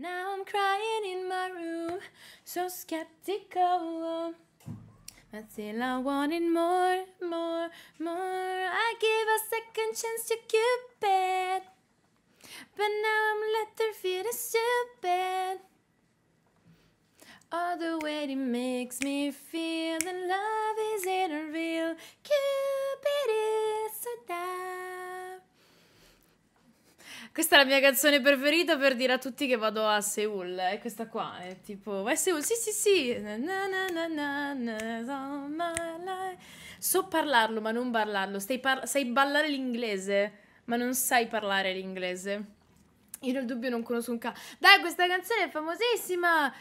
Now I'm crying in my room, so skeptical. but still I wanted more, more, more. I gave a second chance to Cupid. But now I'm left there feeling stupid. All the way it makes me feel that love isn't real. Cupid is so down. Questa è la mia canzone preferita per dire a tutti che vado a Seoul. È questa qua. È tipo, vai a Seoul? Sì, sì, sì. Na, na, na, so parlarlo, ma non parlarlo. Par- sai ballare l'inglese, ma non sai parlare l'inglese. Io nel dubbio non conosco un ca... Dai, questa canzone è famosissima!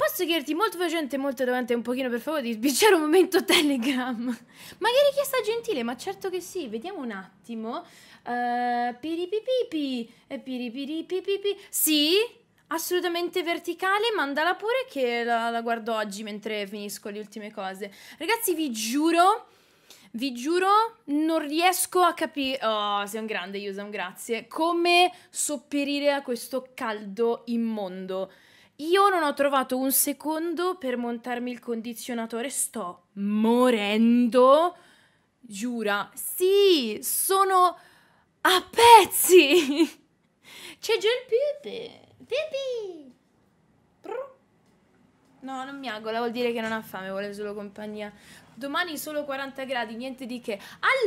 Posso chiederti molto velocemente molto davanti un pochino per favore di sbicciare un momento Telegram? Magari richiesta gentile, ma certo che sì, vediamo un attimo. Uh, piripipipi, piripiripipipi, sì, assolutamente verticale, mandala pure che la, la guardo oggi mentre finisco le ultime cose. Ragazzi, vi giuro... Vi giuro, non riesco a capire. Oh, sei un grande, Yusam, grazie. Come sopperire a questo caldo immondo. Io non ho trovato un secondo per montarmi il condizionatore, sto morendo. Giura, sì, sono a pezzi. C'è già il pepe. Pepe. No, non mi miagola, vuol dire che non ha fame, vuole solo compagnia domani solo 40 gradi, niente di che.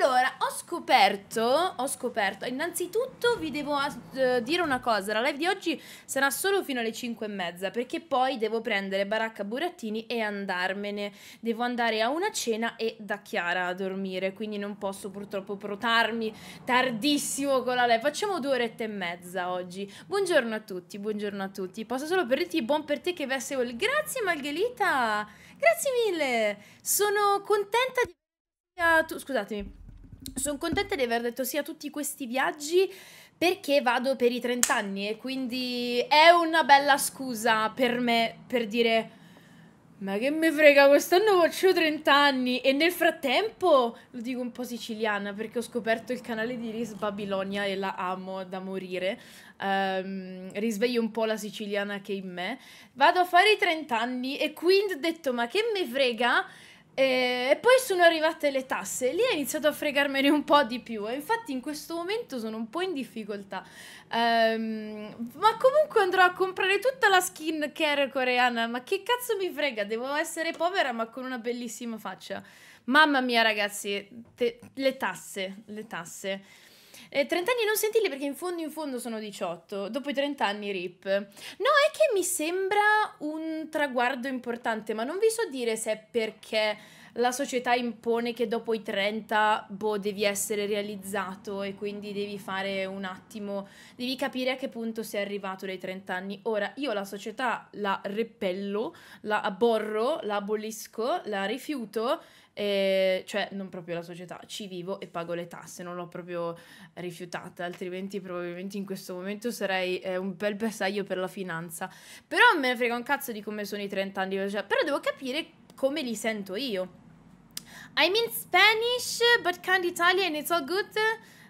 Allora, ho scoperto, ho scoperto, innanzitutto vi devo eh, dire una cosa, la live di oggi sarà solo fino alle 5 e mezza, perché poi devo prendere Baracca Burattini e andarmene. Devo andare a una cena e da Chiara a dormire, quindi non posso purtroppo protarmi tardissimo con la live. Facciamo due orette e mezza oggi. Buongiorno a tutti, buongiorno a tutti. Posso solo per dirti buon per te che vessevo grazie Margherita. Grazie mille! Sono contenta di... Scusatemi. Sono contenta di aver detto sì a tutti questi viaggi perché vado per i 30 anni e quindi è una bella scusa per me per dire ma che mi frega, quest'anno faccio 30 anni e nel frattempo, lo dico un po' siciliana perché ho scoperto il canale di Ris Babilonia e la amo da morire, um, risveglio un po' la siciliana che è in me, vado a fare i 30 anni e quindi ho detto ma che mi frega e poi sono arrivate le tasse, lì ho iniziato a fregarmene un po' di più e infatti in questo momento sono un po' in difficoltà. Um, ma comunque andrò a comprare tutta la skin care coreana, ma che cazzo mi frega, devo essere povera ma con una bellissima faccia. Mamma mia ragazzi, te- le tasse, le tasse. Eh, 30 anni non sentirli perché in fondo in fondo sono 18, dopo i 30 anni rip. No, è che mi sembra un traguardo importante, ma non vi so dire se è perché la società impone che dopo i 30 boh, devi essere realizzato e quindi devi fare un attimo, devi capire a che punto sei arrivato dai 30 anni. Ora, io la società la repello, la aborro, la abolisco, la rifiuto e cioè non proprio la società, ci vivo e pago le tasse, non l'ho proprio rifiutata, altrimenti probabilmente in questo momento sarei eh, un bel bersaglio per la finanza. Però me ne frega un cazzo di come sono i 30 anni, cioè, però devo capire come li sento io. I'm in Spanish, but can't Italian, it's all good.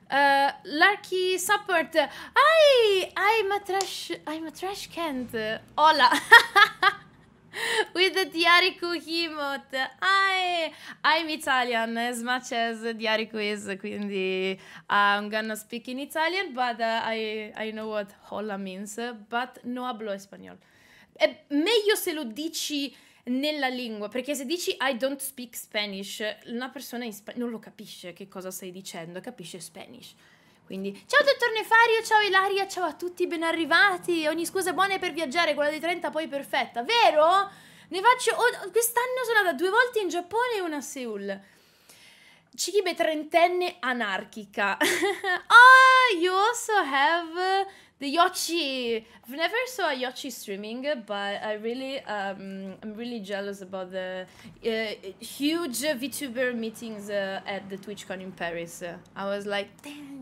Uh, Larky Support. Hi, I'm a trash, I'm a trash can. Hola. with the Diariku Himot. I, I'm Italian as much as Diariku is, quindi I'm gonna speak in Italian, but uh, I, I know what hola means, but no hablo español. È meglio se lo dici nella lingua, perché se dici I don't speak Spanish, una persona in non lo capisce che cosa stai dicendo, capisce Spanish. Quindi, ciao dottor Nefario, ciao Ilaria, ciao a tutti, ben arrivati. Ogni scusa buona è per viaggiare, quella dei 30 poi perfetta, vero? Ne faccio. Oh, quest'anno sono andata due volte in Giappone e una a Seoul. Cikibe trentenne anarchica. oh, you also have the Yoshi. I've never saw a Yoshi streaming, but I really, um, I'm really jealous about the uh, huge VTuber meetings uh, at the TwitchCon in Paris. I was like, damn.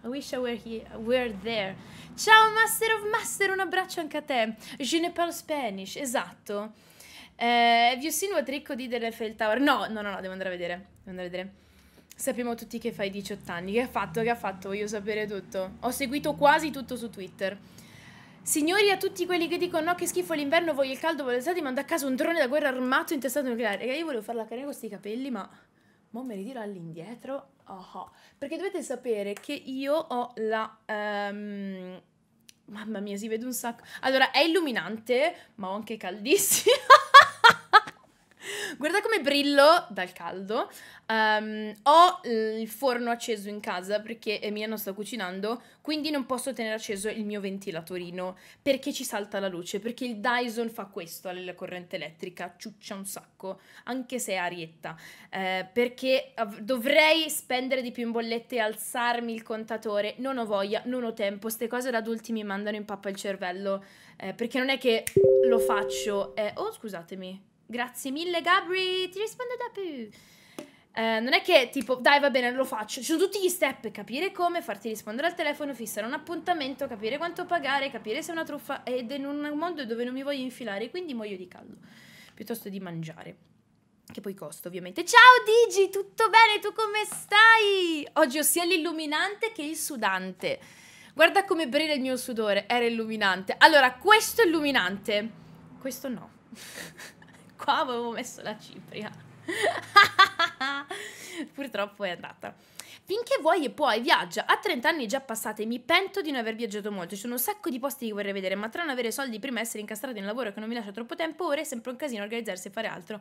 I wish I were, here, were there. Ciao Master of Master, un abbraccio anche a te. Je ne parle Spanish, esatto. Eh, have you seen what Ricco did in Eiffel Tower? No, no, no, no, devo andare a vedere. Devo andare a vedere. Sappiamo tutti che fai 18 anni. Che ha fatto? Che ha fatto? Voglio sapere tutto. Ho seguito quasi tutto su Twitter. Signori a tutti quelli che dicono no che schifo l'inverno, voglio il caldo, voglio l'estate, mando a casa un drone da guerra armato intestato nucleare. Raga, io volevo farla carina con questi capelli, ma... Mo me li tiro all'indietro aha. Perché dovete sapere che io ho la... Um, mamma mia, si vede un sacco. Allora, è illuminante, ma ho anche caldissima. Guarda come brillo dal caldo. Um, ho il forno acceso in casa perché Emilia non sta cucinando, quindi non posso tenere acceso il mio ventilatorino perché ci salta la luce, perché il Dyson fa questo alla corrente elettrica, ciuccia un sacco, anche se è arietta, eh, perché av- dovrei spendere di più in bollette e alzarmi il contatore, non ho voglia, non ho tempo, queste cose da adulti mi mandano in pappa il cervello, eh, perché non è che lo faccio, eh, oh scusatemi, Grazie mille, Gabri. Ti rispondo dopo. Eh, non è che tipo, dai, va bene, lo faccio. Ci sono tutti gli step: capire come, farti rispondere al telefono, fissare un appuntamento, capire quanto pagare, capire se è una truffa. Ed è in un mondo dove non mi voglio infilare, quindi muoio di caldo piuttosto di mangiare. Che poi costa, ovviamente. Ciao Digi, tutto bene? Tu come stai? Oggi ho sia l'illuminante che il sudante. Guarda come brilla il mio sudore, era illuminante. Allora, questo è illuminante, questo no. qua avevo messo la cipria. Purtroppo è andata. Finché vuoi e puoi, viaggia. A 30 anni già passati mi pento di non aver viaggiato molto. Ci sono un sacco di posti che vorrei vedere, ma tra non avere soldi prima essere incastrato in un lavoro che non mi lascia troppo tempo, ora è sempre un casino organizzarsi e fare altro.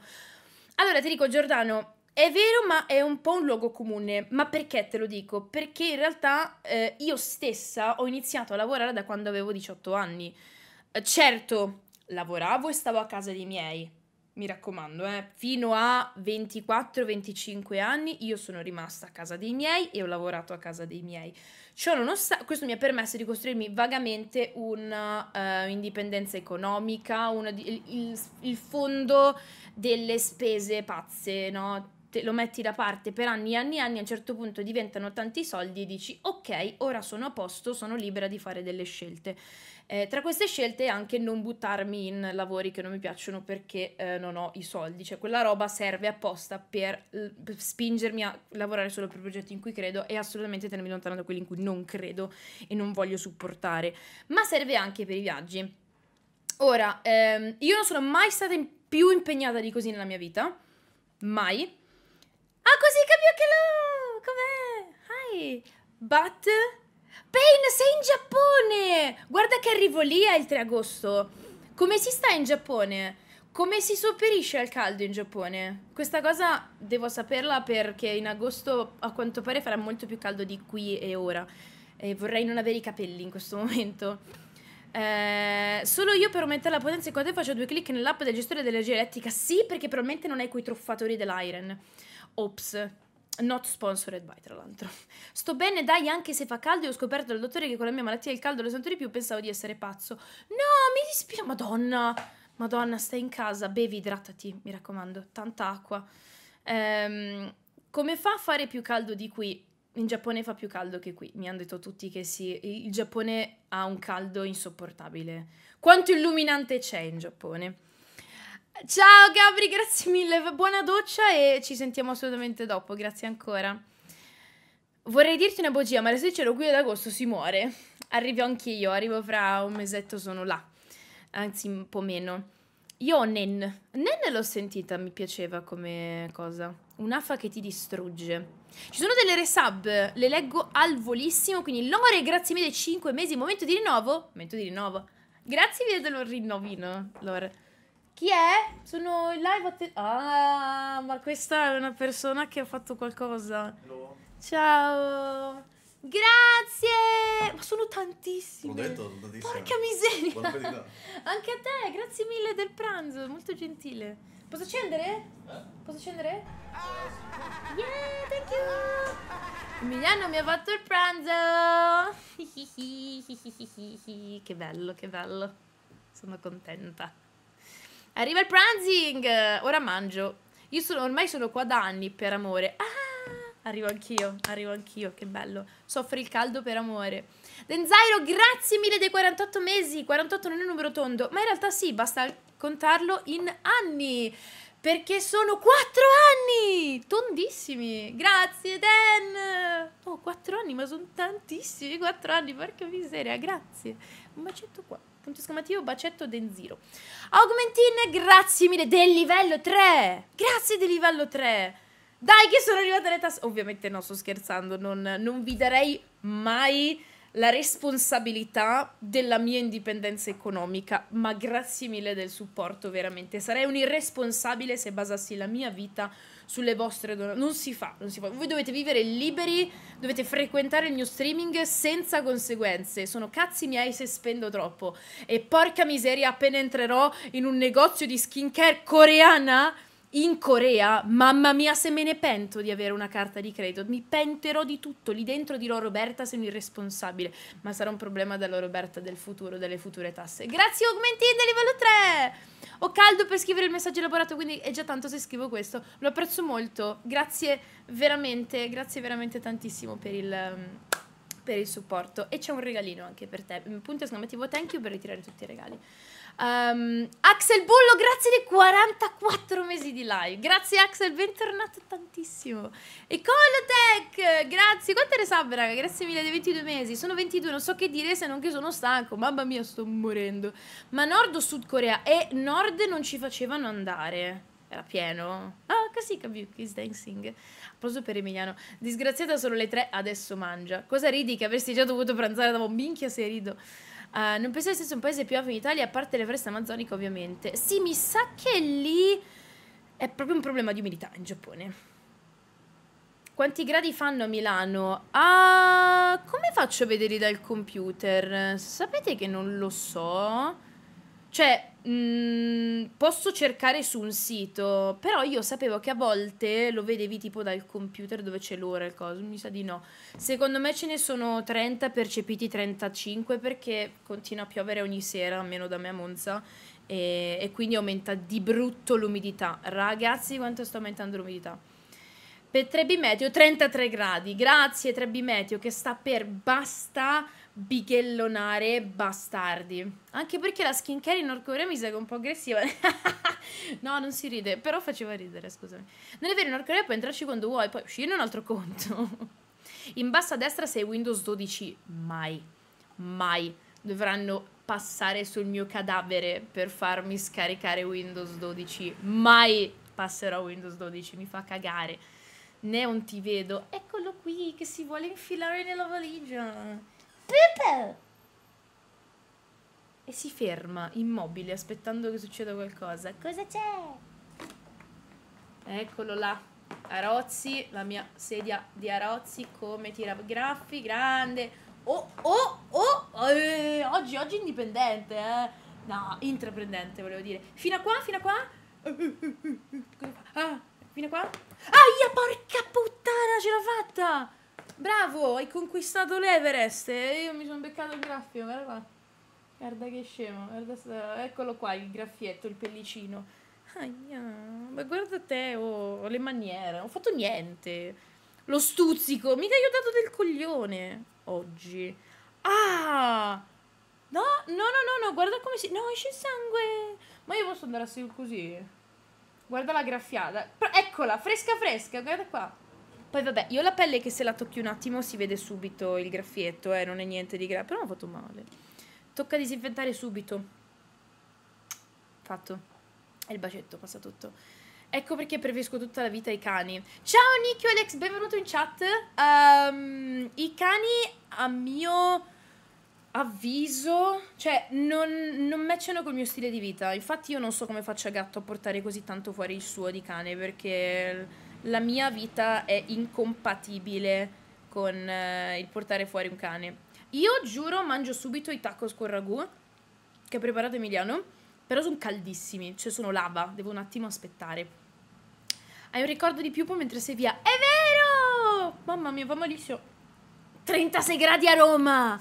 Allora ti dico, Giordano, è vero, ma è un po' un luogo comune. Ma perché te lo dico? Perché in realtà eh, io stessa ho iniziato a lavorare da quando avevo 18 anni. Certo, lavoravo e stavo a casa dei miei, mi raccomando, eh. fino a 24-25 anni io sono rimasta a casa dei miei e ho lavorato a casa dei miei. Ciò nonostante, questo mi ha permesso di costruirmi vagamente un'indipendenza eh, uh, economica, una, il, il, il, fondo delle spese pazze, no? Te lo metti da parte per anni e anni e anni, a un certo punto diventano tanti soldi e dici ok, ora sono a posto, sono libera di fare delle scelte. Eh, tra queste scelte anche non buttarmi in lavori che non mi piacciono perché eh, non ho i soldi, cioè quella roba serve apposta per, per spingermi a lavorare solo per progetti in cui credo e assolutamente tenermi lontano da quelli in cui non credo e non voglio supportare, ma serve anche per i viaggi. Ora, ehm, io non sono mai stata in più impegnata di così nella mia vita, mai. Ah, così capio che lo... com'è? Hi! But Pain, sei in Giappone! Guarda che arrivo lì il 3 agosto. Come si sta in Giappone? Come si sopperisce al caldo in Giappone? Questa cosa devo saperla perché in agosto a quanto pare farà molto più caldo di qui e ora. E vorrei non avere i capelli in questo momento. Eh, solo io per aumentare la potenza di quadro faccio due clic nell'app del gestore dell'energia elettrica. Sì, perché probabilmente non hai quei truffatori dell'Iron. Ops. Not sponsored by, tra l'altro. Sto bene, dai, anche se fa caldo. E ho scoperto dal dottore che con la mia malattia il caldo lo sento di più. Pensavo di essere pazzo. No, mi dispiace. Madonna, Madonna, stai in casa. Bevi, idratati, mi raccomando. Tanta acqua. Ehm, come fa a fare più caldo di qui? In Giappone fa più caldo che qui. Mi hanno detto tutti che sì. Il Giappone ha un caldo insopportabile. Quanto illuminante c'è in Giappone? Ciao Gabri, grazie mille, buona doccia e ci sentiamo assolutamente dopo, grazie ancora. Vorrei dirti una bugia, ma se c'ero qui ad agosto si muore. Arrivo anch'io, arrivo fra un mesetto, sono là. Anzi, un po' meno. Io ho Nen. Nen l'ho sentita, mi piaceva come cosa. Un'afa che ti distrugge. Ci sono delle resub, le leggo al volissimo, quindi Lore, grazie mille, 5 mesi, momento di rinnovo. Momento di rinnovo. Grazie mille del rinnovino, Lore. Chi è? Sono in live a te. Ah, ma questa è una persona che ha fatto qualcosa. Hello. Ciao. Grazie! Ma sono tantissime. Ho detto, sono tantissime. Porca miseria. Anche a te, grazie mille del pranzo, molto gentile. Posso scendere? Eh? Posso scendere? Yeah, thank you! Emiliano mi ha fatto il pranzo! che bello, che bello. Sono contenta. Arriva il pranzing! Ora mangio. Io sono, ormai sono qua da anni per amore. Ah! Arrivo anch'io, arrivo anch'io, che bello. Soffro il caldo per amore. Denzairo, grazie mille dei 48 mesi. 48 non è un numero tondo, ma in realtà sì, basta contarlo in anni. Perché sono 4 anni! Tondissimi! Grazie, Dan! Oh, 4 anni, ma sono tantissimi 4 anni, porca miseria, grazie. Un bacetto qua punto esclamativo, bacetto Denziro. Augmentin, grazie mille del livello 3. Grazie del livello 3. Dai che sono arrivata le tasse. Ovviamente no, sto scherzando, non, non vi darei mai la responsabilità della mia indipendenza economica, ma grazie mille del supporto veramente. Sarei un irresponsabile se basassi la mia vita su sulle vostre donazioni. Non si fa, non si fa. Voi dovete vivere liberi, dovete frequentare il mio streaming senza conseguenze. Sono cazzi miei se spendo troppo. E porca miseria, appena entrerò in un negozio di skincare coreana in Corea, mamma mia se me ne pento di avere una carta di credito, mi penterò di tutto, lì dentro dirò Roberta sei un irresponsabile, ma sarà un problema della Roberta del futuro, delle future tasse. Grazie Augmentin livello 3! Ho caldo per scrivere il messaggio elaborato, quindi è già tanto se scrivo questo, lo apprezzo molto, grazie veramente, grazie veramente tantissimo per il, per il supporto e c'è un regalino anche per te, mm, punto esclamativo thank you per ritirare tutti i regali. Um, Axel Bullo, grazie dei 44 mesi di live. Grazie Axel, bentornato tantissimo. E Colotech, grazie. Quante ne sub, raga? Grazie mille dei 22 mesi. Sono 22, non so che dire se non che sono stanco. Mamma mia, sto morendo. Ma Nord o Sud Corea? E Nord non ci facevano andare. Era pieno. Ah, così capisco. He's dancing. Approso per Emiliano. Disgraziata sono le tre, adesso mangia. Cosa ridi che avresti già dovuto pranzare? Davo minchia se rido. Uh, non penso che sia un paese più avido in Italia, a parte le foreste amazzoniche ovviamente. Sì, mi sa che lì è proprio un problema di umidità in Giappone. Quanti gradi fanno a Milano? Ah, come faccio a vederli dal computer? Sapete che non lo so. Cioè, mh, mm, posso cercare su un sito, però io sapevo che a volte lo vedevi tipo dal computer dove c'è l'ora e cosa, mi sa di no. Secondo me ce ne sono 30 percepiti 35 perché continua a piovere ogni sera, almeno da me a Monza, e, e quindi aumenta di brutto l'umidità. Ragazzi, quanto sta aumentando l'umidità? Per Trebi Meteo 33 gradi, grazie Trebi Meteo che sta per basta bighellonare bastardi. Anche perché la skincare in Nord Corea mi sa che è un po' aggressiva. no, non si ride, però faceva ridere, scusami. Non è vero, in Nord Corea puoi entrarci quando vuoi, poi uscire in un altro conto. in basso a destra sei Windows 12. Mai, mai dovranno passare sul mio cadavere per farmi scaricare Windows 12. Mai passerò Windows 12, mi fa cagare. Neon ti vedo. Eccolo qui che si vuole infilare nella valigia. E si ferma, immobile, aspettando che succeda qualcosa. Cosa c'è? Eccolo là. Arozzi, la mia sedia di Arozzi, come tira graffi, grande. Oh, oh, oh, eh, oggi, oggi indipendente, eh. No, intraprendente, volevo dire. Fino a qua, fino a qua. Ah, fino a qua. Aia, porca puttana, ce l'ho fatta! Bravo, hai conquistato l'Everest. E eh, io mi sono beccato il graffio, guarda qua. Guarda che scemo, guarda, eccolo qua il graffietto, il pellicino. Ah, ma guarda te, oh, le maniere, ho fatto niente. Lo stuzzico, mica hai dato del coglione oggi. Ah! No, no, no, no, no, guarda come si... No, esce il sangue! Ma io posso andare a seguire così? Guarda la graffiata. Eccola, fresca fresca, guarda qua. Poi vabbè, io ho la pelle che se la tocchi un attimo si vede subito il graffietto, eh, non è niente di grave, però ho fatto male. Tocca disinfettare subito. Fatto. E il bacetto passa tutto. Ecco perché preferisco tutta la vita i cani. Ciao Nicchio Alex, benvenuto in chat. Um, I cani, a mio avviso, cioè non, non matchano col mio stile di vita. Infatti io non so come faccia gatto a portare così tanto fuori il suo di cane perché la mia vita è incompatibile con eh, il portare fuori un cane. Io giuro mangio subito i tacos con ragù che ha preparato Emiliano, però sono caldissimi, cioè sono lava, devo un attimo aspettare. Hai un ricordo di Piupo mentre sei via? È vero! Mamma mia, va malissimo. 36 gradi a Roma!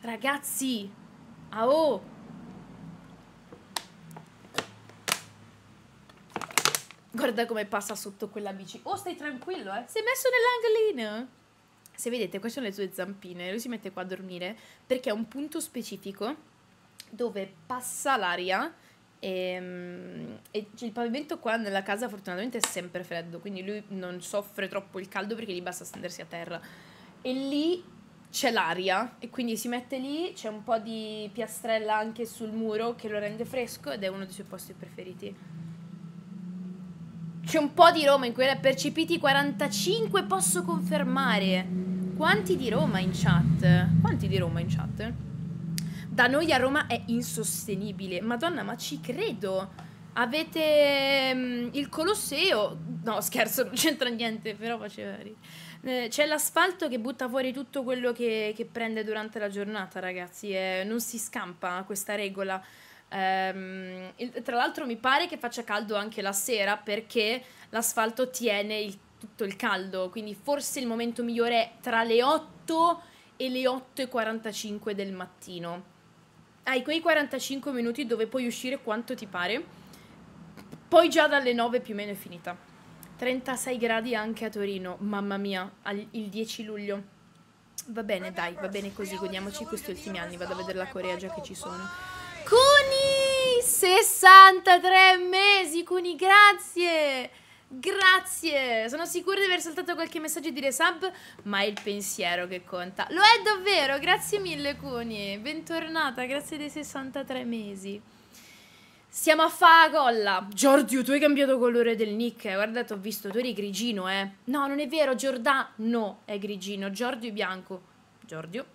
Ragazzi! Ah oh! Guarda come passa sotto quella bici. Oh, stai tranquillo, eh. Si è messo nell'angolino. Se vedete, queste sono le sue zampine. Lui si mette qua a dormire perché è un punto specifico dove passa l'aria ehm, e, e cioè, il pavimento qua nella casa fortunatamente è sempre freddo, quindi lui non soffre troppo il caldo perché gli basta stendersi a terra. E lì c'è l'aria e quindi si mette lì, c'è un po' di piastrella anche sul muro che lo rende fresco ed è uno dei suoi posti preferiti. C'è un po' di Roma in quella percepiti 45, posso confermare. Quanti di Roma in chat? Quanti di Roma in chat? Da noi a Roma è insostenibile. Madonna, ma ci credo. Avete um, il Colosseo. No, scherzo, non c'entra niente, però faceva ridere. Eh, c'è l'asfalto che butta fuori tutto quello che, che prende durante la giornata, ragazzi. Eh, non si scampa questa regola. Ehm, il, tra l'altro mi pare che faccia caldo anche la sera perché l'asfalto tiene il, tutto il caldo, quindi forse il momento migliore è tra le 8 e le 8 e 45 del mattino. Hai quei 45 minuti dove puoi uscire quanto ti pare. Poi già dalle 9 più o meno è finita. 36 gradi anche a Torino, mamma mia, al, il 10 luglio. Va bene, dai, va bene così, godiamoci questi ultimi anni, vado a vedere la Corea già che ci sono. 63 mesi, Cuni, grazie! Grazie! Sono sicura di aver saltato qualche messaggio di sub, ma è il pensiero che conta. Lo è davvero! Grazie mille, Cuni! Bentornata, grazie dei 63 mesi. Siamo a Fagagolla. Giorgio, tu hai cambiato colore del nick. Eh? Guarda, ti ho visto, tu eri grigino, eh. No, non è vero, Giordano è grigino. Giorgio è bianco. Giorgio.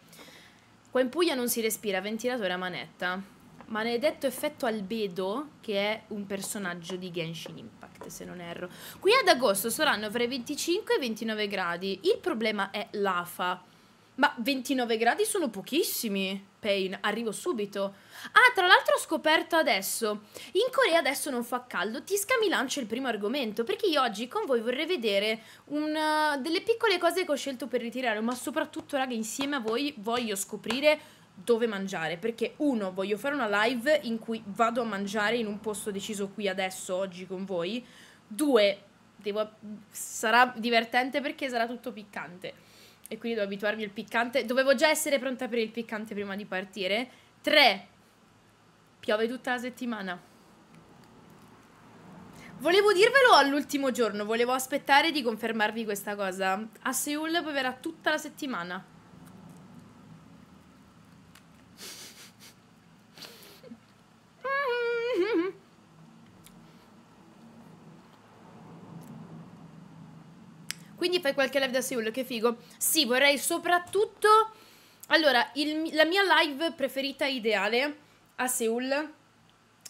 Qua in Puglia non si respira, ventilatore a manetta maledetto effetto albedo, che è un personaggio di Genshin Impact, se non erro. Qui ad agosto saranno fra i 25 e i 29 gradi. Il problema è l'afa. Ma 29 gradi sono pochissimi, Pain. Arrivo subito. Ah, tra l'altro ho scoperto adesso. In Corea adesso non fa caldo. Tisca mi lancia il primo argomento, perché io oggi con voi vorrei vedere una delle piccole cose che ho scelto per ritirare, ma soprattutto, raga, insieme a voi voglio scoprire dove mangiare, perché uno, voglio fare una live in cui vado a mangiare in un posto deciso qui adesso, oggi con voi, due, devo, sarà divertente perché sarà tutto piccante e quindi devo abituarmi al piccante, dovevo già essere pronta per il piccante prima di partire, tre, piove tutta la settimana. Volevo dirvelo all'ultimo giorno, volevo aspettare di confermarvi questa cosa. A Seul pioverà tutta la settimana. quindi fai qualche live da Seoul, che figo. Sì, vorrei soprattutto... Allora, il, la mia live preferita ideale a Seoul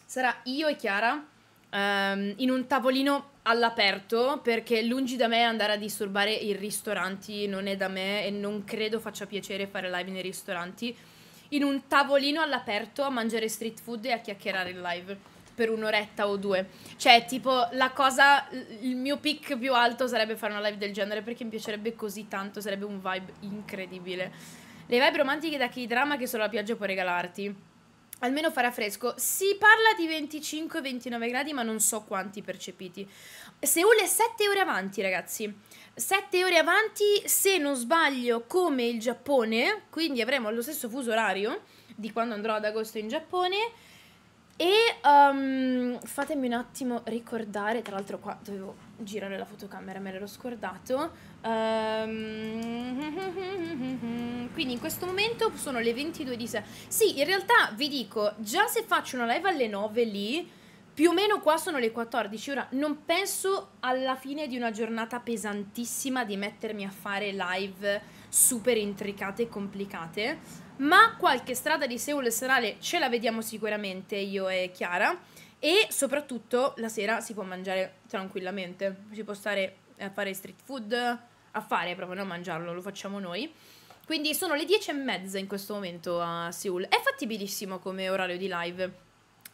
sarà io e Chiara um, in un tavolino all'aperto perché lungi da me andare a disturbare i ristoranti, non è da me e non credo faccia piacere fare live nei ristoranti. In un tavolino all'aperto a mangiare street food e a chiacchierare in live per un'oretta o due. Cioè, tipo, la cosa, il mio pic più alto sarebbe fare una live del genere perché mi piacerebbe così tanto, sarebbe un vibe incredibile. Le vibe romantiche da K-drama che solo la pioggia può regalarti. Almeno farà fresco. Si parla di 25-29 gradi, ma non so quanti percepiti. Seul è 7 ore avanti, ragazzi. 7 ore avanti, se non sbaglio, come il Giappone, quindi avremo lo stesso fuso orario di quando andrò ad agosto in Giappone. E um, fatemi un attimo ricordare, tra l'altro qua dovevo girare la fotocamera, me l'ero scordato. Um, quindi in questo momento sono le 22 di sera. Sì, in realtà vi dico, già se faccio una live alle 9 lì, più o meno qua sono le 14. Ora non penso alla fine di una giornata pesantissima di mettermi a fare live super intricate e complicate ma qualche strada di Seul serale ce la vediamo sicuramente io e Chiara e soprattutto la sera si può mangiare tranquillamente, si può stare a fare street food, a fare proprio, non mangiarlo, lo facciamo noi. Quindi sono le 10 e mezza in questo momento a Seul. È fattibilissimo come orario di live.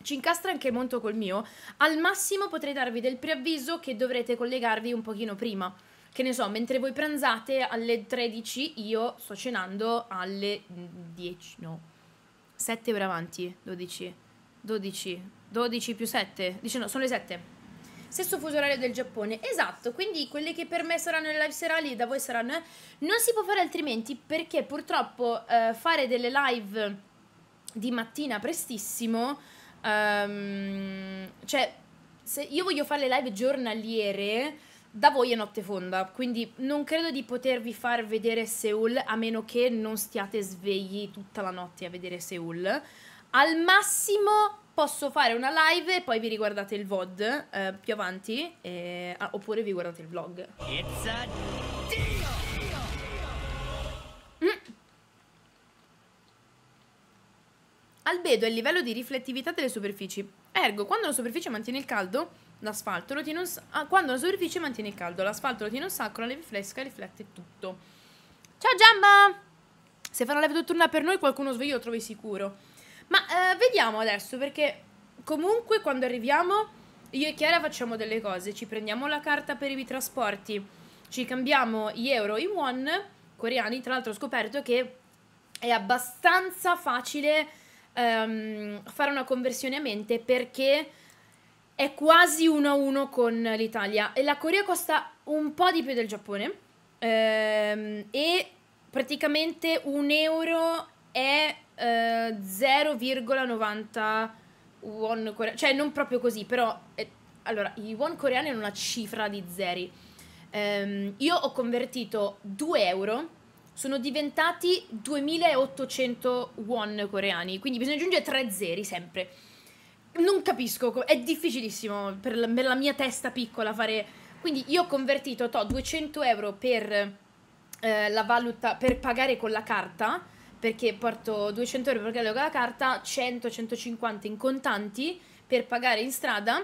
Ci incastra anche molto col mio. Al massimo potrei darvi del preavviso che dovrete collegarvi un pochino prima che ne so, mentre voi pranzate alle 13, io sto cenando alle 10, mm, no, 7 per avanti, 12, 12, 12 più 7, 19, sono le 7. Stesso fuso orario del Giappone, esatto, quindi quelle che per me saranno le live serali da voi saranno... Eh, non si può fare altrimenti perché purtroppo eh, fare delle live di mattina prestissimo, ehm, cioè se io voglio fare le live giornaliere da voi è notte fonda, quindi non credo di potervi far vedere Seul a meno che non stiate svegli tutta la notte a vedere Seul. Al massimo posso fare una live e poi vi riguardate il VOD eh, più avanti, eh, ah, oppure vi guardate il vlog. It's a deal. Mm. Albedo è il livello di riflettività delle superfici. Ergo, quando la superficie mantiene il caldo, l'asfalto lo tiene un sacco, ah, quando la superficie mantiene il caldo, l'asfalto lo tiene un sacco, la neve fresca riflette tutto. Ciao Giamba! Se fa una live notturna per noi qualcuno sveglio lo trovi sicuro. Ma eh, vediamo adesso perché comunque quando arriviamo io e Chiara facciamo delle cose, ci prendiamo la carta per i trasporti, ci cambiamo gli euro in won coreani, tra l'altro ho scoperto che è abbastanza facile um, fare una conversione a mente perché è quasi 1-1 con l'Italia. E la Corea costa un po' di più del Giappone ehm, e praticamente un euro è eh, 0,90 won coreani. Cioè non proprio così, però... È, eh, allora, i won coreani hanno una cifra di zeri. Ehm, io ho convertito 2 euro sono diventati 2800 won coreani, quindi bisogna aggiungere 3 zeri sempre. Non capisco, è difficilissimo per la, per la mia testa piccola fare... Quindi io ho convertito, to, 200 euro per eh, la valuta, per pagare con la carta, perché porto 200 euro per pagare con la carta, 100-150 in contanti per pagare in strada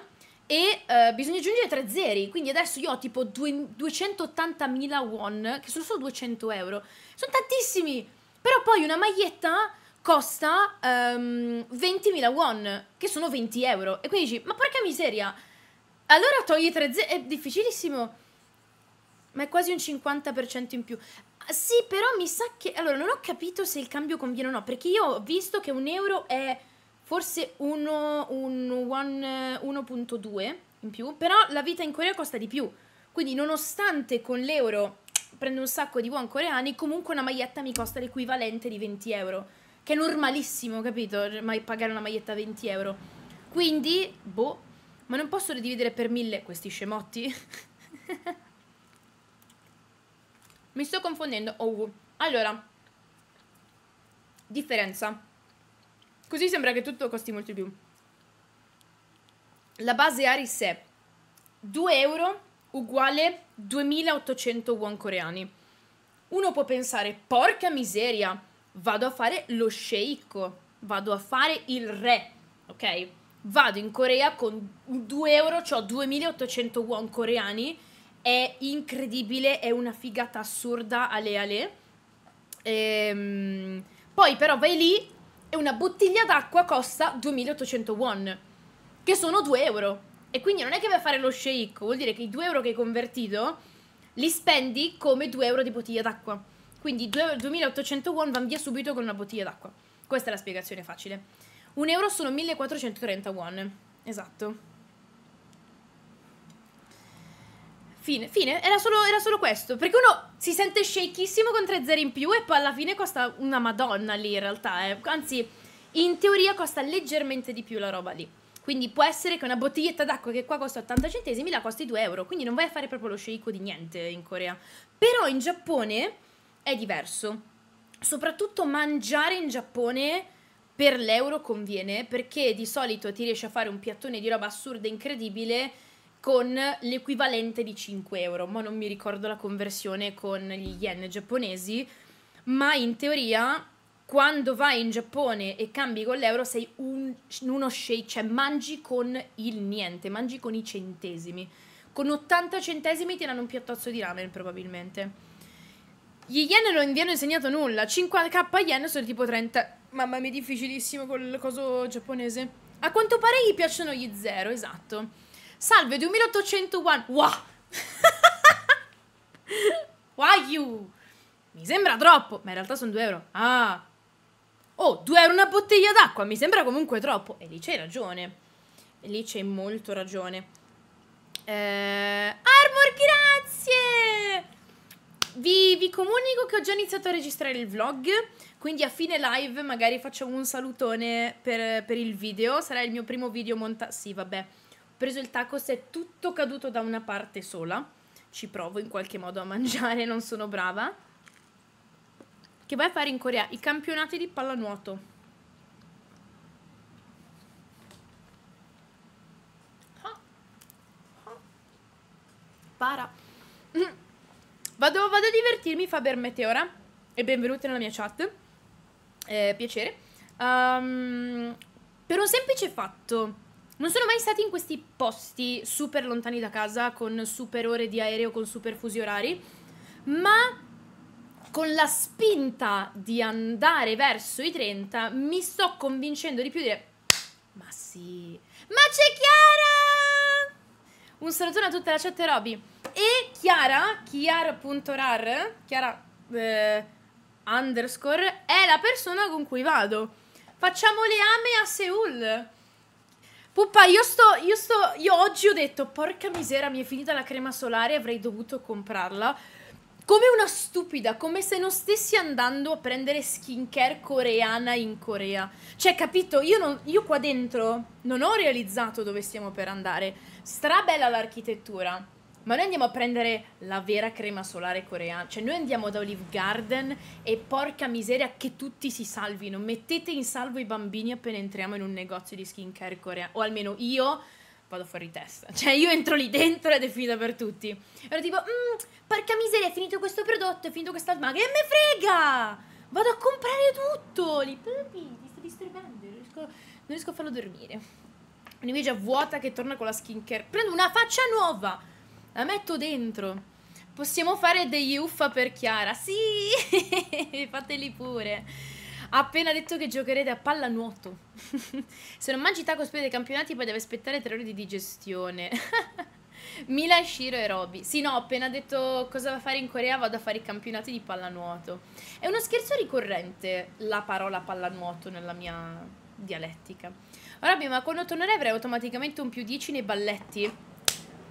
e eh, bisogna aggiungere tre zeri, quindi adesso io ho tipo 280.000 won, che sono solo 200 euro, sono tantissimi, però poi una maglietta costa um, ehm, 20.000 won, che sono 20 euro. E quindi dici, ma porca miseria, allora togli 3 zeri, è difficilissimo, ma è quasi un 50% in più. Sì, però mi sa che... Allora, non ho capito se il cambio conviene o no, perché io ho visto che un euro è forse 1.2 in più, però la vita in Corea costa di più. Quindi nonostante con l'euro prendo un sacco di won coreani, comunque una maglietta mi costa l'equivalente di 20 euro. Che è normalissimo, capito? Cioè, pagare una maglietta 20 euro. Quindi, boh, ma non posso ridividere per mille questi scemotti? Mi sto confondendo. Oh, oh, allora, differenza. Così sembra che tutto costi molto di più. La base Aris è 2 euro uguale 2800 won coreani. Uno può pensare, porca miseria, vado a fare lo sceicco, vado a fare il re, ok? Vado in Corea con 2 euro, ho 2800 won coreani, è incredibile, è una figata assurda, ale ale. Ehm, poi però vai lì e una bottiglia d'acqua costa 2800 won, che sono 2 euro. E quindi non è che vai a fare lo shake, vuol dire che i 2 euro che hai convertito li spendi come 2 euro di bottiglia d'acqua. Quindi 2800 won vanno via subito con una bottiglia d'acqua. Questa è la spiegazione facile. Un euro sono 1430 won. Esatto. Fine, fine. Era solo, era solo, questo. Perché uno si sente shakissimo con 3 zeri in più e poi alla fine costa una madonna lì in realtà. Eh. Anzi, in teoria costa leggermente di più la roba lì. Quindi può essere che una bottiglietta d'acqua che qua costa 80 centesimi la costi 2 euro. Quindi non vai a fare proprio lo shake di niente in Corea. Però in Giappone è diverso. Soprattutto mangiare in Giappone per l'euro conviene perché di solito ti riesci a fare un piattone di roba assurda e incredibile con l'equivalente di 5 euro, ma non mi ricordo la conversione con gli yen giapponesi, ma in teoria quando vai in Giappone e cambi con l'euro sei un, uno shake, cioè mangi con il niente, mangi con i centesimi. Con 80 centesimi ti danno un piattozzo di ramen probabilmente. Gli yen non vi hanno insegnato nulla. 5 k yen sono tipo 30. Mamma mia, difficilissimo col coso giapponese. A quanto pare gli piacciono gli zero, esatto. Salve, 2800 won. Wow! Wagyu! Mi sembra troppo, ma in realtà sono 2 euro. Ah! Oh, 2 euro una bottiglia d'acqua, mi sembra comunque troppo. E lì c'hai ragione. E lì c'hai molto ragione. Eh, Armor, grazie! vi, vi, comunico che ho già iniziato a registrare il vlog, quindi a fine live magari facciamo un salutone per, per il video, sarà il mio primo video montato, sì vabbè, ho preso il tacos, è tutto caduto da una parte sola, ci provo in qualche modo a mangiare, non sono brava, che vai a fare in Corea i campionati di pallanuoto. Ah. Ah. Para. Vado, vado a divertirmi, Faber Meteora. E benvenuti nella mia chat. Eh, piacere. Um, per un semplice fatto. Non sono mai stati in questi posti super lontani da casa, con super ore di aereo, con super fusi orari, ma con la spinta di andare verso i 30 mi sto convincendo di più dire ma sì, ma c'è Chiara! Un salutone a tutta la chat Roby e Chiara, chiar.rar, Chiara eh, underscore, è la persona con cui vado. Facciamo le ame a Seul. Puppa, io sto, io sto, io oggi ho detto, porca misera, mi è finita la crema solare, avrei dovuto comprarla. Come una stupida, come se non stessi andando a prendere skincare coreana in Corea. Cioè, capito, io, non, io qua dentro non ho realizzato dove stiamo per andare. Strabella l'architettura ma noi andiamo a prendere la vera crema solare coreana, cioè noi andiamo da Olive Garden e porca miseria che tutti si salvino, mettete in salvo i bambini appena entriamo in un negozio di skincare coreano, o almeno io vado fuori testa. Cioè, io entro lì dentro ed è finita per tutti. E ero tipo, mm, porca miseria, è finito questo prodotto, è finito questa maga. E me frega! Vado a comprare tutto! Li pupi, ti sto disturbando, non riesco, non riesco a farlo dormire. Un'image vuota che torna con la skincare. Prendo una faccia nuova! La metto dentro. Possiamo fare degli uffa per Chiara. Sì, fateli pure. Ha appena detto che giocherete a pallanuoto. Se non mangi taco spede dei campionati poi devi aspettare tre ore di digestione. Mila, Shiro e Roby. Sì, no, ho appena detto cosa va a fare in Corea, vado a fare i campionati di pallanuoto. È uno scherzo ricorrente la parola pallanuoto nella mia dialettica. Roby, ma quando tornerai avrai automaticamente un più 10 nei balletti?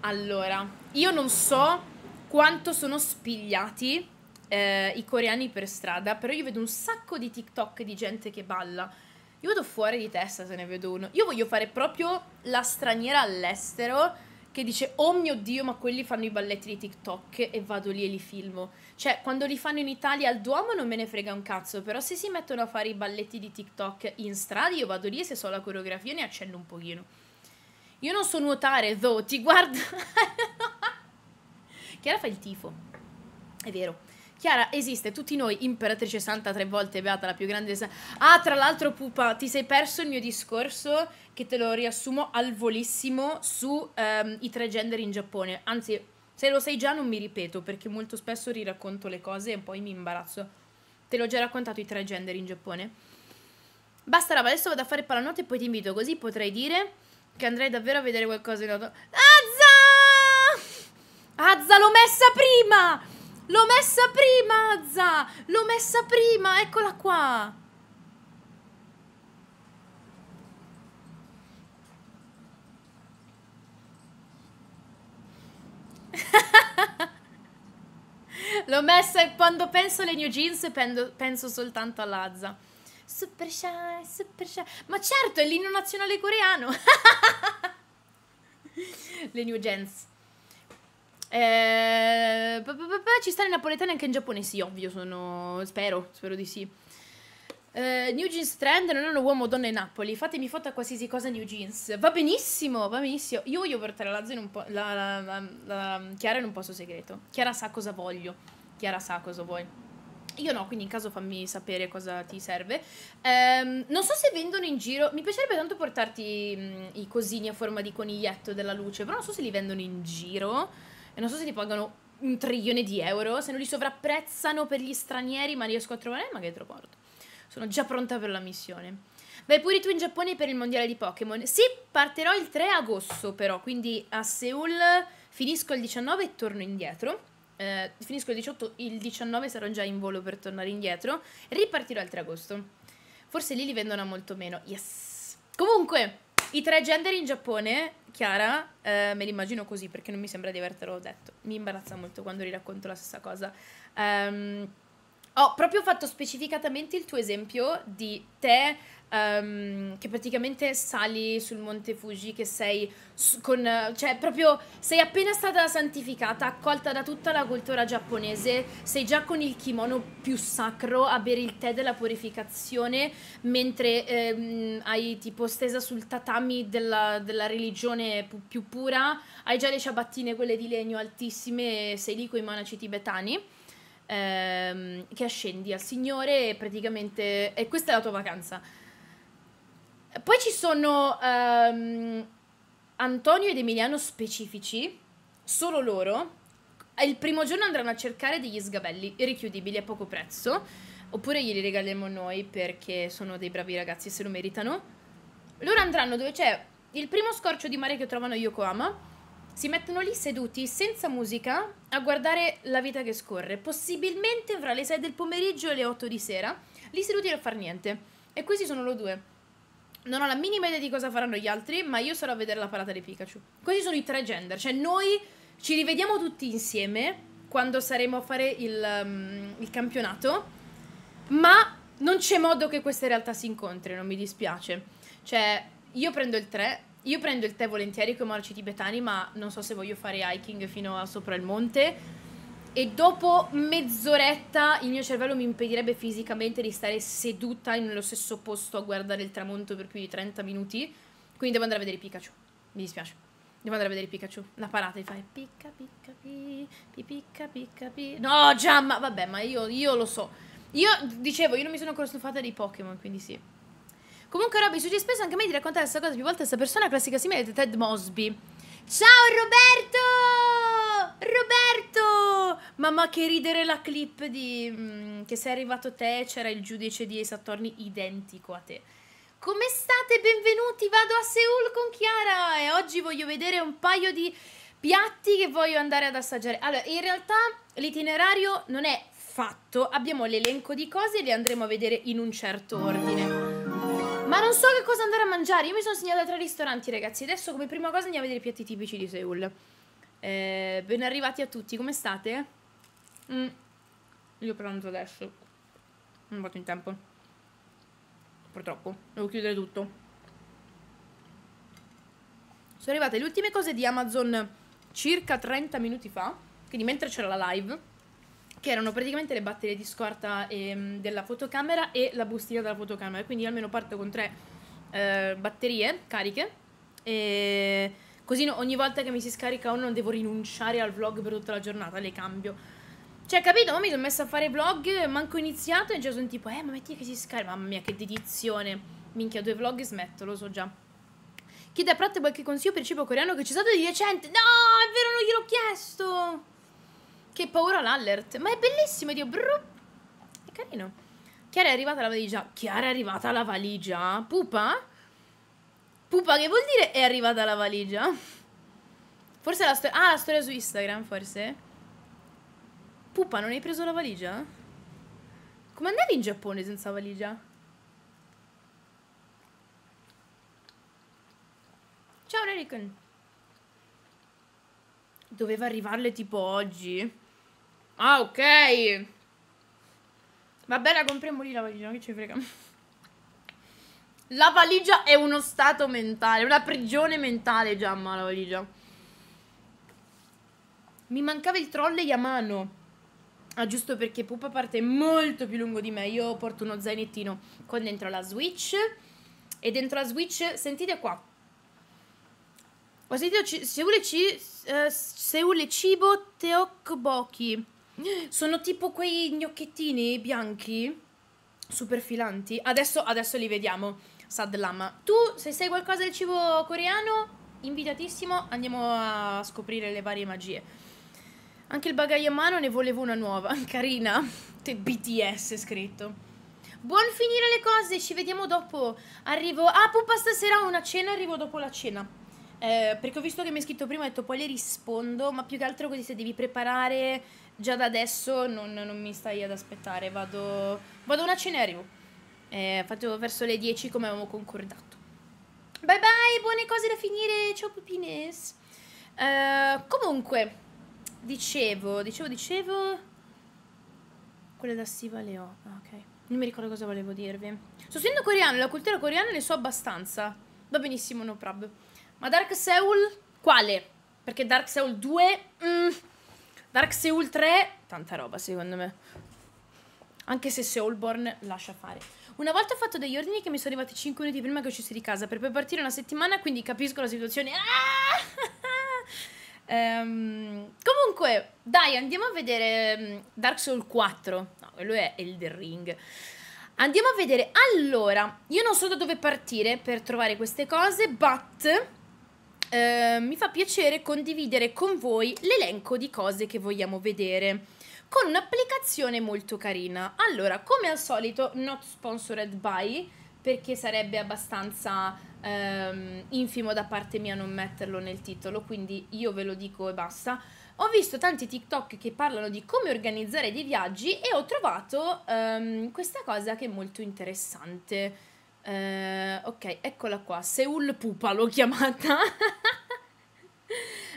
Allora, io non so quanto sono spigliati eh, i coreani per strada, però io vedo un sacco di TikTok di gente che balla. Io vado fuori di testa se ne vedo uno. Io voglio fare proprio la straniera all'estero che dice "Oh mio Dio, ma quelli fanno i balletti di TikTok" e vado lì e li filmo. Cioè, quando li fanno in Italia al Duomo non me ne frega un cazzo, però se si mettono a fare i balletti di TikTok in strada io vado lì e se so la coreografia ne accendo un pochino. Io non so nuotare, though, ti guardo. Chiara fa il tifo. È vero. Chiara esiste, tutti noi, imperatrice santa tre volte beata, la più grande... ah, tra l'altro, Pupa, ti sei perso il mio discorso, che te lo riassumo al volissimo, su um, i tre gender in Giappone. Anzi, se lo sai già non mi ripeto, perché molto spesso riracconto le cose e poi mi imbarazzo. Te l'ho già raccontato i tre gender in Giappone. Basta, Rava, adesso vado a fare palanotto e poi ti invito, così potrei dire... Che andrei davvero a vedere qualcosa in auto. Azza! Azza, l'ho messa prima! L'ho messa prima, Azza! L'ho messa prima, eccola qua! L'ho messa e quando penso alle new jeans penso soltanto all'Azza. Super shy, super shy. Ma certo, è l'inno nazionale coreano. Le new gens. Eh, ci stanno i napoletani anche in Giappone? Sì, ovvio, sono... Spero, spero di sì. Eh, new Jeans Trend, non è un uomo, o donna in Napoli. Fatemi foto a qualsiasi cosa New Jeans. Va benissimo, va benissimo. Io voglio portare la, la, la, la Chiara in un posto segreto. Chiara sa cosa voglio. Chiara sa cosa vuoi. Io no, quindi in caso fammi sapere cosa ti serve. Um, non so se vendono in giro. Mi piacerebbe tanto portarti mh, i cosini a forma di coniglietto della luce, però non so se li vendono in giro. E non so se ti pagano un trilione di euro. Se non li sovrapprezzano per gli stranieri, ma riesco a trovare, magari te lo porto. Sono già pronta per la missione. Vai pure tu in Giappone per il mondiale di Pokémon. Sì, parterò il 3 agosto, però. Quindi a Seoul finisco il 19 e torno indietro eh, finisco il 18, il 19 sarò già in volo per tornare indietro, ripartirò il 3 agosto. Forse lì li vendono a molto meno, yes! Comunque, i tre gender in Giappone, Chiara, eh, me li immagino così perché non mi sembra di avertelo detto, mi imbarazza molto quando ri racconto la stessa cosa. Ehm... Um, ho proprio fatto specificatamente il tuo esempio di te um, che praticamente sali sul Monte Fuji, che sei con, cioè proprio sei appena stata santificata, accolta da tutta la cultura giapponese, sei già con il kimono più sacro a bere il tè della purificazione, mentre um, hai tipo stesa sul tatami della, della religione pu più pura, hai già le ciabattine quelle di legno altissime, sei lì con i monaci tibetani ehm, che ascendi al Signore e praticamente... E questa è la tua vacanza. Poi ci sono ehm, Antonio ed Emiliano specifici, solo loro. Il primo giorno andranno a cercare degli sgabelli irrichiudibili a poco prezzo, oppure glieli regaliamo noi perché sono dei bravi ragazzi e se lo meritano. Loro andranno dove c'è il primo scorcio di mare che trovano Yokohama si mettono lì seduti senza musica a guardare la vita che scorre, possibilmente fra le 6 del pomeriggio e le 8 di sera, lì seduti a far niente. E questi sono loro due. Non ho la minima idea di cosa faranno gli altri, ma io sarò a vedere la parata di Pikachu. Questi sono i tre gender, cioè noi ci rivediamo tutti insieme quando saremo a fare il, um, il campionato, ma non c'è modo che queste realtà si incontrino, mi dispiace. Cioè, io prendo il 3, io prendo il tè volentieri con i marci tibetani, ma non so se voglio fare hiking fino a sopra il monte. E dopo mezz'oretta il mio cervello mi impedirebbe fisicamente di stare seduta nello stesso posto a guardare il tramonto per più di 30 minuti. Quindi devo andare a vedere Pikachu. Mi dispiace. Devo andare a vedere Pikachu. La parata e fai picca picca pi, picca picca pi. No, Giamma! Vabbè, ma io, io lo so. Io dicevo, io non mi sono ancora stufata dei Pokémon, quindi sì. Comunque Robby, ci spesso anche a me di raccontare questa cosa più volte a questa persona classica simile di Ted Mosby. Ciao Roberto! Roberto! Mamma che ridere la clip di... Mm, che sei arrivato te c'era il giudice di Esattorni identico a te. Come state? Benvenuti! Vado a Seul con Chiara e oggi voglio vedere un paio di piatti che voglio andare ad assaggiare. Allora, in realtà l'itinerario non è fatto, abbiamo l'elenco di cose e le andremo a vedere in un certo ordine. Ma non so che cosa andare a mangiare. Io mi sono segnata tre ristoranti, ragazzi. Adesso, come prima cosa, andiamo a vedere i piatti tipici di Seoul. Eh, ben arrivati a tutti, come state? Mm. Io pranzo adesso. Non vado in tempo. Purtroppo. Devo chiudere tutto. Sono arrivate le ultime cose di Amazon circa 30 minuti fa. Quindi mentre c'era la live che erano praticamente le batterie di scorta ehm, della fotocamera e la bustina della fotocamera, quindi io almeno parto con tre eh, batterie cariche e così ogni volta che mi si scarica uno non devo rinunciare al vlog per tutta la giornata, le cambio. Cioè, capito? Ma mi sono messa a fare vlog, manco iniziato e già sono tipo, eh, ma metti che si scarica, mamma mia, che dedizione. Minchia, due vlog smetto, lo so già. Chiede a Pratt qualche consiglio per il cibo coreano che c'è stato di recente. No, è vero, non gliel'ho chiesto! Che paura l'allert. Ma è bellissimo, Dio. Brrr. È carino. Chiara è arrivata la valigia. Chiara è arrivata la valigia. Pupa? Pupa che vuol dire è arrivata la valigia? Forse la storia... Ah, la storia su Instagram, forse? Pupa, non hai preso la valigia? Come andavi in Giappone senza valigia? Ciao Rarikan. Doveva arrivarle tipo oggi. Ah, ok. Vabbè, la compriamo lì la valigia, che ci frega. La valigia è uno stato mentale, una prigione mentale, Giamma, la valigia. Mi mancava il trolley a mano. Ah, giusto perché Pupa parte molto più lungo di me. Io porto uno zainettino con dentro la Switch. E dentro la Switch, sentite qua. Ho sentito Seule, ci, uh, eh, Seule Cibo Teokboki. Sono tipo quei gnocchettini bianchi, super filanti. Adesso, adesso li vediamo, Sad Lama. Tu, se sai qualcosa del cibo coreano, invitatissimo, andiamo a scoprire le varie magie. Anche il bagaglio a mano ne volevo una nuova, carina. Te BTS scritto. Buon finire le cose, ci vediamo dopo. Arrivo. Ah, Pupa, stasera ho una cena, arrivo dopo la cena. Eh, perché ho visto che mi hai scritto prima, ho detto poi le rispondo, ma più che altro così se devi preparare già da adesso non, non mi stai ad aspettare, vado, vado una cena e arrivo. Eh, fatto verso le 10 come avevamo concordato. Bye bye, buone cose da finire, ciao pupines. Uh, comunque, dicevo, dicevo, dicevo... Quella da Siva le ho, ah, ok. Non mi ricordo cosa volevo dirvi. Sto studiando coreano, la cultura coreana ne so abbastanza. Va benissimo, no prob. Ma Dark Seoul, quale? Perché Dark Seoul 2... Mm, Dark Seul 3, tanta roba secondo me. Anche se Soulborn lascia fare. Una volta ho fatto degli ordini che mi sono arrivati 5 minuti prima che uscissi di casa, per poi partire una settimana, quindi capisco la situazione. Ah! ehm, comunque, dai, andiamo a vedere mm, Dark Soul 4. No, quello è Elder Ring. Andiamo a vedere. Allora, io non so da dove partire per trovare queste cose, but Ehm, mi fa piacere condividere con voi l'elenco di cose che vogliamo vedere con un'applicazione molto carina. Allora, come al solito, not sponsored by, perché sarebbe abbastanza ehm, infimo da parte mia non metterlo nel titolo, quindi io ve lo dico e basta. Ho visto tanti TikTok che parlano di come organizzare dei viaggi e ho trovato ehm, questa cosa che è molto interessante. Eh, ok, eccola qua, Seul Pupa l'ho chiamata.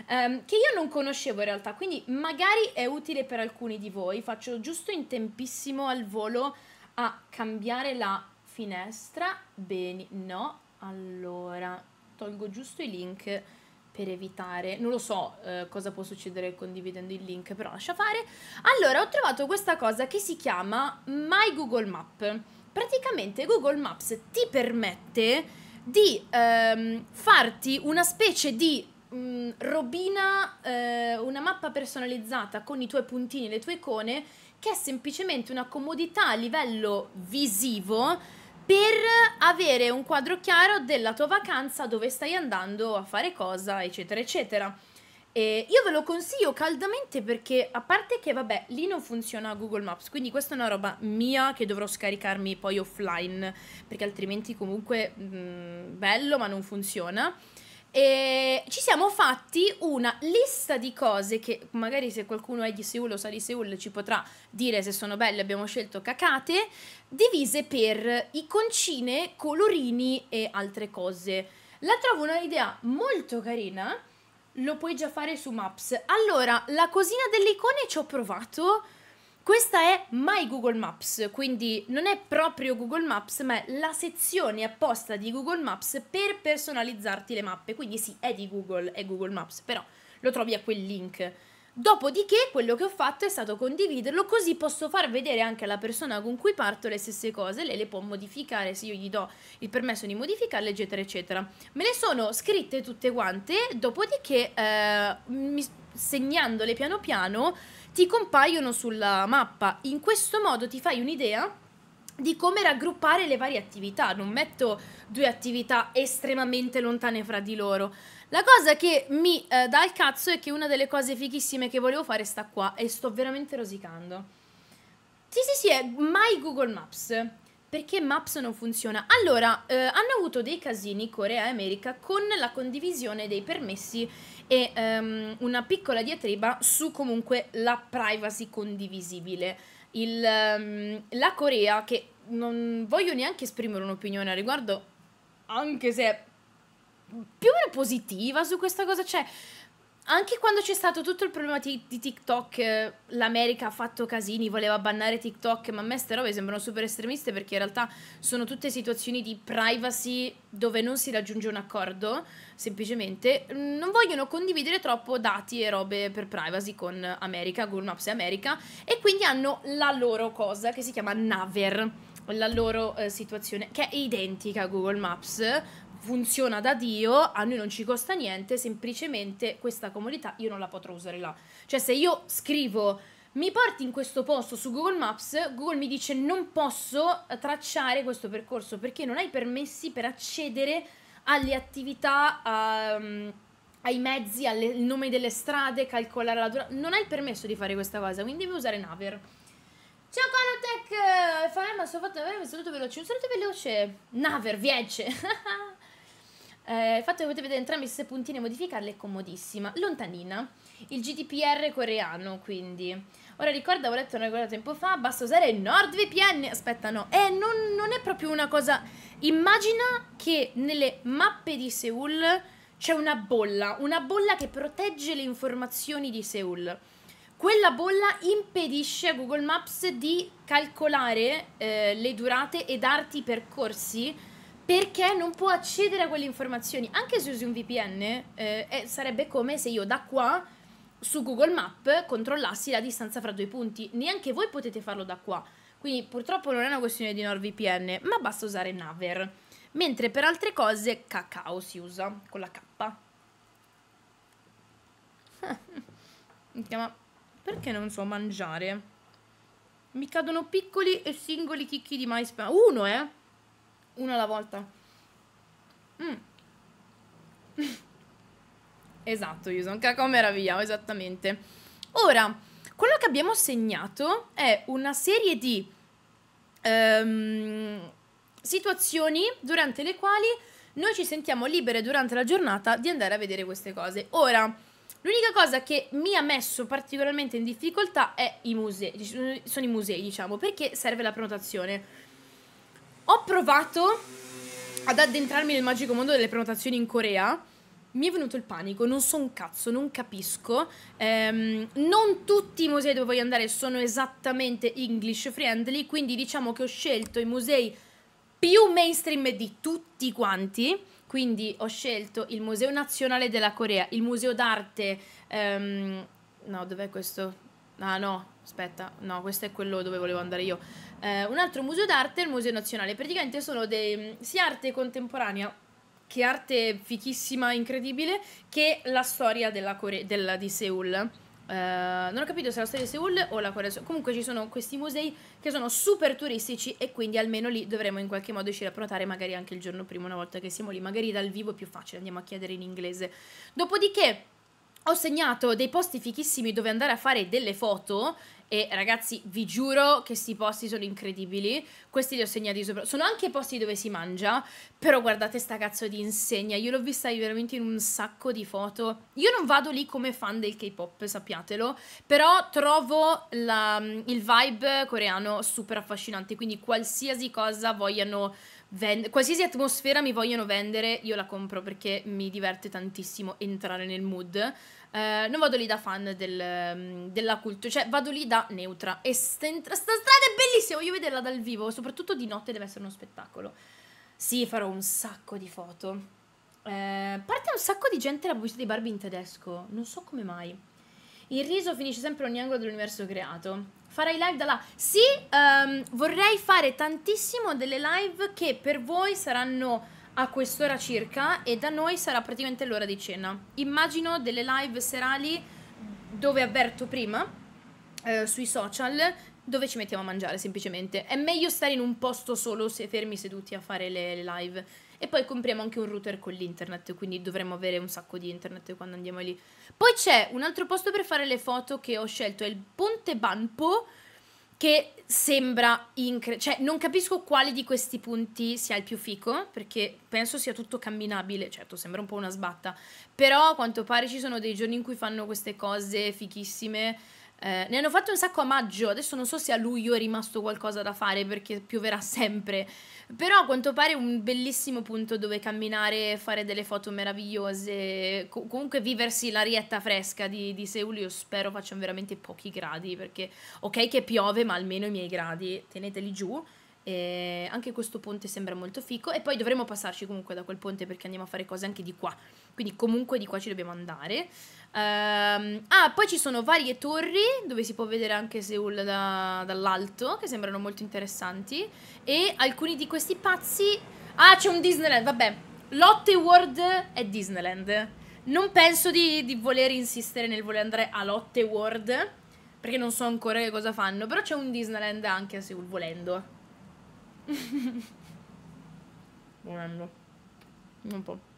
Um, che io non conoscevo in realtà, quindi magari è utile per alcuni di voi. Faccio giusto in tempissimo al volo a cambiare la finestra. Bene, no, allora tolgo giusto i link per evitare, non lo so eh, cosa può succedere condividendo il link, però lascia fare. Allora, ho trovato questa cosa che si chiama My Google Map praticamente Google Maps ti permette di ehm, farti una specie di mh, mm, robina, eh, una mappa personalizzata con i tuoi puntini, e le tue icone, che è semplicemente una comodità a livello visivo per avere un quadro chiaro della tua vacanza, dove stai andando a fare cosa, eccetera, eccetera. E io ve lo consiglio caldamente perché, a parte che, vabbè, lì non funziona Google Maps, quindi questa è una roba mia che dovrò scaricarmi poi offline, perché altrimenti comunque mh, mm, bello, ma non funziona. E ci siamo fatti una lista di cose che magari se qualcuno è di Seoul o sa di Seoul ci potrà dire se sono belle, abbiamo scelto cacate, divise per iconcine, colorini e altre cose. La trovo un'idea molto carina lo puoi già fare su Maps. Allora, la cosina delle icone ci ho provato. Questa è My Google Maps, quindi non è proprio Google Maps, ma è la sezione apposta di Google Maps per personalizzarti le mappe. Quindi sì, è di Google, è Google Maps, però lo trovi a quel link. Dopodiché quello che ho fatto è stato condividerlo così posso far vedere anche alla persona con cui parto le stesse cose, lei le può modificare se io gli do il permesso di modificarle eccetera eccetera. Me le sono scritte tutte quante, dopodiché eh, segnandole piano piano ti compaiono sulla mappa, in questo modo ti fai un'idea di come raggruppare le varie attività, non metto due attività estremamente lontane fra di loro. La cosa che mi eh, dà il cazzo è che una delle cose fichissime che volevo fare sta qua e sto veramente rosicando. Sì, sì, sì, è mai Google Maps. Perché Maps non funziona? Allora, eh, hanno avuto dei casini Corea e America con la condivisione dei permessi e ehm, una piccola diatriba su comunque la privacy condivisibile. Il, ehm, la Corea, che non voglio neanche esprimere un'opinione a riguardo, anche se più o meno positiva su questa cosa, cioè anche quando c'è stato tutto il problema di, di TikTok, l'America ha fatto casini, voleva bannare TikTok, ma a me queste robe sembrano super estremiste perché in realtà sono tutte situazioni di privacy dove non si raggiunge un accordo, semplicemente non vogliono condividere troppo dati e robe per privacy con America, Google Maps e America, e quindi hanno la loro cosa che si chiama Naver la loro eh, situazione, che è identica a Google Maps, funziona da Dio, a noi non ci costa niente, semplicemente questa comodità io non la potrò usare là. Cioè se io scrivo mi porti in questo posto su Google Maps, Google mi dice non posso eh, tracciare questo percorso perché non hai permessi per accedere alle attività, a, ehm, ai mezzi, al nome delle strade, calcolare la durata. Non hai permesso di fare questa cosa, quindi devi usare Naver. Ciao Conotech, eh, faremo eh, il suo fatto, un saluto veloce, un saluto veloce. Naver, viagge. Eh, il fatto che potete vedere entrambi queste puntine e modificarli è comodissima. Lontanina, il GDPR coreano, quindi. Ora ricorda, ho letto una cosa tempo fa, basta usare NordVPN. Aspetta, no, eh, non, non è proprio una cosa... Immagina che nelle mappe di Seoul c'è una bolla, una bolla che protegge le informazioni di Seoul quella bolla impedisce a Google Maps di calcolare eh, le durate e darti i percorsi perché non può accedere a quelle informazioni. Anche se usi un VPN, eh, eh, sarebbe come se io da qua su Google Map controllassi la distanza fra due punti. Neanche voi potete farlo da qua. Quindi purtroppo non è una questione di NordVPN, ma basta usare Naver. Mentre per altre cose Cacao si usa con la K. Mica, ma perché non so mangiare? Mi cadono piccoli e singoli chicchi di mais. Uno, eh? uno alla volta. Mm. esatto, Yuson, cacao meraviglia, esattamente. Ora, quello che abbiamo segnato è una serie di um, situazioni durante le quali noi ci sentiamo libere durante la giornata di andare a vedere queste cose. Ora... L'unica cosa che mi ha messo particolarmente in difficoltà è i musei, sono i musei, diciamo, perché serve la prenotazione. Ho provato ad addentrarmi nel magico mondo delle prenotazioni in Corea. Mi è venuto il panico, non so un cazzo, non capisco. Ehm, non tutti i musei dove voglio andare sono esattamente English friendly, quindi diciamo che ho scelto i musei più mainstream di tutti quanti. Quindi ho scelto il Museo Nazionale della Corea, il Museo d'Arte. Ehm, no, dov'è questo? Ah no, aspetta, no, questo è quello dove volevo andare io. Eh, un altro museo d'arte è il Museo Nazionale. Praticamente sono dei, sia arte contemporanea che arte fichissima, incredibile, che la storia della Core- della, di Seoul. Uh, non ho capito se è la storia di Seoul o la Corea del Sud. Comunque ci sono questi musei che sono super turistici e quindi almeno lì dovremo in qualche modo riuscire a prenotare magari anche il giorno prima una volta che siamo lì. Magari dal vivo è più facile, andiamo a chiedere in inglese. Dopodiché ho segnato dei posti fichissimi dove andare a fare delle foto e ragazzi vi giuro che questi posti sono incredibili questi li ho segnati sopra sono anche posti dove si mangia però guardate sta cazzo di insegna io l'ho vista veramente in un sacco di foto io non vado lì come fan del K-pop sappiatelo però trovo la, il vibe coreano super affascinante quindi qualsiasi cosa vogliano vend- qualsiasi atmosfera mi vogliono vendere, io la compro perché mi diverte tantissimo entrare nel mood. Uh, non vado lì da fan del, um, della cultura, cioè vado lì da neutra. E sta, sta strada è bellissima, voglio vederla dal vivo, soprattutto di notte deve essere uno spettacolo. Sì, farò un sacco di foto. Uh, parte un sacco di gente la pubblicità di Barbie in tedesco, non so come mai. Il riso finisce sempre ogni angolo dell'universo creato farai live da là. Sì, um, vorrei fare tantissimo delle live che per voi saranno a quest'ora circa e da noi sarà praticamente l'ora di cena. Immagino delle live serali dove avverto prima eh, sui social dove ci mettiamo a mangiare semplicemente. È meglio stare in un posto solo se fermi seduti a fare le, le live e poi compriamo anche un router con l'internet, quindi dovremmo avere un sacco di internet quando andiamo lì. Poi c'è un altro posto per fare le foto che ho scelto, è il Ponte Banpo, che sembra incredibile. Cioè, non capisco quale di questi punti sia il più fico, perché penso sia tutto camminabile. Certo, sembra un po' una sbatta. Però, a quanto pare, ci sono dei giorni in cui fanno queste cose fichissime eh, ne hanno fatto un sacco a maggio, adesso non so se a luglio è rimasto qualcosa da fare perché pioverà sempre, però a quanto pare è un bellissimo punto dove camminare, fare delle foto meravigliose, Co comunque viversi l'arietta fresca di, di Seul, io spero facciano veramente pochi gradi perché ok che piove ma almeno i miei gradi teneteli giù. E anche questo ponte sembra molto fico e poi dovremo passarci comunque da quel ponte perché andiamo a fare cose anche di qua quindi comunque di qua ci dobbiamo andare Um, ah, poi ci sono varie torri dove si può vedere anche Seul da, dall'alto, che sembrano molto interessanti. E alcuni di questi pazzi. Ah, c'è un Disneyland, vabbè. Lotte World è Disneyland. Non penso di, di voler insistere nel voler andare a Lotte World, perché non so ancora che cosa fanno. Però c'è un Disneyland anche a Seul volendo. volendo. Un po'.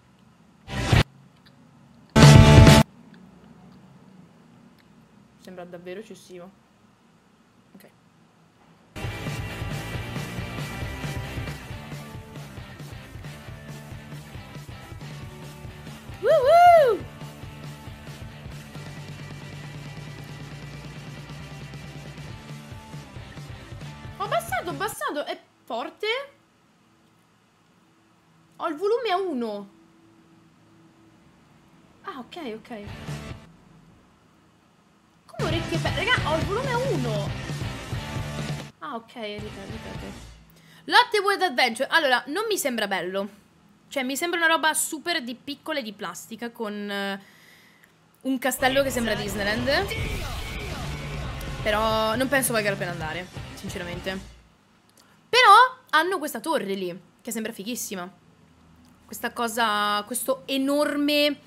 Sembra davvero eccessivo. Ok. Woohoo! Ho abbassato, ho abbassato. È forte? Ho il volume a 1. Ah, ok, ok orecchie per... Raga, ho il volume 1. Ah, ok, ripeto, ripeto. Latte World Adventure. Allora, non mi sembra bello. Cioè, mi sembra una roba super di piccole di plastica con uh, un castello che sembra Disneyland. Però non penso valga la pena andare, sinceramente. Però hanno questa torre lì, che sembra fighissima. Questa cosa, questo enorme...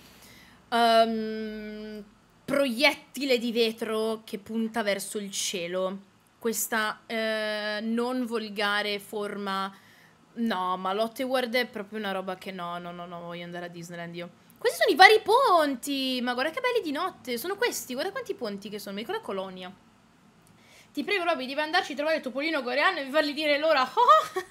Um, proiettile di vetro che punta verso il cielo. Questa eh, non volgare forma... No, ma Lotte World è proprio una roba che no, no, no, no, voglio andare a Disneyland io. Questi sono i vari ponti! Ma guarda che belli di notte! Sono questi, guarda quanti ponti che sono, mi ricordo la colonia. Ti prego, Robby, devi andarci a trovare il Topolino coreano e fargli dire loro. Oh!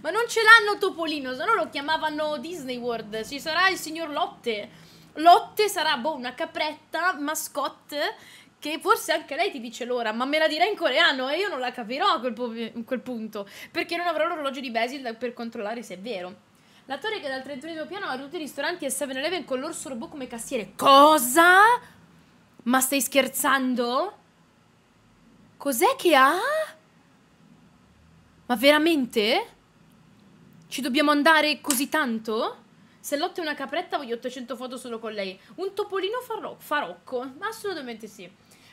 ma non ce l'hanno Topolino, se no lo chiamavano Disney World. Ci sarà il signor Lotte. Lotte sarà, boh, una capretta, mascotte, che forse anche lei ti dice l'ora, ma me la dirà in coreano e io non la capirò a quel, po- quel punto, perché non avrò l'orologio di Basil per controllare se è vero. La torre che dal 31 piano ha tutti i ristoranti e 7-Eleven con l'orso robot come cassiere. Cosa? Ma stai scherzando? Cos'è che ha? Ma veramente? Ci dobbiamo andare così tanto? Se Lotto è una capretta voglio 800 foto solo con lei. Un topolino farro- farocco? Assolutamente sì.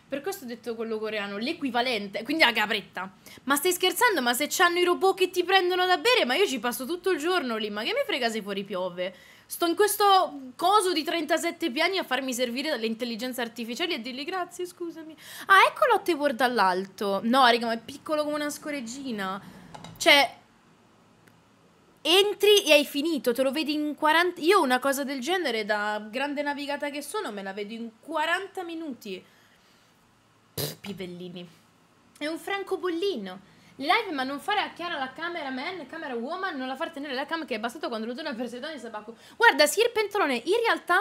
Per questo ho detto quello coreano, l'equivalente, quindi la capretta. Ma stai scherzando? Ma se c'hanno i robot che ti prendono da bere, ma io ci passo tutto il giorno lì, ma che mi frega se fuori piove? Sto in questo coso di 37 piani a farmi servire dalle intelligenze artificiali e a dirgli grazie, scusami. Ah, ecco Lotte Word dall'alto. No, raga, ma è piccolo come una scoreggina. Cioè, entri e hai finito, te lo vedi in 40... Io una cosa del genere, da grande navigata che sono, me la vedo in 40 minuti. Pff, Pivellini. È un Franco Bollino. live, ma non fare a Chiara la cameraman, camera woman, non la far tenere la cam che è bastato quando lo torna per Sedone Sabaku. Guarda, Sir Pentolone, in realtà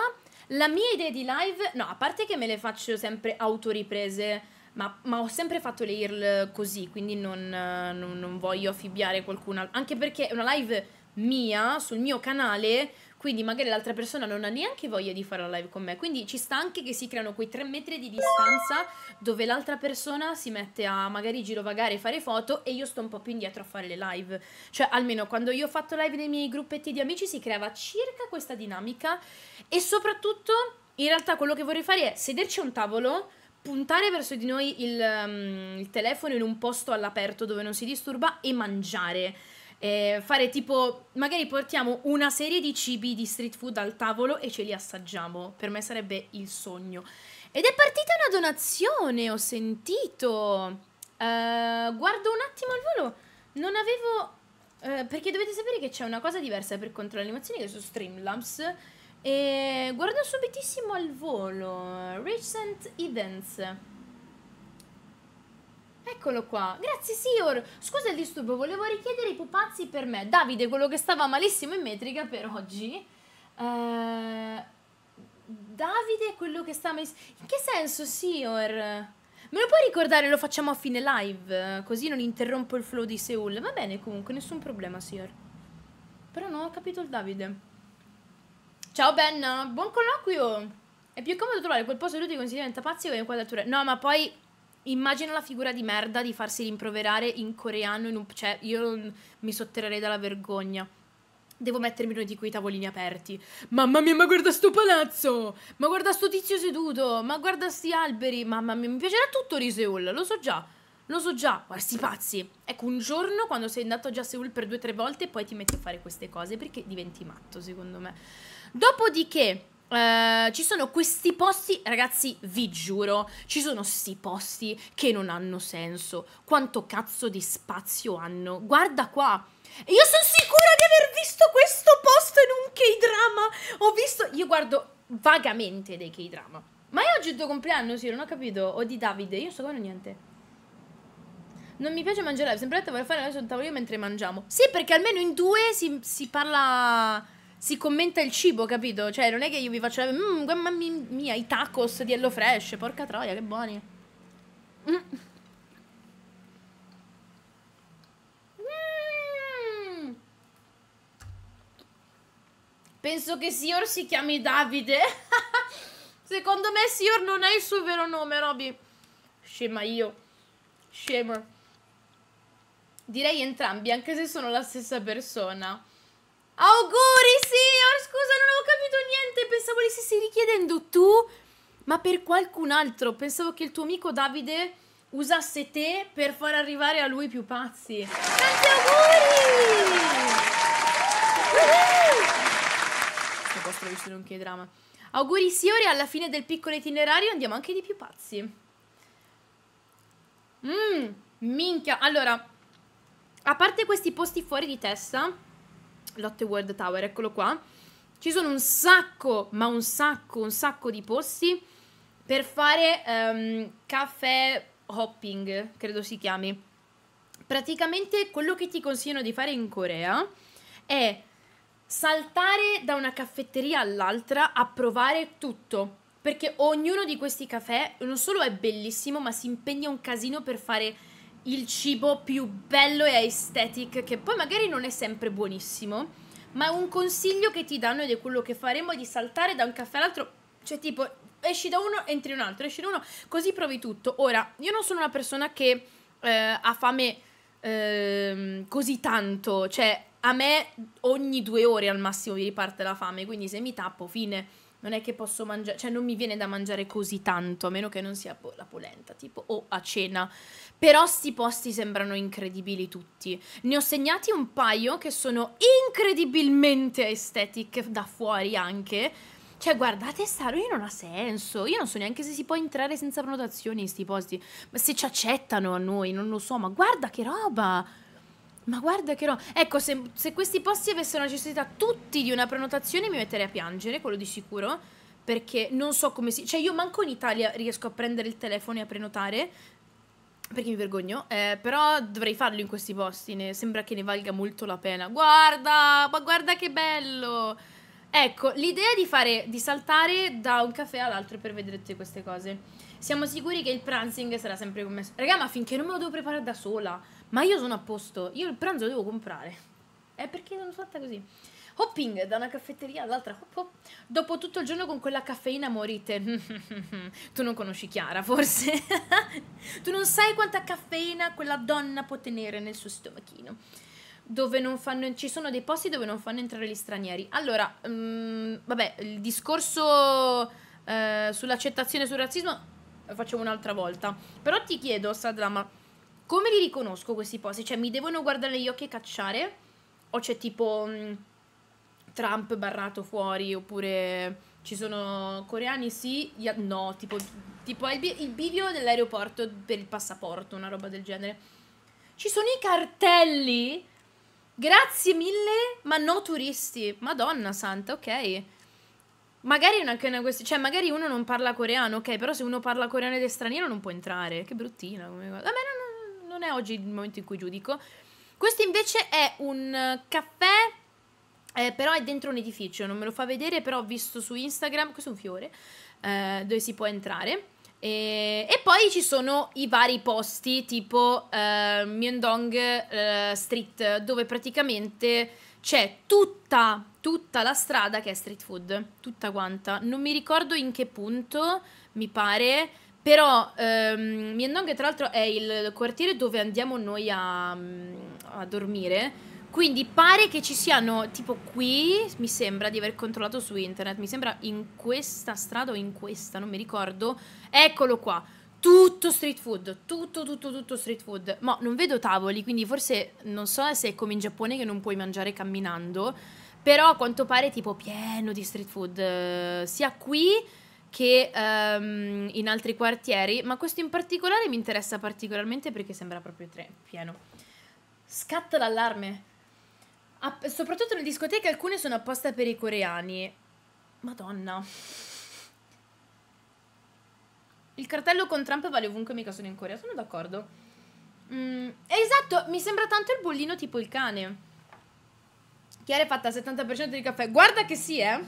la mia idea di live, no, a parte che me le faccio sempre autoriprese ma, ma ho sempre fatto le IRL così, quindi non, non, non voglio affibbiare qualcuna, anche perché è una live mia sul mio canale, quindi magari l'altra persona non ha neanche voglia di fare la live con me, quindi ci sta anche che si creano quei tre metri di distanza dove l'altra persona si mette a magari girovagare e fare foto e io sto un po' più indietro a fare le live, cioè almeno quando io ho fatto live nei miei gruppetti di amici si creava circa questa dinamica e soprattutto in realtà quello che vorrei fare è sederci a un tavolo puntare verso di noi il, um, il telefono in un posto all'aperto dove non si disturba e mangiare. Eh, fare tipo, magari portiamo una serie di cibi di street food al tavolo e ce li assaggiamo. Per me sarebbe il sogno. Ed è partita una donazione, ho sentito. Uh, guardo un attimo al volo. Non avevo... Uh, perché dovete sapere che c'è una cosa diversa per controllare le animazioni che su Streamlabs e guardo subitissimo al volo. Recent Events. Eccolo qua. Grazie, Sior. Scusa il disturbo, volevo richiedere i pupazzi per me. Davide, quello che stava malissimo in metrica per oggi. Uh, Davide, quello che sta malissimo... In che senso, Sior? Me lo puoi ricordare? Lo facciamo a fine live, così non interrompo il flow di Seoul. Va bene, comunque, nessun problema, Sior. Però non ho capito il Davide. Ciao Ben, buon colloquio! È più comodo trovare quel posto ludico in diventa pazzi con le quadrature. No, ma poi immagina la figura di merda di farsi rimproverare in coreano. In un... Cioè, io mi sotterrerei dalla vergogna. Devo mettermi uno di quei tavolini aperti. Mamma mia, ma guarda sto palazzo! Ma guarda sto tizio seduto! Ma guarda sti alberi! Mamma mia, mi piacerà tutto di Seul, lo so già. Lo so già, guarda sti pazzi. Ecco, un giorno quando sei andato già a Seul per due o tre volte poi ti metti a fare queste cose perché diventi matto, secondo me. Dopodiché, Uh, ci sono questi posti, ragazzi, vi giuro, ci sono questi posti che non hanno senso. Quanto cazzo di spazio hanno? Guarda qua. Io sono sicura di aver visto questo posto in un K-drama. Ho visto, io guardo vagamente dei K-drama. Ma è oggi il tuo compleanno, sì, non ho capito. O di Davide, io non sto guardando niente. Non mi piace mangiare sempre detto vorrei fare live sul tavolino mentre mangiamo. Sì, perché almeno in due si, si parla si commenta il cibo, capito? Cioè, non è che io vi faccio... Mmm, mamma mia, i tacos di Hello Fresh, porca troia, che buoni. Mm. mm. Penso che Sior si chiami Davide. Secondo me Sior non è il suo vero nome, Roby. Scema io. Scema. Direi entrambi, anche se sono la stessa persona. Auguri, sì! Oh, scusa, non avevo capito niente. Pensavo li stessi richiedendo tu, ma per qualcun altro. Pensavo che il tuo amico Davide usasse te per far arrivare a lui più pazzi. Tanti auguri! Questo posto lo visto non che drama. Auguri Siori, alla fine del piccolo itinerario andiamo anche di più pazzi. Mmm, minchia. Allora, a parte questi posti fuori di testa, Lotte World Tower, eccolo qua. Ci sono un sacco, ma un sacco, un sacco di posti per fare um, caffè hopping, credo si chiami. Praticamente quello che ti consigliano di fare in Corea è saltare da una caffetteria all'altra a provare tutto. Perché ognuno di questi caffè non solo è bellissimo, ma si impegna un casino per fare il cibo più bello e aesthetic, che poi magari non è sempre buonissimo, ma un consiglio che ti danno ed è quello che faremo è di saltare da un caffè all'altro, cioè tipo esci da uno, entri in un altro, esci da uno, così provi tutto. Ora, io non sono una persona che eh, ha fame eh, così tanto, cioè a me ogni due ore al massimo mi riparte la fame, quindi se mi tappo, fine non è che posso mangiare, cioè non mi viene da mangiare così tanto, a meno che non sia la polenta, tipo, o a cena. Però sti posti sembrano incredibili tutti. Ne ho segnati un paio che sono incredibilmente aesthetic da fuori anche. Cioè, guardate, Saro, io non ha senso. Io non so neanche se si può entrare senza prenotazioni in sti posti. Ma se ci accettano a noi, non lo so, ma guarda che roba! Ma guarda che no. Ecco, se, se questi posti avessero necessità tutti di una prenotazione mi metterei a piangere, quello di sicuro. Perché non so come si... Cioè, io manco in Italia riesco a prendere il telefono e a prenotare. Perché mi vergogno. Eh, però dovrei farlo in questi posti. Ne, sembra che ne valga molto la pena. Guarda! Ma guarda che bello! Ecco, l'idea di fare... di saltare da un caffè all'altro per vedere tutte queste cose. Siamo sicuri che il prancing sarà sempre con me. Raga, ma finché non me lo devo preparare da sola ma io sono a posto, io il pranzo lo devo comprare. È perché sono fatta così. Hopping da una caffetteria all'altra. Hop, hop. Dopo tutto il giorno con quella caffeina morite. tu non conosci Chiara, forse. tu non sai quanta caffeina quella donna può tenere nel suo stomachino. Fanno, ci sono dei posti dove non fanno entrare gli stranieri. Allora, um, vabbè, il discorso uh, sull'accettazione sul razzismo lo facciamo un'altra volta. Però ti chiedo, Sadama. Come li riconosco questi posti? Cioè, mi devono guardare negli occhi e cacciare? O c'è tipo mh, mm, Trump barrato fuori? Oppure ci sono coreani sì, no, tipo, tipo il, il bivio dell'aeroporto per il passaporto, una roba del genere. Ci sono i cartelli? Grazie mille, ma no turisti. Madonna santa, ok. Magari è anche una questione. Cioè, magari uno non parla coreano, ok. Però se uno parla coreano ed è straniero non può entrare. Che bruttina. Come... Vabbè, non non è oggi il momento in cui giudico. Questo invece è un eh, caffè eh, però è dentro un edificio, non me lo fa vedere, però ho visto su Instagram, questo è un fiore, eh, dove si può entrare. E, e, poi ci sono i vari posti tipo eh, Myeongdong eh, Street, dove praticamente c'è tutta, tutta la strada che è street food, tutta quanta. Non mi ricordo in che punto, mi pare, però ehm, Myeongdong, tra l'altro è il quartiere dove andiamo noi a, mm, a dormire. Quindi pare che ci siano, tipo qui, mi sembra di aver controllato su internet, mi sembra in questa strada o in questa, non mi ricordo. Eccolo qua, tutto street food, tutto, tutto, tutto street food. Ma non vedo tavoli, quindi forse non so se è come in Giappone che non puoi mangiare camminando. Però a quanto pare tipo pieno di street food, sia qui che um, in altri quartieri, ma questo in particolare mi interessa particolarmente perché sembra proprio tre, pieno. Scatta l'allarme. Ah, soprattutto nelle discoteche alcune sono apposta per i coreani. Madonna. Il cartello con Trump vale ovunque mica sono in Corea, sono d'accordo. Mm, esatto, mi sembra tanto il bollino tipo il cane. Chiara è fatta 70% di caffè. Guarda che sì, eh.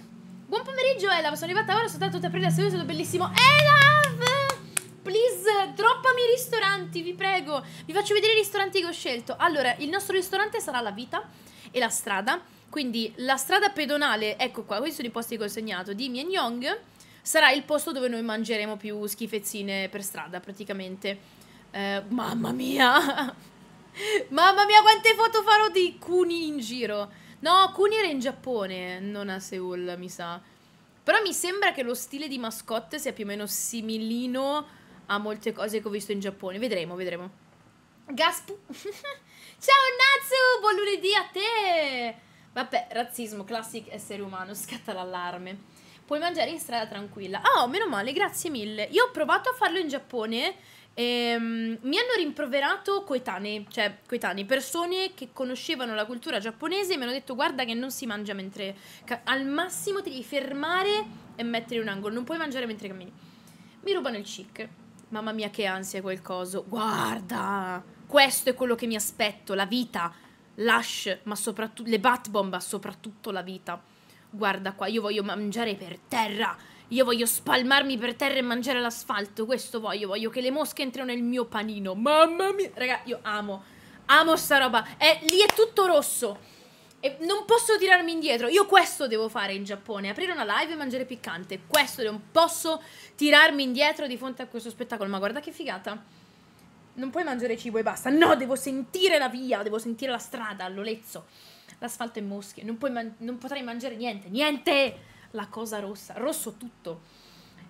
Buon pomeriggio Elav, sono arrivata ora, sono stata tutta presa, è stato bellissimo. Elav! Please, droppami i ristoranti, vi prego. Vi faccio vedere i ristoranti che ho scelto. Allora, il nostro ristorante sarà la vita e la strada. Quindi la strada pedonale, ecco qua, questi sono i posti che ho segnato, di Mien Yong, sarà il posto dove noi mangeremo più schifezzine per strada, praticamente. Eh, mamma mia! mamma mia, quante foto farò di cuni in giro! No, Kuni era in Giappone, non a Seoul, mi sa. Però mi sembra che lo stile di mascotte sia più o meno similino a molte cose che ho visto in Giappone. Vedremo, vedremo. Gaspu. Ciao Natsu, buon lunedì a te! Vabbè, razzismo, classic essere umano, scatta l'allarme. Puoi mangiare in strada tranquilla. Oh, meno male, grazie mille. Io ho provato a farlo in Giappone Ehm, mi hanno rimproverato coetanei, cioè coetanei, persone che conoscevano la cultura giapponese e mi hanno detto guarda che non si mangia mentre... Ca- al massimo ti devi fermare e mettere in un angolo, non puoi mangiare mentre cammini. Mi rubano il chic. Mamma mia che ansia quel coso. Guarda, questo è quello che mi aspetto, la vita. l'ash, ma soprattutto... Le Batbomb, ma soprattutto la vita. Guarda qua, io voglio mangiare per terra io voglio spalmarmi per terra e mangiare l'asfalto. Questo voglio. Voglio che le mosche entrino nel mio panino. Mamma mia. Raga, io amo. Amo sta roba. È, lì è tutto rosso. E non posso tirarmi indietro. Io questo devo fare in Giappone: aprire una live e mangiare piccante. Questo non posso tirarmi indietro di fronte a questo spettacolo. Ma guarda che figata! Non puoi mangiare cibo e basta. No, devo sentire la via, devo sentire la strada, l'olezzo, l'asfalto e mosche. Non, man non potrai mangiare niente, niente! la cosa rossa, rosso tutto.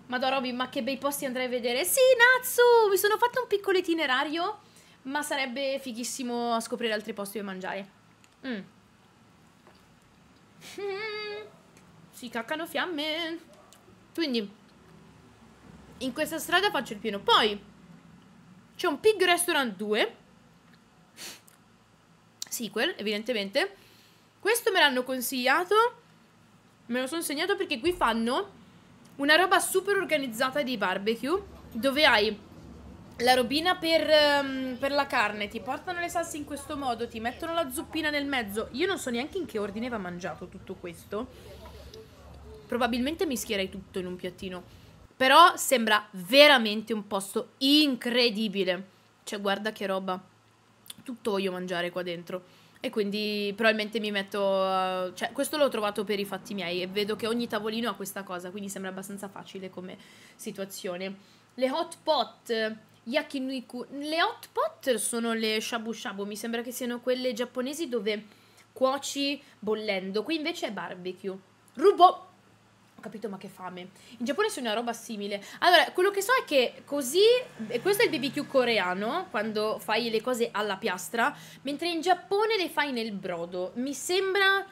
Madonna Robin, ma che bei posti andrei a vedere. Sì, Natsu, mi sono fatto un piccolo itinerario, ma sarebbe fighissimo a scoprire altri posti dove mangiare. Mm. Si caccano fiamme. Quindi, in questa strada faccio il pieno. Poi, c'è un Pig Restaurant 2. Sequel, evidentemente. Questo me l'hanno consigliato Me lo sono segnato perché qui fanno una roba super organizzata di barbecue dove hai la robina per, um, per, la carne, ti portano le salse in questo modo, ti mettono la zuppina nel mezzo. Io non so neanche in che ordine va mangiato tutto questo. Probabilmente mischierei tutto in un piattino. Però sembra veramente un posto incredibile. Cioè, guarda che roba. Tutto voglio mangiare qua dentro. E quindi probabilmente mi metto... Eh, cioè, questo l'ho trovato per i fatti miei e vedo che ogni tavolino ha questa cosa, quindi sembra abbastanza facile come situazione. Le hot pot... Yakiniku. Le hot pot sono le shabu shabu, mi sembra che siano quelle giapponesi dove cuoci bollendo. Qui invece è barbecue. Rubo! capito, ma che fame. In Giappone c'è una roba simile. Allora, quello che so è che così, questo è il BBQ coreano, quando fai le cose alla piastra, mentre in Giappone le fai nel brodo. Mi sembra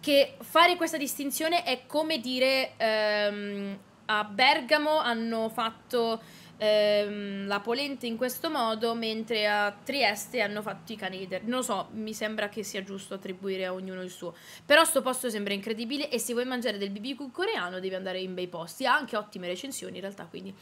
che fare questa distinzione è come dire ehm, a Bergamo hanno fatto ehm, la polenta in questo modo, mentre a Trieste hanno fatto i caneder. Non lo so, mi sembra che sia giusto attribuire a ognuno il suo. Però sto posto sembra incredibile e se vuoi mangiare del BBQ coreano devi andare in bei posti. Ha anche ottime recensioni in realtà, quindi.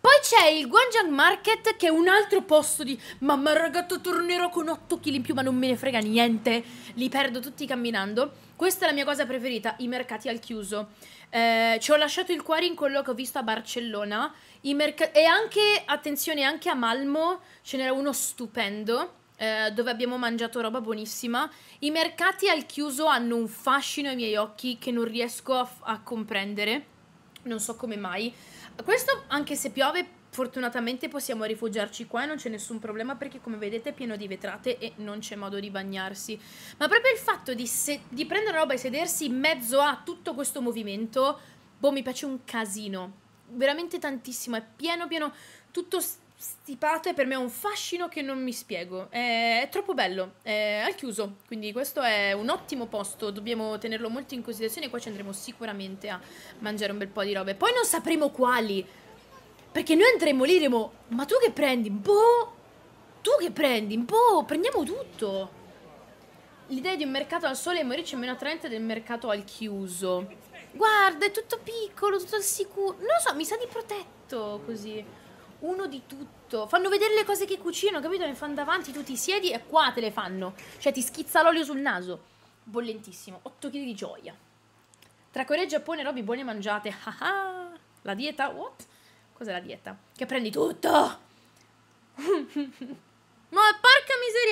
Poi c'è il Guanjang Market che è un altro posto di mamma ragazzo tornerò con 8 kg in più ma non me ne frega niente. Li perdo tutti camminando. Questa è la mia cosa preferita, i mercati al chiuso eh, ci ho lasciato il cuore in quello che ho visto a Barcellona merc- e anche, attenzione, anche a Malmo ce n'era uno stupendo eh, dove abbiamo mangiato roba buonissima. I mercati al chiuso hanno un fascino ai miei occhi che non riesco a, f- a comprendere, non so come mai. Questo anche se piove Fortunatamente possiamo rifugiarci qua e non c'è nessun problema perché come vedete è pieno di vetrate e non c'è modo di bagnarsi. Ma proprio il fatto di, di prendere roba e sedersi in mezzo a tutto questo movimento, boh, mi piace un casino. Veramente tantissimo, è pieno pieno, tutto stipato e per me è un fascino che non mi spiego. È, è troppo bello, è al chiuso, quindi questo è un ottimo posto, dobbiamo tenerlo molto in considerazione, e qua ci andremo sicuramente a mangiare un bel po' di robe. Poi non sapremo quali perché noi andremo lì e diremo, ma tu che prendi? Boh! Tu che prendi? Boh, prendiamo tutto! L'idea di un mercato al sole è morirci meno attraente del mercato al chiuso. Guarda, è tutto piccolo, tutto al sicuro. Non lo so, mi sa di protetto così. Uno di tutto. Fanno vedere le cose che cucino, capito? Ne fanno davanti, tu ti siedi e qua te le fanno. Cioè ti schizza l'olio sul naso. Bollentissimo. 8 kg di gioia. Tra Corea e Giappone, Robby, buone mangiate. Ah ah. La dieta, what? Cos'è la dieta? Che prendi tutto! Ma porca miseria,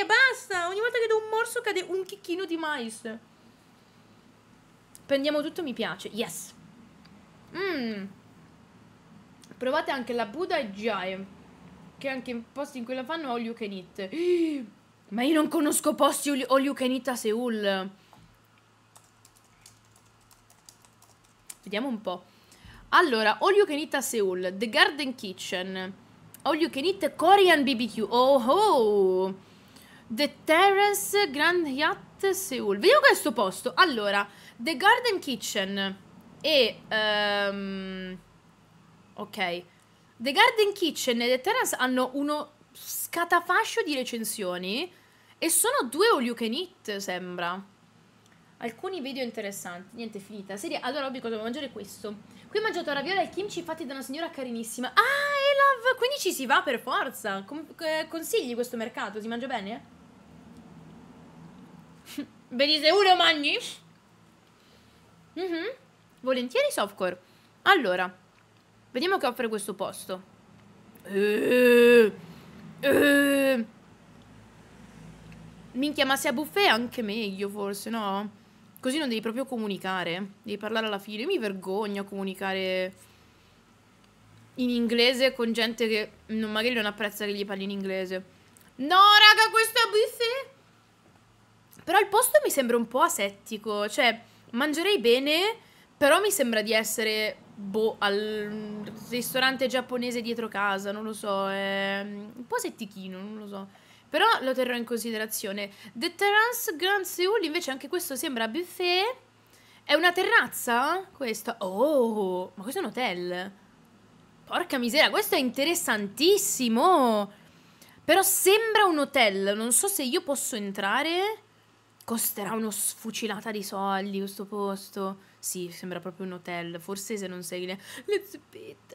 basta! Ogni volta che do un morso cade un chicchino di mais. Prendiamo tutto, mi piace. Yes! Mmm! Provate anche la Buddha e Jai. Che anche in posti in cui la fanno all you can eat. Ma io non conosco posti all you can eat a Seoul. Vediamo un po'. Allora, All You Can Eat a Seoul, The Garden Kitchen, All You Can Eat Korean BBQ, oh oh! The Terrace Grand Yacht Seoul. Vediamo questo posto. Allora, The Garden Kitchen e... Um, ok. The Garden Kitchen e The Terrace hanno uno scatafascio di recensioni e sono due All You Can Eat, sembra. Alcuni video interessanti. Niente, finita. Serie, allora Robby, cosa devo mangiare questo? Qui ho mangiato raviola e kimchi fatti da una signora carinissima. Ah, e love! Quindi ci si va per forza. Com eh, consigli questo mercato? Si mangia bene? Vedi se uno mangi? Mm -hmm. Volentieri softcore. Allora, vediamo che offre questo posto. Eeeh, eeeh. Minchia, ma se a buffet è anche meglio forse, no? Così non devi proprio comunicare, devi parlare alla fine. Io mi vergogno a comunicare in inglese con gente che non, magari non apprezza che gli parli in inglese. No, raga, questo è buffet! Però il posto mi sembra un po' asettico, cioè mangerei bene, però mi sembra di essere boh, al ristorante giapponese dietro casa, non lo so, è un po' settichino, non lo so. Però lo terrò in considerazione. The Deterrence Grand Seoul, invece anche questo sembra buffet. È una terrazza? Questo? Oh, ma questo è un hotel. Porca miseria, questo è interessantissimo. Però sembra un hotel. Non so se io posso entrare. Costerà uno sfucilata di soldi questo posto. Sì, sembra proprio un hotel. Forse se non sei le, le zippette.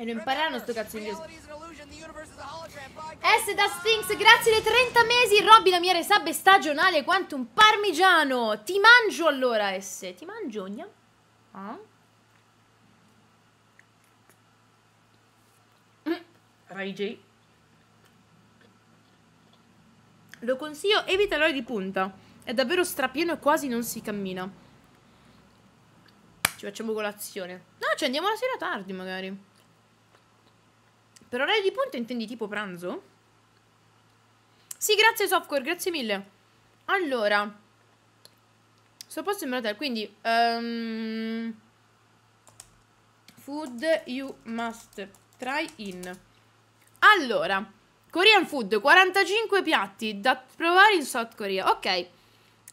E non impareranno sto cazzo inglese. S da Sphinx, grazie dei 30 mesi. Robby, la mia resub è stagionale quanto un parmigiano. Ti mangio allora, S. Ti mangio, gna? Ah? Rai mm. J. Lo consiglio, evita l'ora di punta. È davvero strapieno e quasi non si cammina. Ci facciamo colazione. No, ci andiamo la sera tardi, magari. Per orario di punta intendi tipo pranzo? Sì, grazie software, grazie mille. Allora, sto posto in hotel, quindi... Um, food you must try in. Allora, Korean food, 45 piatti da provare in South Korea. Ok,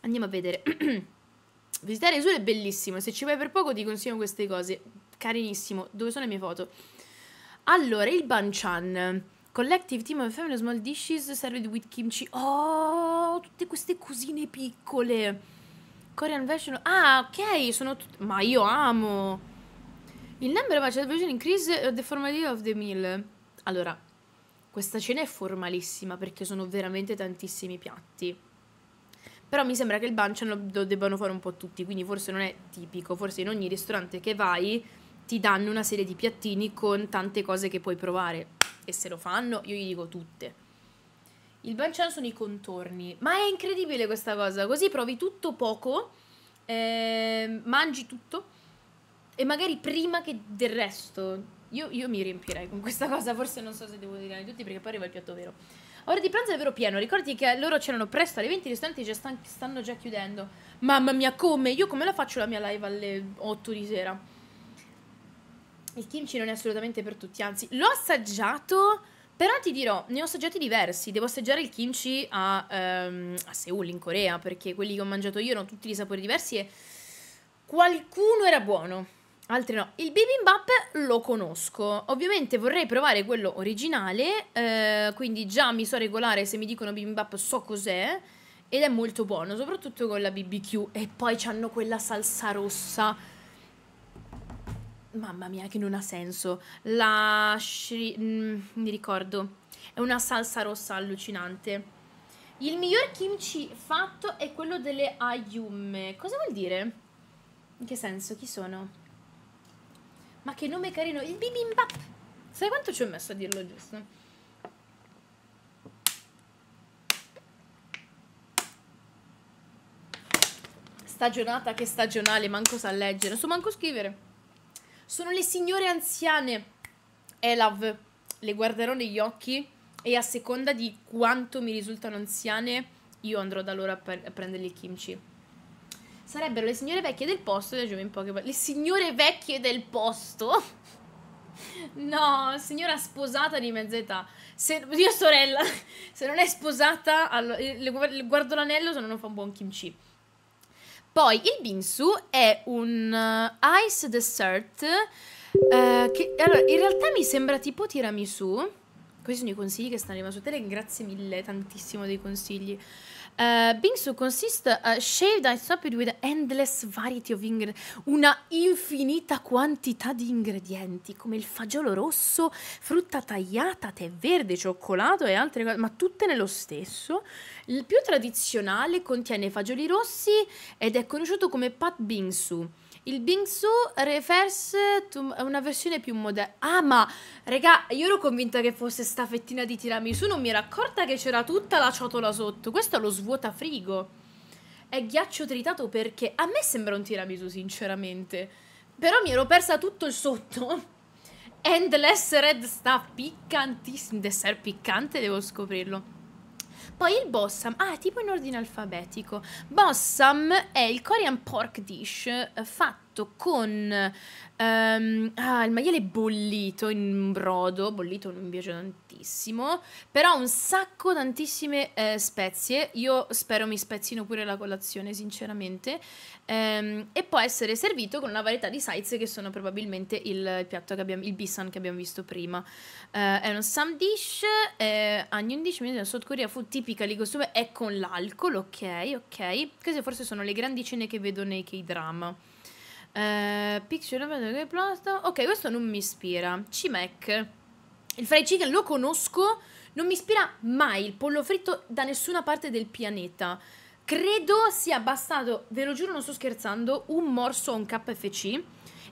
andiamo a vedere. Visitare le isole è bellissimo, se ci vai per poco ti consiglio queste cose. Carinissimo, dove sono le mie foto? Allora, il banchan. Collective Team of Family Small Dishes Served with Kimchi. Oh, tutte queste cosine piccole. Korean version. Ah, ok, sono tutte... Ma io amo. Il number of budget version increase uh, the formality of the meal. Allora, questa cena è formalissima perché sono veramente tantissimi piatti. Però mi sembra che il banchan lo debbano fare un po' tutti, quindi forse non è tipico. Forse in ogni ristorante che vai ti danno una serie di piattini con tante cose che puoi provare e se lo fanno io gli dico tutte. Il banchan sono i contorni, ma è incredibile questa cosa, così provi tutto poco, eh, mangi tutto e magari prima che del resto. Io, io, mi riempirei con questa cosa, forse non so se devo dire a tutti perché poi arriva il piatto vero. Ora di pranzo è vero pieno, ricordi che loro c'erano presto alle 20, i ristoranti già stanno, stanno già chiudendo. Mamma mia, come? Io come la faccio la mia live alle 8 di sera? Il kimchi non è assolutamente per tutti, anzi, l'ho assaggiato, però ti dirò, ne ho assaggiati diversi. Devo assaggiare il kimchi a, um, a Seoul, in Corea, perché quelli che ho mangiato io erano tutti di sapori diversi e qualcuno era buono. Altri no. Il bibimbap lo conosco. Ovviamente vorrei provare quello originale, eh, quindi già mi so regolare se mi dicono bibimbap so cos'è ed è molto buono, soprattutto con la BBQ e poi hanno quella salsa rossa Mamma mia, che non ha senso. La... Shri, mm, mi ricordo. È una salsa rossa allucinante. Il miglior kimchi fatto è quello delle Ayum. Cosa vuol dire? In che senso? Chi sono? Ma che nome carino. Il bibimbap. Sai quanto ci ho messo a dirlo giusto? Stagionata che stagionale, manco sa leggere. Non so manco scrivere. Sono le signore anziane. Elav, le guarderò negli occhi e a seconda di quanto mi risultano anziane, io andrò da loro a, a prendere il kimchi. Sarebbero le signore vecchie del posto e in poche parole. Le signore vecchie del posto? No, signora sposata di mezz'età. Se, io sorella, se non è sposata, allora, eh, guardo l'anello se non fa un buon kimchi. Poi il Binsu è un eh, ice dessert eh, che allora, in realtà mi sembra tipo tiramisù. Questi sono i consigli che stanno arrivando su Telegram, grazie mille tantissimo dei consigli. Uh, Bingsu consists uh, eh, shaved and stopped with endless variety of ingredients, una infinita quantità di ingredienti come il fagiolo rosso, frutta tagliata, tè verde, cioccolato e altre cose, ma tutte nello stesso. Il più tradizionale contiene fagioli rossi ed è conosciuto come pat bingsu il Bingsu Refers to una versione più moderna. Ah, ma regà, io ero convinta che fosse sta fettina di tiramisù, non mi era accorta che c'era tutta la ciotola sotto. Questo è lo svuota frigo. È ghiaccio tritato perché a me sembra un tiramisù, sinceramente. Però mi ero persa tutto il sotto. Endless Red sta piccantissimo. Dessert piccante, devo scoprirlo. Poi il bossam, ah, tipo in ordine alfabetico. Bossam è il Korean pork dish eh, fatto fatto con um, ah, il maiale bollito in brodo, bollito non mi piace tantissimo, però un sacco tantissime eh, spezie, io spero mi spezzino pure la colazione sinceramente, um, e può essere servito con una varietà di sides che sono probabilmente il, piatto che abbiamo, il bisan che abbiamo visto prima. Uh, è un sam dish, eh, onion dish, in Sud Corea fu tipica di costume, è con l'alcol, ok, ok, queste forse sono le grandi cene che vedo nei K-drama. Uh, picture of plasma. Ok, questo non mi ispira. C-Mac. Il fried chicken lo conosco, non mi ispira mai il pollo fritto da nessuna parte del pianeta. Credo sia bastato, ve lo giuro non sto scherzando, un morso a un KFC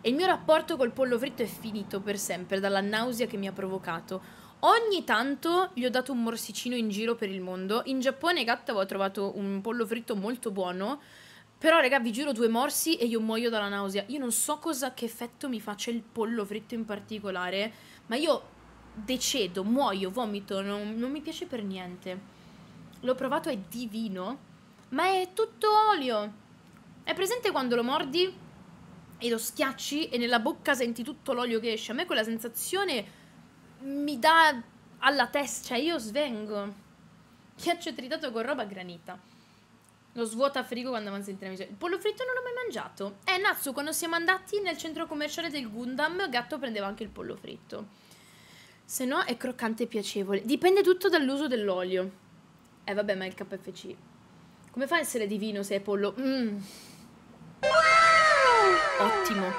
e il mio rapporto col pollo fritto è finito per sempre dalla nausea che mi ha provocato. Ogni tanto gli ho dato un morsicino in giro per il mondo. In Giappone, gatto, avevo trovato un pollo fritto molto buono però, raga, vi giuro due morsi e io muoio dalla nausea. Io non so cosa, che effetto mi faccia il pollo fritto in particolare, ma io decedo, muoio, vomito, non, non mi piace per niente. L'ho provato, è divino, ma è tutto olio. È presente quando lo mordi e lo schiacci e nella bocca senti tutto l'olio che esce? A me quella sensazione mi dà alla testa, cioè io svengo. Ghiaccio tritato con roba granita. Lo svuota frigo quando avanza in amici. Il pollo fritto non l'ho mai mangiato. Eh, Natsu, quando siamo andati nel centro commerciale del Gundam, il Gatto prendeva anche il pollo fritto. Se no è croccante e piacevole. Dipende tutto dall'uso dell'olio. Eh, vabbè, ma il KFC. Come fa a essere divino se è pollo? Mmm. Ottimo.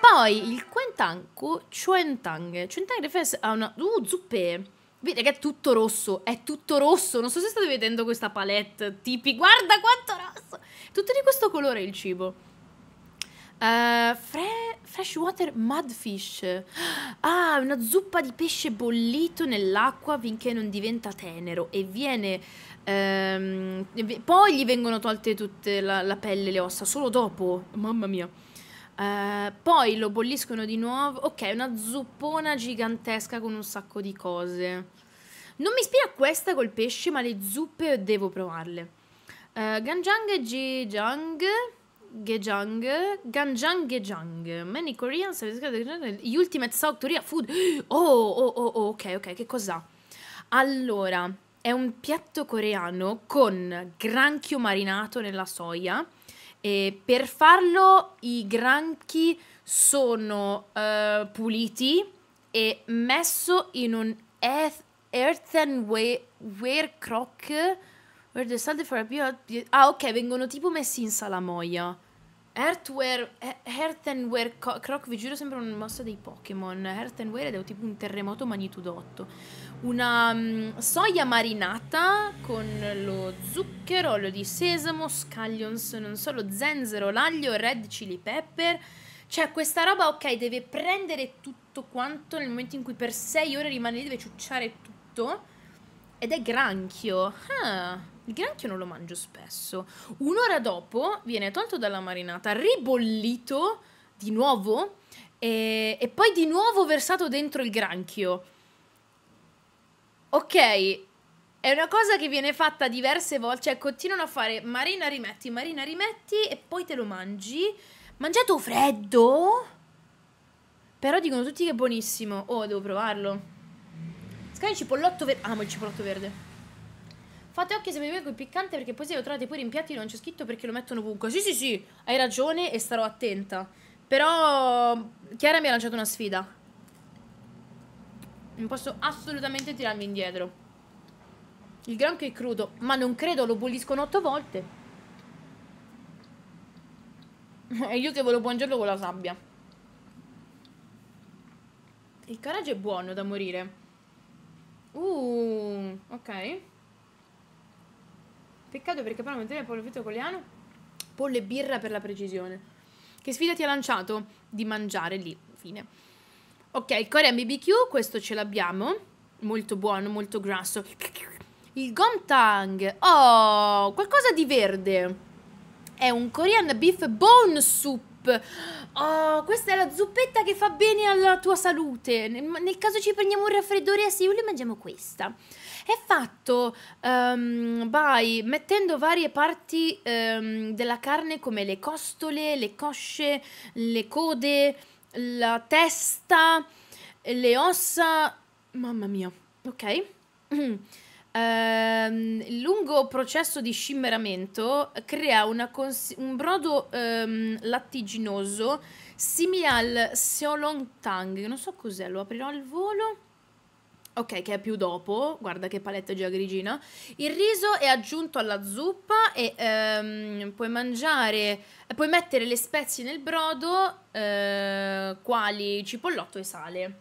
Poi il Quentang, Chuentang. Chuentang refers a una... Uh, zuppe! Vedi che è tutto rosso, è tutto rosso. Non so se state vedendo questa palette tipi. Guarda quanto rosso! Tutto di questo colore il cibo. Uh, fre freshwater mudfish. Ah, una zuppa di pesce bollito nell'acqua finché non diventa tenero e viene... Um, poi gli vengono tolte tutte la, la pelle e le ossa, solo dopo. Mamma mia. Uh, poi lo bolliscono di nuovo. Ok, una zuppona gigantesca con un sacco di cose. Non mi ispira questa col pesce, ma le zuppe devo provarle. Uh, Ganjang Gijang. Gejang, Ganjang Gejang, many Koreans, Ultimate South Korea Food. Oh, oh, oh, oh, ok, ok, che cos'ha? Allora, è un piatto coreano con granchio marinato nella soia, e per farlo i granchi sono uh, puliti e messo in un earthenware crock where the salt for a Ah, ok, vengono tipo messi in salamoia. Earthware, earthenware crock, vi giuro sembra un mosso dei Pokémon. Earthenware è tipo un terremoto magnitudo 8 una um, soia marinata con lo zucchero, olio di sesamo, scallions, non solo zenzero, l'aglio, red chili pepper. Cioè, questa roba, ok, deve prendere tutto quanto nel momento in cui per 6 ore rimane lì, deve ciucciare tutto. Ed è granchio. Ah, il granchio non lo mangio spesso. Un'ora dopo viene tolto dalla marinata, ribollito di nuovo e, e poi di nuovo versato dentro il granchio. Ok, è una cosa che viene fatta diverse volte, cioè continuano a fare Marina rimetti, Marina rimetti e poi te lo mangi. Mangiato freddo? Però dicono tutti che è buonissimo. Oh, devo provarlo. Scagli cipollotto verde. Amo il cipollotto verde. Fate occhio se mi vengo il piccante perché poi se lo trovate pure in piatti non c'è scritto perché lo mettono ovunque. Sì, sì, sì, hai ragione e starò attenta. Però Chiara mi ha lanciato una sfida. Non posso assolutamente tirarmi indietro. Il granchio è crudo, ma non credo lo bolliscono otto volte. e io che volevo buongiorno con la sabbia. Il coraggio è buono da morire. Uh, ok. Peccato perché poi non mettere il pollo fritto coreano. Pollo e birra per la precisione. Che sfida ti ha lanciato di mangiare lì? Fine. Ok, il Korean BBQ, questo ce l'abbiamo. Molto buono, molto grasso. Il Gomtang. Oh, qualcosa di verde. È un Korean Beef Bone Soup. Oh, questa è la zuppetta che fa bene alla tua salute. Nel, nel caso ci prendiamo un raffreddore a Seul, mangiamo questa. È fatto um, by, mettendo varie parti um, della carne come le costole, le cosce, le code la testa, le ossa, mamma mia, ok? Um, il lungo processo di scimmeramento crea un brodo um, lattiginoso simile al Seolong Tang. Non so cos'è, lo aprirò al volo. Ok, che è più dopo, guarda che paletta già grigina. Il riso è aggiunto alla zuppa e ehm, puoi mangiare, puoi mettere le spezie nel brodo, eh, quali cipollotto e sale.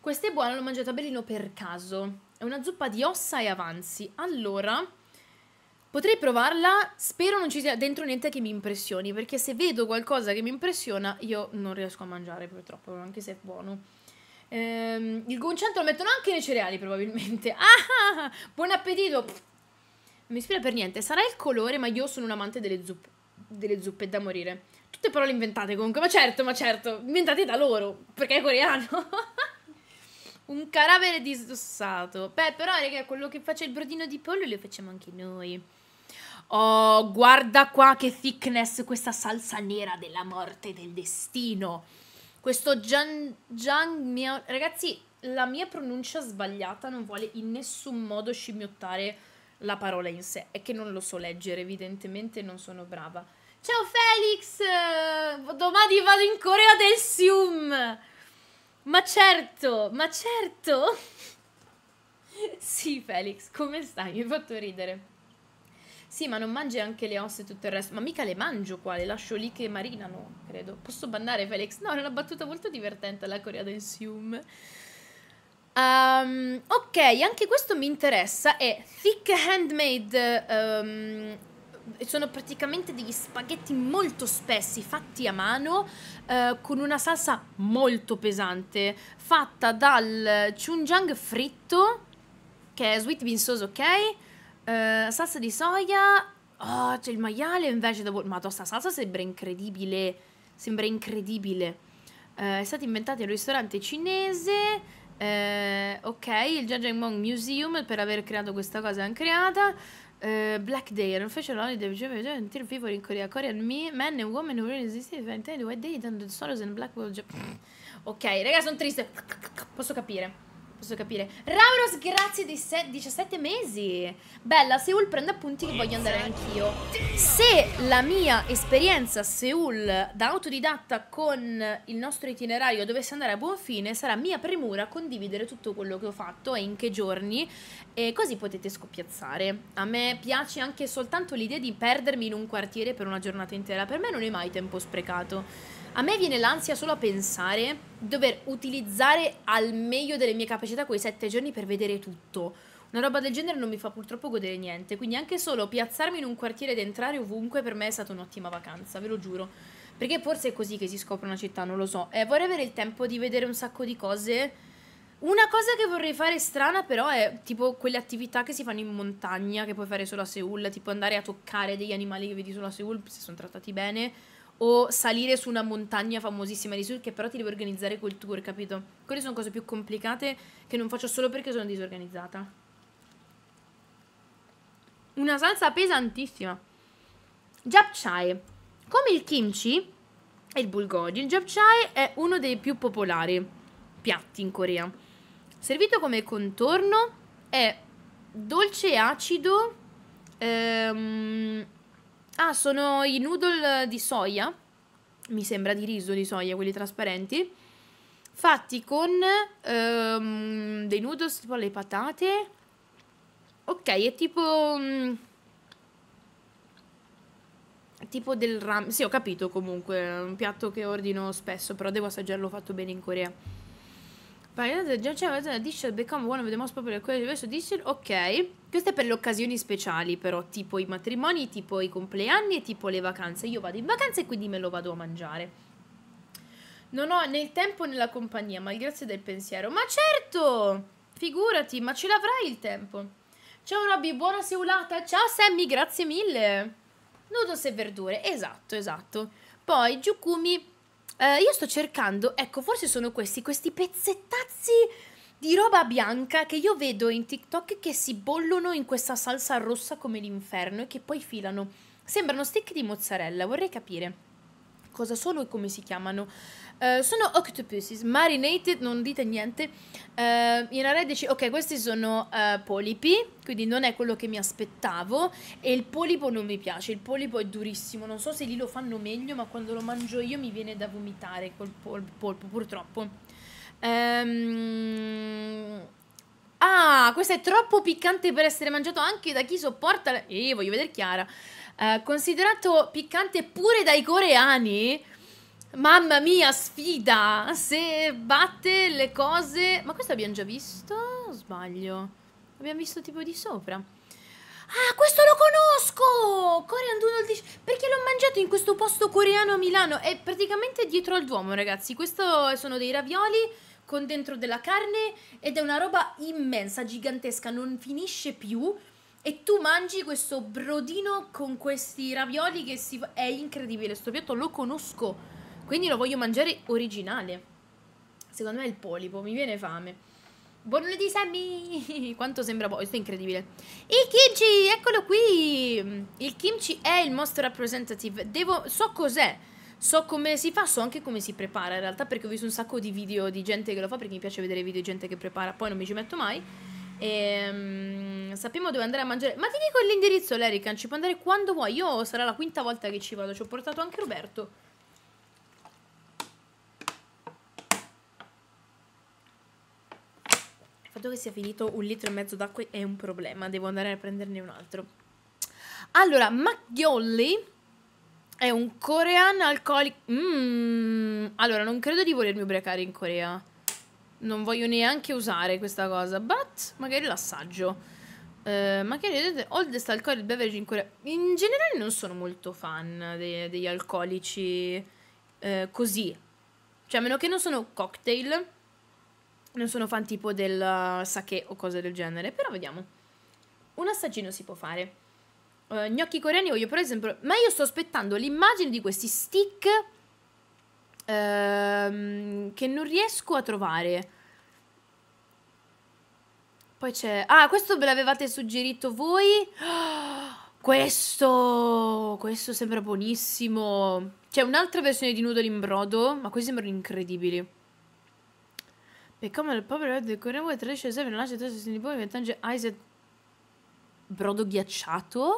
Questa è buona, l'ho mangiata a Berlino per caso. È una zuppa di ossa e avanzi. Allora, potrei provarla, spero non ci sia dentro niente che mi impressioni, perché se vedo qualcosa che mi impressiona, io non riesco a mangiare purtroppo, anche se è buono. Ehm, il guncianto lo mettono anche nei cereali probabilmente. Ah, buon appetito! non mi ispira per niente. Sarà il colore, ma io sono un amante delle zuppe. Delle zuppe da morire. Tutte parole inventate comunque, ma certo, ma certo, inventate da loro, perché è coreano. un caravere disossato. Beh, però, raga, quello che faceva il brodino di pollo lo facciamo anche noi. Oh, guarda qua che thickness questa salsa nera della morte e del destino. Questo Gian, Gian mia, ragazzi, la mia pronuncia sbagliata non vuole in nessun modo scimmiottare la parola in sé. È che non lo so leggere, evidentemente non sono brava. Ciao Felix! Domani vado in Corea del Sium! Ma certo, ma certo! sì, Felix, come stai? Mi hai fatto ridere. Sì, ma non mangi anche le ossa e tutto il resto. Ma mica le mangio qua, le lascio lì che marinano, credo. Posso bannare Felix? No, è una battuta molto divertente alla Corea del Sium. Ehm, um, ok, anche questo mi interessa. È thick handmade. Um, sono praticamente degli spaghetti molto spessi fatti a mano eh, con una salsa molto pesante fatta dal chunjang fritto che è sweet bean sauce ok Uh, salsa di soia. Oh, c'è il maiale un vegetable. Ma questa salsa sembra incredibile. Sembra incredibile. Uh, è stata inventata in un ristorante cinese. Uh, ok, il Mong Museum per aver creato questa cosa l'hanno creata. Uh, Black Day, non fece l'onore del Japan people in Korea, Korean men and women who really existed for entire white day, and the sorrows and black people. Cioè, ok, raga, sono triste. Posso capire. Posso capire. Rauros, grazie dei 17 mesi. Bella, Seul prende appunti che voglio andare anch'io. Se la mia esperienza a Seul da autodidatta con il nostro itinerario dovesse andare a buon fine, sarà mia premura condividere tutto quello che ho fatto e in che giorni. E così potete scoppiazzare. A me piace anche soltanto l'idea di perdermi in un quartiere per una giornata intera. Per me non è mai tempo sprecato. A me viene l'ansia solo a pensare di dover utilizzare al meglio delle mie capacità quei sette giorni per vedere tutto. Una roba del genere non mi fa purtroppo godere niente, quindi anche solo piazzarmi in un quartiere ed entrare ovunque per me è stata un'ottima vacanza, ve lo giuro. Perché forse è così che si scopre una città, non lo so. Eh, vorrei avere il tempo di vedere un sacco di cose. Una cosa che vorrei fare strana però è tipo quelle attività che si fanno in montagna, che puoi fare solo a Seoul, tipo andare a toccare degli animali che vedi solo a Seoul, se sono trattati bene o salire su una montagna famosissima di sul che però ti devi organizzare col tour, capito? Quelle sono cose più complicate che non faccio solo perché sono disorganizzata. Una salsa pesantissima. Japchae. Come il kimchi e il bulgogi, il japchae è uno dei più popolari piatti in Corea. Servito come contorno è dolce e acido ehm, Ah, sono i noodle di soia, mi sembra di riso di soia, quelli trasparenti, fatti con um, dei noodles tipo le patate. Ok, è tipo... Um, tipo del ramen, sì ho capito comunque, È un piatto che ordino spesso, però devo assaggiarlo fatto bene in Corea. Parliamo del Junction Arizona Edition become one of the most popular quelli universo edition. Ok. Questo è per le occasioni speciali, però, tipo i matrimoni, tipo i compleanni e tipo le vacanze. Io vado in vacanza e quindi me lo vado a mangiare. Non ho né il tempo né la compagnia, ma il grazie del pensiero. Ma certo! Figurati, ma ce l'avrai il tempo. Ciao Robby, buona seulata. Ciao Sammy, grazie mille. Noodles e verdure, esatto, esatto. Poi Giukumi Uh, io sto cercando, ecco, forse sono questi, questi pezzettazzi di roba bianca che io vedo in TikTok che si bollono in questa salsa rossa come l'inferno e che poi filano. Sembrano stick di mozzarella, vorrei capire cosa sono e come si chiamano. Eh, sono octopuses, marinated, non dite niente. Uh, in area dici, ok, questi sono uh, polipi, quindi non è quello che mi aspettavo. E il polipo non mi piace, il polipo è durissimo. Non so se lì lo fanno meglio, ma quando lo mangio io mi viene da vomitare col pol- polpo, purtroppo. Um, ah, questo è troppo piccante per essere mangiato anche da chi sopporta... E voglio vedere Chiara. considerato piccante pure dai coreani... Mamma mia, sfida! Se batte le cose... Ma questo abbiamo già visto? Sbaglio. Abbiamo visto tipo di sopra. Ah, questo lo conosco! Korean Doodle Perché l'ho mangiato in questo posto coreano a Milano. È praticamente dietro al Duomo, ragazzi. Questo sono dei ravioli con dentro della carne ed è una roba immensa, gigantesca, non finisce più. E tu mangi questo brodino con questi ravioli che si... È incredibile, sto piatto lo conosco quindi lo voglio mangiare originale. Secondo me è il polipo, mi viene fame. Buon lunedì Sammy! Quanto sembra buono, questo è incredibile. Il kimchi, eccolo qui! Il kimchi è il most representative. Devo, so cos'è, so come si fa, so anche come si prepara in realtà perché ho visto un sacco di video di gente che lo fa perché mi piace vedere video di gente che prepara, poi non mi ci metto mai. E, um, sappiamo dove andare a mangiare. Ma ti dico l'indirizzo, Lerican, ci puoi andare quando vuoi. Io sarà la quinta volta che ci vado, ci ho portato anche Roberto. fatto che sia finito un litro e mezzo d'acqua è un problema, devo andare a prenderne un altro. Allora, McGiolly è un corean alcolico. Mm. Allora, non credo di volermi ubriacare in Corea. Non voglio neanche usare questa cosa, but magari l'assaggio. Uh, eh, magari oldest alcoholic beverage in Corea. In generale non sono molto fan de- degli alcolici uh, così. Cioè, a meno che non sono cocktail non sono fan tipo del eh, sake o cose del genere, però vediamo. Un assaggino si può fare. Uh, gnocchi coreani voglio per esempio... Ma io sto aspettando l'immagine di questi stick uh, che non riesco a trovare. Poi c'è... Ah, questo ve l'avevate suggerito voi? questo! Questo sembra buonissimo. C'è un'altra versione di Noodle in brodo, ma questi sembrano incredibili. Pe kamerë pa përvet dekoreve të rëshë zëve në lashe të së një bojve të një ajzet brodo ghiacciato,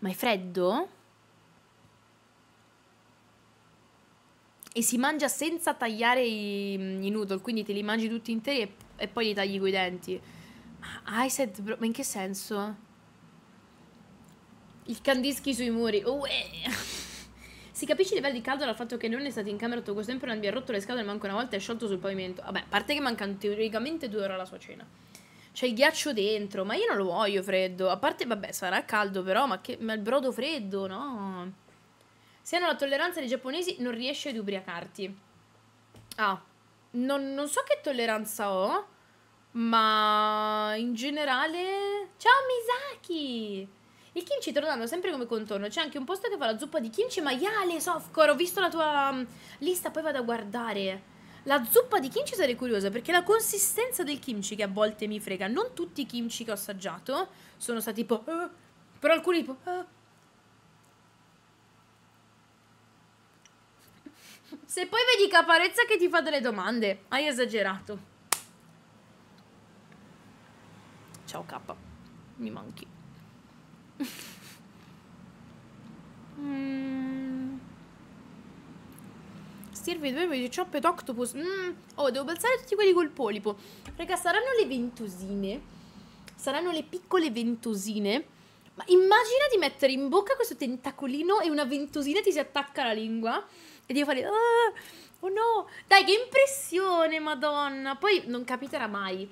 ma è freddo, e si mangia senza tagliare i, i noodle, quindi te li mangi tutti interi e, e poi li tagli coi denti. Ma Iced, bro, ma in che senso? Il candischi sui muri. Oh, eh. Si capisce il livello di caldo dal fatto che non è stato in camera tutto questo tempo e non abbia rotto le scatole manco una volta e sciolto sul pavimento. Vabbè, a parte che mancano teoricamente due ore alla sua cena. C'è il ghiaccio dentro, ma io non lo voglio freddo. A parte, vabbè, sarà caldo però, ma, che, ma il brodo freddo, no? Se hanno la tolleranza dei giapponesi non riesci ad ubriacarti. Ah, non, non so che tolleranza ho, ma in generale... Ciao Misaki! Il kimchi, tornando sempre come contorno, c'è anche un posto che fa la zuppa di kimchi maiale, softcore. Ho visto la tua mm, lista, poi vado a guardare. La zuppa di kimchi sarei curiosa perché la consistenza del kimchi che a volte mi frega, non tutti i kimchi che ho assaggiato sono stati tipo... Uh, però alcuni tipo... Uh. Se poi vedi Caparezza che ti fa delle domande, hai esagerato. Ciao K, mi manchi mm. di due cioppo octopus. Mm. Oh, devo balzare tutti quelli col polipo. Raga, saranno le ventosine? Saranno le piccole ventosine? Ma immagina di mettere in bocca questo tentacolino e una ventosina ti si attacca alla lingua e devi fare... Ah, oh no! Dai, che impressione, madonna! Poi non capiterà mai,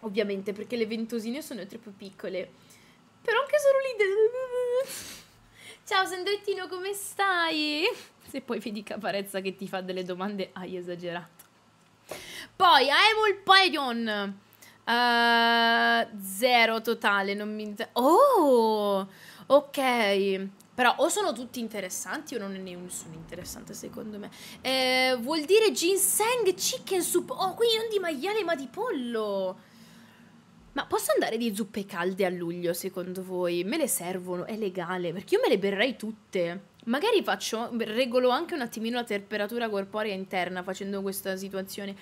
ovviamente, perché le ventosine sono troppo piccole. Però anche solo lì. Ciao Sandrettino, come stai? Se poi vedi Caparezza che ti fa delle domande, hai esagerato. Poi, Aemol Paion. Uh, eh, zero totale, non mi... Oh, ok. Però o sono tutti interessanti o non è nessuno interessante secondo me. Eh, vuol dire ginseng chicken soup. Oh, qui non di maiale ma di pollo. Ma posso andare di zuppe calde a luglio, secondo voi? Me le servono? È legale? Perché io me le berrei tutte. Magari faccio, regolo anche un attimino la temperatura corporea interna facendo questa situazione.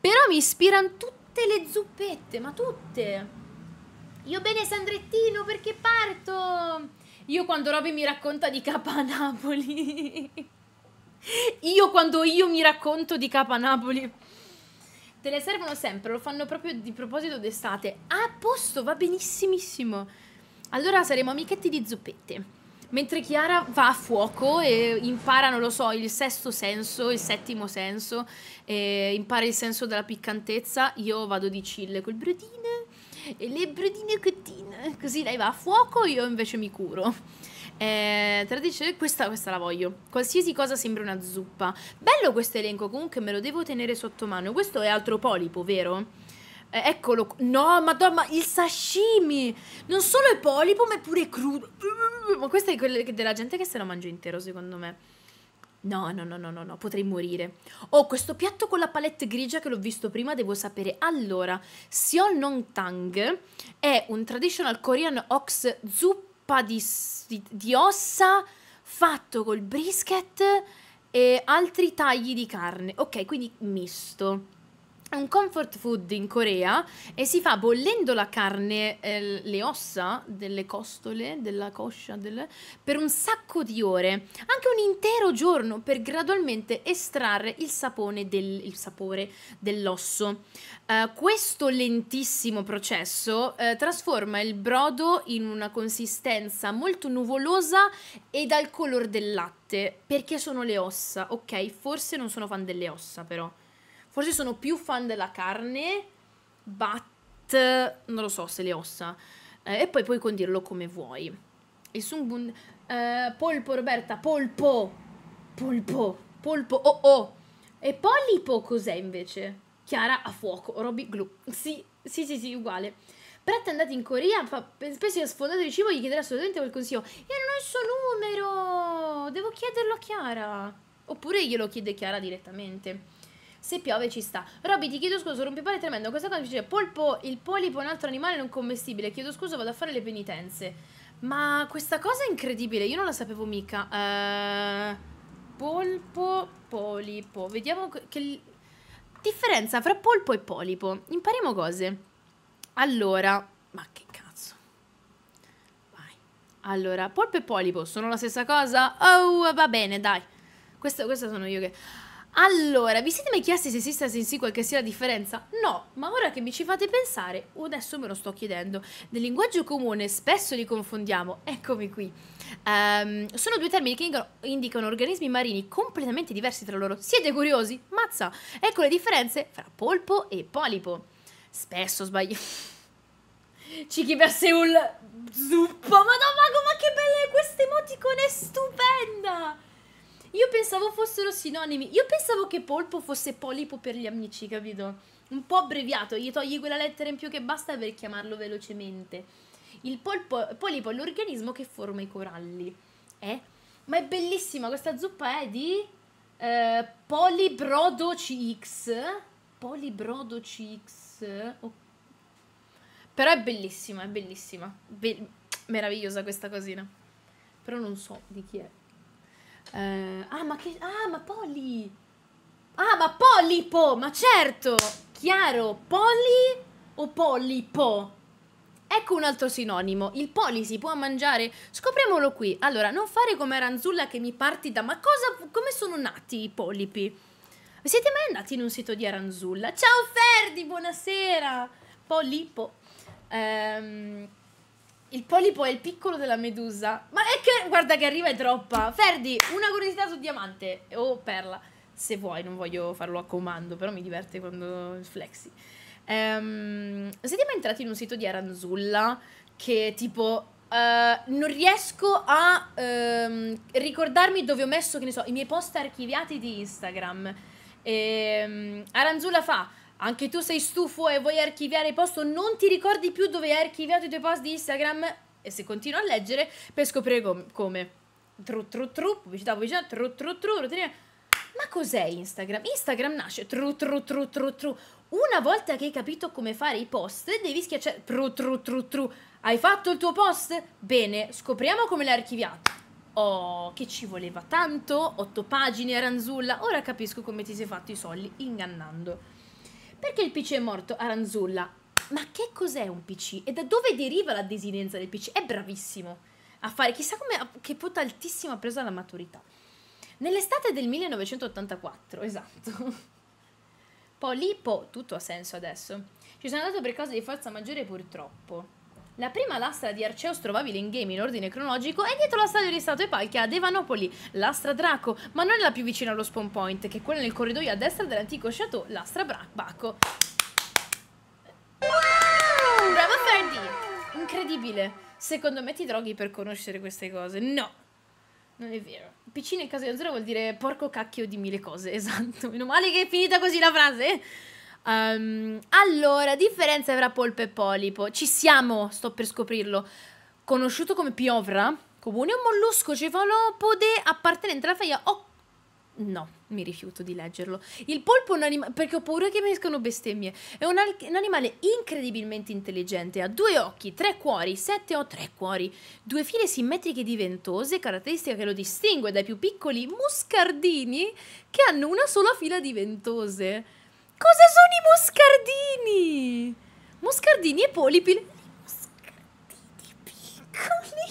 Però mi ispirano tutte le zuppette, ma tutte. Io bene Sandrettino, perché parto? Io quando Roby mi racconta di Capa Napoli. io quando io mi racconto di Capa Napoli. Te le servono sempre, lo fanno proprio di proposito d'estate. Ah, a posto, va benissimissimo. Allora saremo amichetti di zuppette. Mentre Chiara va a fuoco e impara, non lo so, il sesto senso, il settimo senso, e impara il senso della piccantezza, io vado di chill col brodine e le brodine cottine. Così lei va a fuoco, io invece mi curo. Eh, tradizione, questa, questa la voglio. Qualsiasi cosa sembra una zuppa. Bello questo elenco, comunque me lo devo tenere sotto mano. Questo è altro polipo, vero? Eh, eccolo. No, madonna, il sashimi! Non solo è polipo, ma è pure crudo. Ma questa è quella della gente che se lo mangia intero, secondo me. No, no, no, no, no, no, potrei morire. Oh, questo piatto con la palette grigia che l'ho visto prima, devo sapere. Allora, Seol Nong Tang è un traditional Korean ox zuppa zuppa di, di, di ossa fatto col brisket e altri tagli di carne. Ok, quindi misto. È un comfort food in Corea e si fa bollendo la carne, eh, le ossa delle costole, della coscia, del, per un sacco di ore, anche un intero giorno per gradualmente estrarre il, del, il sapore dell'osso. Uh, questo lentissimo processo uh, trasforma il brodo in una consistenza molto nuvolosa e dal color del latte, perché sono le ossa, ok? Forse non sono fan delle ossa però Forse sono più fan della carne, but non lo so se le ossa. Eh, e poi puoi condirlo come vuoi. Il sungbun... Eh, polpo, Roberta, polpo! Polpo, polpo, oh oh! E polipo cos'è invece? Chiara a fuoco, Robby glue. Sì, sì, sì, sì, uguale. Pratt è andato in Corea, spesso è sfondato di cibo, gli chiederà assolutamente quel consiglio. Io non ho il suo numero, devo chiederlo a Chiara. Oppure glielo chiede Chiara direttamente. Se piove ci sta. Robby, ti chiedo scusa, rompipale tremendo. Questa cosa dice polpo, il polipo è un altro animale non commestibile. Chiedo scusa, vado a fare le penitenze. Ma questa cosa è incredibile, io non la sapevo mica. Uh, polpo, polipo. Vediamo che differenza fra polpo e polipo. Impariamo cose. Allora, ma che cazzo. Vai. Allora, polpo e polipo sono la stessa cosa? Oh, va bene, dai. Questa, questa sono io che... Allora, vi siete mai chiesti se esista sensì qualche sia la differenza? No, ma ora che mi ci fate pensare, adesso me lo sto chiedendo. Nel linguaggio comune spesso li confondiamo, eccomi qui. Um, sono due termini che indicano organismi marini completamente diversi tra loro. Siete curiosi? Mazza! Ecco le differenze fra polpo e polipo. Spesso sbaglio. Cicchi Perseul zuppa. Madonna, ma che bella è questa emoticone, è stupenda! Io pensavo fossero sinonimi. Io pensavo che polpo fosse polipo per gli amici, capito? Un po' abbreviato, gli togli quella lettera in più che basta per chiamarlo velocemente. Il polpo, polipo è l'organismo che forma i coralli. Eh? Ma è bellissima, questa zuppa è di eh, Polibrodo CX. Polibrodo CX. Oh. Però è bellissima, è bellissima. Be- meravigliosa questa cosina. Però non so di chi è. Uh, ah, ma che... Ah, ma poli! Ah, ma polipo! Ma certo! Chiaro, poli o polipo? Ecco un altro sinonimo. Il poli si può mangiare? Scopriamolo qui. Allora, non fare come Aranzulla che mi parti da ma cosa come sono nati i polipi? Siete mai andati in un sito di Aranzulla? Ciao Ferdi, buonasera. Polipo. Ehm il polipo è il piccolo della medusa. Ma è che guarda che arriva è troppa. Ferdi, una curiosità su diamante o oh, perla, se vuoi, non voglio farlo a comando, però mi diverte quando flexi. Um, ehm, siete mai entrati in un sito di Aranzulla che tipo uh, non riesco a um, ricordarmi dove ho messo, che ne so, i miei post archiviati di Instagram. E, um, Aranzulla fa anche tu sei stufo e vuoi archiviare i post o non ti ricordi più dove hai archiviato i tuoi post di Instagram? E se continuo a leggere per scoprire com come. Tru tru tru, pubblicità, pubblicità, tru tru tru, routine. Ma cos'è Instagram? Instagram nasce tru tru tru tru tru. Una volta che hai capito come fare i post, devi schiacciare tru tru tru tru. Hai fatto il tuo post? Bene, scopriamo come l'hai archiviato. Oh, che ci voleva tanto? Otto pagine, a ranzulla. Ora capisco come ti sei fatto i soldi ingannando. Perché il PC è morto? Aranzulla. Ma che cos'è un PC? E da dove deriva la desinenza del PC? È bravissimo a fare, chissà come, che quota altissimo ha preso alla maturità. Nell'estate del 1984, esatto. Poi lì, tutto ha senso adesso. Ci sono andato per cause di forza maggiore purtroppo. La prima lastra di Arceus trovabile in game in ordine cronologico è dietro la stadio di Stato e Palchi a Devanopoli, lastra Draco, ma non è la più vicina allo spawn point, che è quella nel corridoio a destra dell'antico chateau, lastra Bra- Baco. Wow! Bravo Ferdi! Incredibile! Secondo me ti droghi per conoscere queste cose. No! Non è vero. Piccino in caso di zero vuol dire porco cacchio di mille cose, esatto. Meno male che è finita così la frase. Eh. Um, allora, differenza tra polpo e polipo. Ci siamo, sto per scoprirlo. Conosciuto come piovra, comune un mollusco cefalopode appartenente alla faia. o No, mi rifiuto di leggerlo. Il polpo è un animale. perché ho paura che mi escano bestemmie. È un, un, animale incredibilmente intelligente. Ha due occhi, tre cuori, sette o tre cuori, due file simmetriche diventose, caratteristica che lo distingue dai più piccoli muscardini che hanno una sola fila di ventose. Cosa sono i moscardini? Moscardini e polipi. I moscardini piccoli.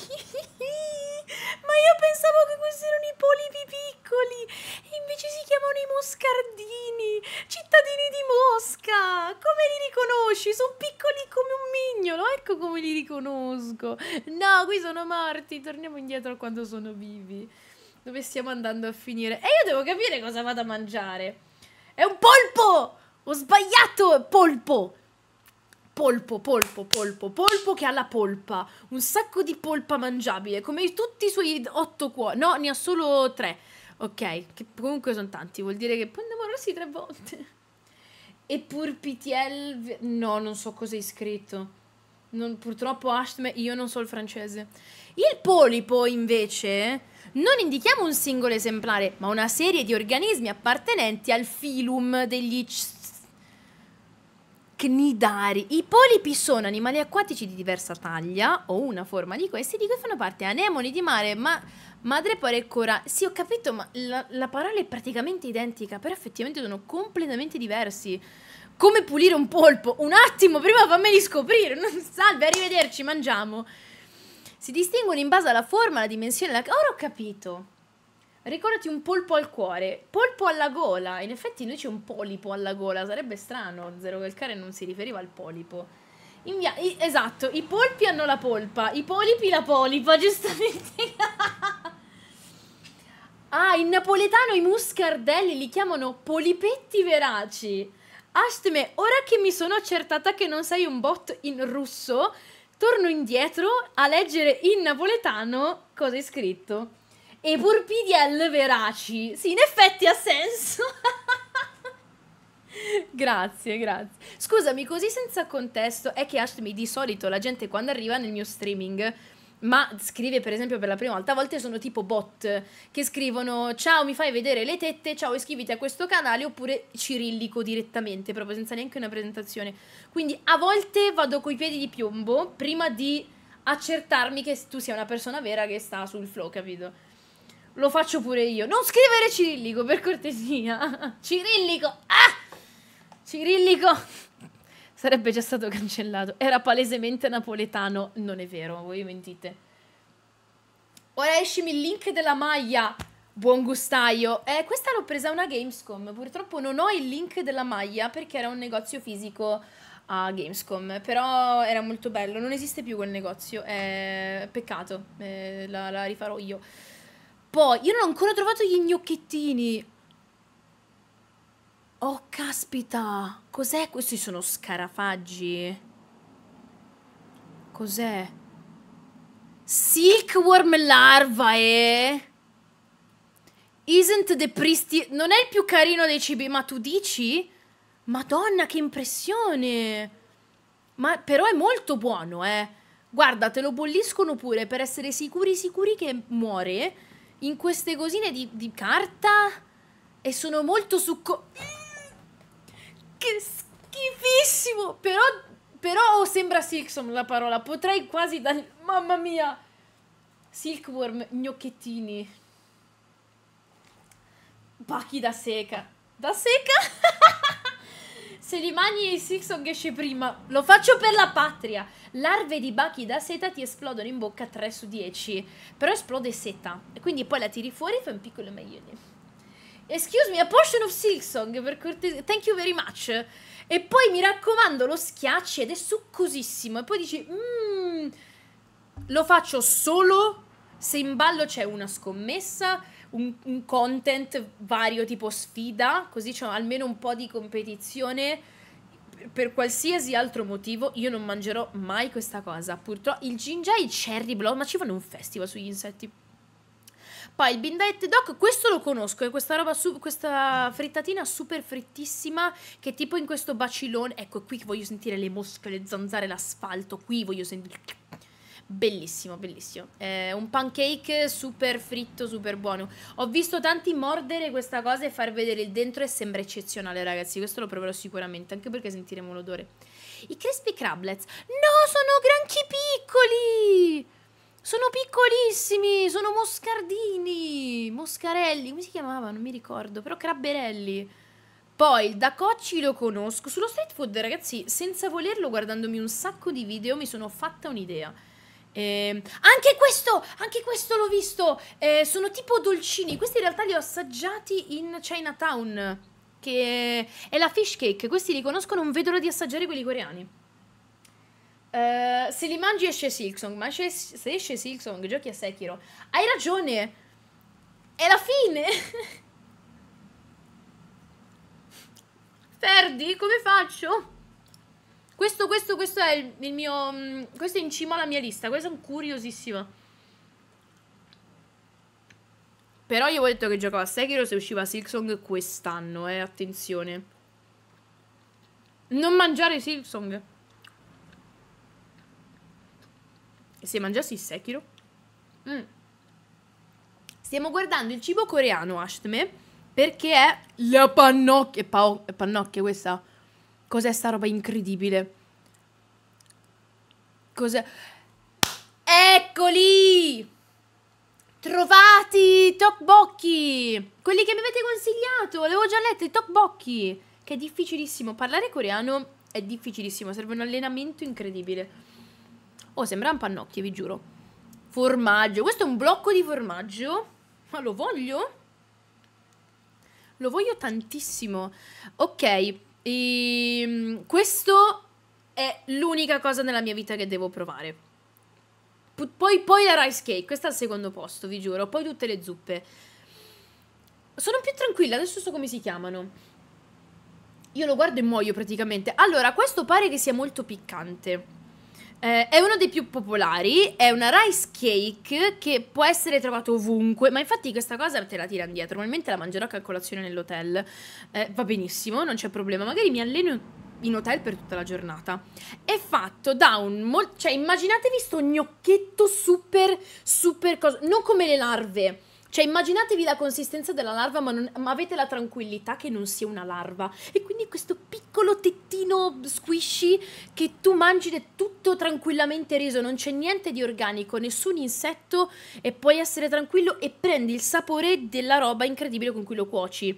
Ma io pensavo che questi erano i polipi piccoli. E invece si chiamano i moscardini. Cittadini di Mosca. Come li riconosci? Sono piccoli come un mignolo. Ecco come li riconosco. No, qui sono morti. Torniamo indietro a quando sono vivi. Dove stiamo andando a finire? E io devo capire cosa vado a mangiare. È un polpo! Ho sbagliato! Polpo! Polpo, polpo, polpo, polpo che ha la polpa. Un sacco di polpa mangiabile, come tutti i suoi otto cuori. No, ne ha solo tre. Ok, che comunque sono tanti, vuol dire che può innamorarsi tre volte. E pur PTL... No, non so cosa hai scritto. Non, purtroppo Ashtme, io non so il francese. Il polipo, invece, non indichiamo un singolo esemplare, ma una serie di organismi appartenenti al filum degli Arachnidari. I polipi sono animali acquatici di diversa taglia o una forma di questi, di cui fanno parte anemoni di mare, ma madre e cora. Sì, ho capito, ma la, la parola è praticamente identica, però effettivamente sono completamente diversi. Come pulire un polpo? Un attimo, prima fammeli scoprire. Salve, arrivederci, mangiamo. Si distinguono in base alla forma, alla dimensione. La... Ora ho capito. Ricordati un polpo al cuore, polpo alla gola. In effetti noi c'è un polipo alla gola, sarebbe strano. Zero calcare non si riferiva al polipo. Invia- i- esatto, i polpi hanno la polpa, i polipi la polipa, giustamente. ah, in napoletano i muscardelli li chiamano polipetti veraci. Astme, ora che mi sono accertata che non sei un bot in russo, torno indietro a leggere in napoletano cosa è scritto. E PDL veraci. Sì, in effetti ha senso. grazie, grazie. Scusami, così senza contesto, è che Ashmi di solito la gente quando arriva nel mio streaming ma scrive per esempio per la prima volta, a volte sono tipo bot che scrivono ciao mi fai vedere le tette, ciao iscriviti a questo canale oppure cirillico direttamente, proprio senza neanche una presentazione. Quindi a volte vado coi piedi di piombo prima di accertarmi che tu sia una persona vera che sta sul flow, capito? Lo faccio pure io. Non scrivere cirillico, per cortesia. Cirillico! Ah! Cirillico! Sarebbe già stato cancellato. Era palesemente napoletano. Non è vero, voi mentite. Ora escimi il link della maglia. Buon gustaio. Eh, questa l'ho presa a una Gamescom. Purtroppo non ho il link della maglia perché era un negozio fisico a Gamescom. Però era molto bello. Non esiste più quel negozio. Eh, peccato. Eh, la, la rifarò io. Poi, io non ho ancora trovato gli gnocchettini. Oh, caspita. Cos'è? Questi sono scarafaggi. Cos'è? Silkworm larva, eh? Isn't the pristi... Non è il più carino dei cibi, ma tu dici? Madonna, che impressione! Ma però è molto buono, eh? Guarda, te lo bolliscono pure per essere sicuri sicuri che muore in queste cosine di, di carta e sono molto succo... Che schifissimo! Però, però sembra Silksom la parola, potrei quasi... Dal... Mamma mia! Silkworm, gnocchettini. Bachi da seca. Da seca? Se rimani Sixog esce prima. Lo faccio per la patria. Larve di bachi da seta ti esplodono in bocca 3 su 10. Però esplode seta. E quindi poi la tiri fuori e fai un piccolo maglione. Excuse me, a portion of Silksong, per cortesia. Thank you very much. E poi mi raccomando, lo schiacci ed è succosissimo. E poi dici, mmm, lo faccio solo se in ballo c'è una scommessa un, un content vario tipo sfida, così c'è almeno un po' di competizione per qualsiasi altro motivo io non mangerò mai questa cosa. Purtroppo il ginger e il cherry blow, ma ci fanno un festival sugli insetti. Poi il bindette doc, questo lo conosco, è questa roba, su, questa frittatina super frittissima che tipo in questo bacilone, ecco qui che voglio sentire le mosche, le zanzare, l'asfalto, qui voglio sentire... Bellissimo, bellissimo. Eh, un pancake super fritto, super buono. Ho visto tanti mordere questa cosa e far vedere il dentro e sembra eccezionale, ragazzi. Questo lo proverò sicuramente, anche perché sentiremo l'odore. I crispy crablets. No, sono granchi piccoli! Sono piccolissimi, sono moscardini, moscarelli, come si chiamavano? Non mi ricordo, però crabberelli. Poi il da cocci lo conosco. Sullo street food, ragazzi, senza volerlo, guardandomi un sacco di video, mi sono fatta un'idea eh, anche, questo, anche questo, l'ho visto. Eh, sono tipo dolcini. Questi in realtà li ho assaggiati in Chinatown, che è la fish cake. Questi li conosco, non vedo l'ora di assaggiare quelli coreani. Uh, se li mangi esce Silksong, ma se, se esce Silksong giochi a Sekiro. Hai ragione! È la fine! Ferdi Come faccio? Questo, questo, questo è il, il mio... Mm, questo è in cima alla mia lista. Questo sono curiosissima. Però io ho detto che giocavo a Sekiro se usciva Silksong quest'anno, eh. Attenzione. Non mangiare Silksong. Se mangiassi Sekiro... Mm. Stiamo guardando il cibo coreano, Ashtme, perché è la pannocchia... È, pannocchia questa? Cos'è sta roba incredibile? Cos'è? Eccoli! Trovati! i Tokbokki! Quelli che mi avete consigliato! L'avevo già letto, i Tokbokki! Che è difficilissimo. Parlare coreano è difficilissimo, serve un allenamento incredibile. Oh, sembra un pannocchio, vi giuro. Formaggio. Questo è un blocco di formaggio. Ma lo voglio? Lo voglio tantissimo. Ok. E ehm, questo è l'unica cosa nella mia vita che devo provare. P poi, poi la rice cake, questa al secondo posto, vi giuro. Poi tutte le zuppe. Sono più tranquilla, adesso so come si chiamano. Io lo guardo e muoio praticamente. Allora, questo pare che sia molto piccante. Eh, è uno dei più popolari, è una rice cake che può essere trovato ovunque, ma infatti questa cosa te la tirano dietro, normalmente la mangerò anche a colazione nell'hotel, eh, va benissimo, non c'è problema, magari mi alleno in hotel per tutta la giornata. È fatto da un... cioè immaginatevi sto gnocchetto super, super cosa, non come le larve, cioè immaginatevi la consistenza della larva ma, non, ma avete la tranquillità che non sia una larva. E quindi questo piccolo tettino squishy che tu mangi ed è tutto tranquillamente riso, non c'è niente di organico, nessun insetto e puoi essere tranquillo e prendi il sapore della roba incredibile con cui lo cuoci,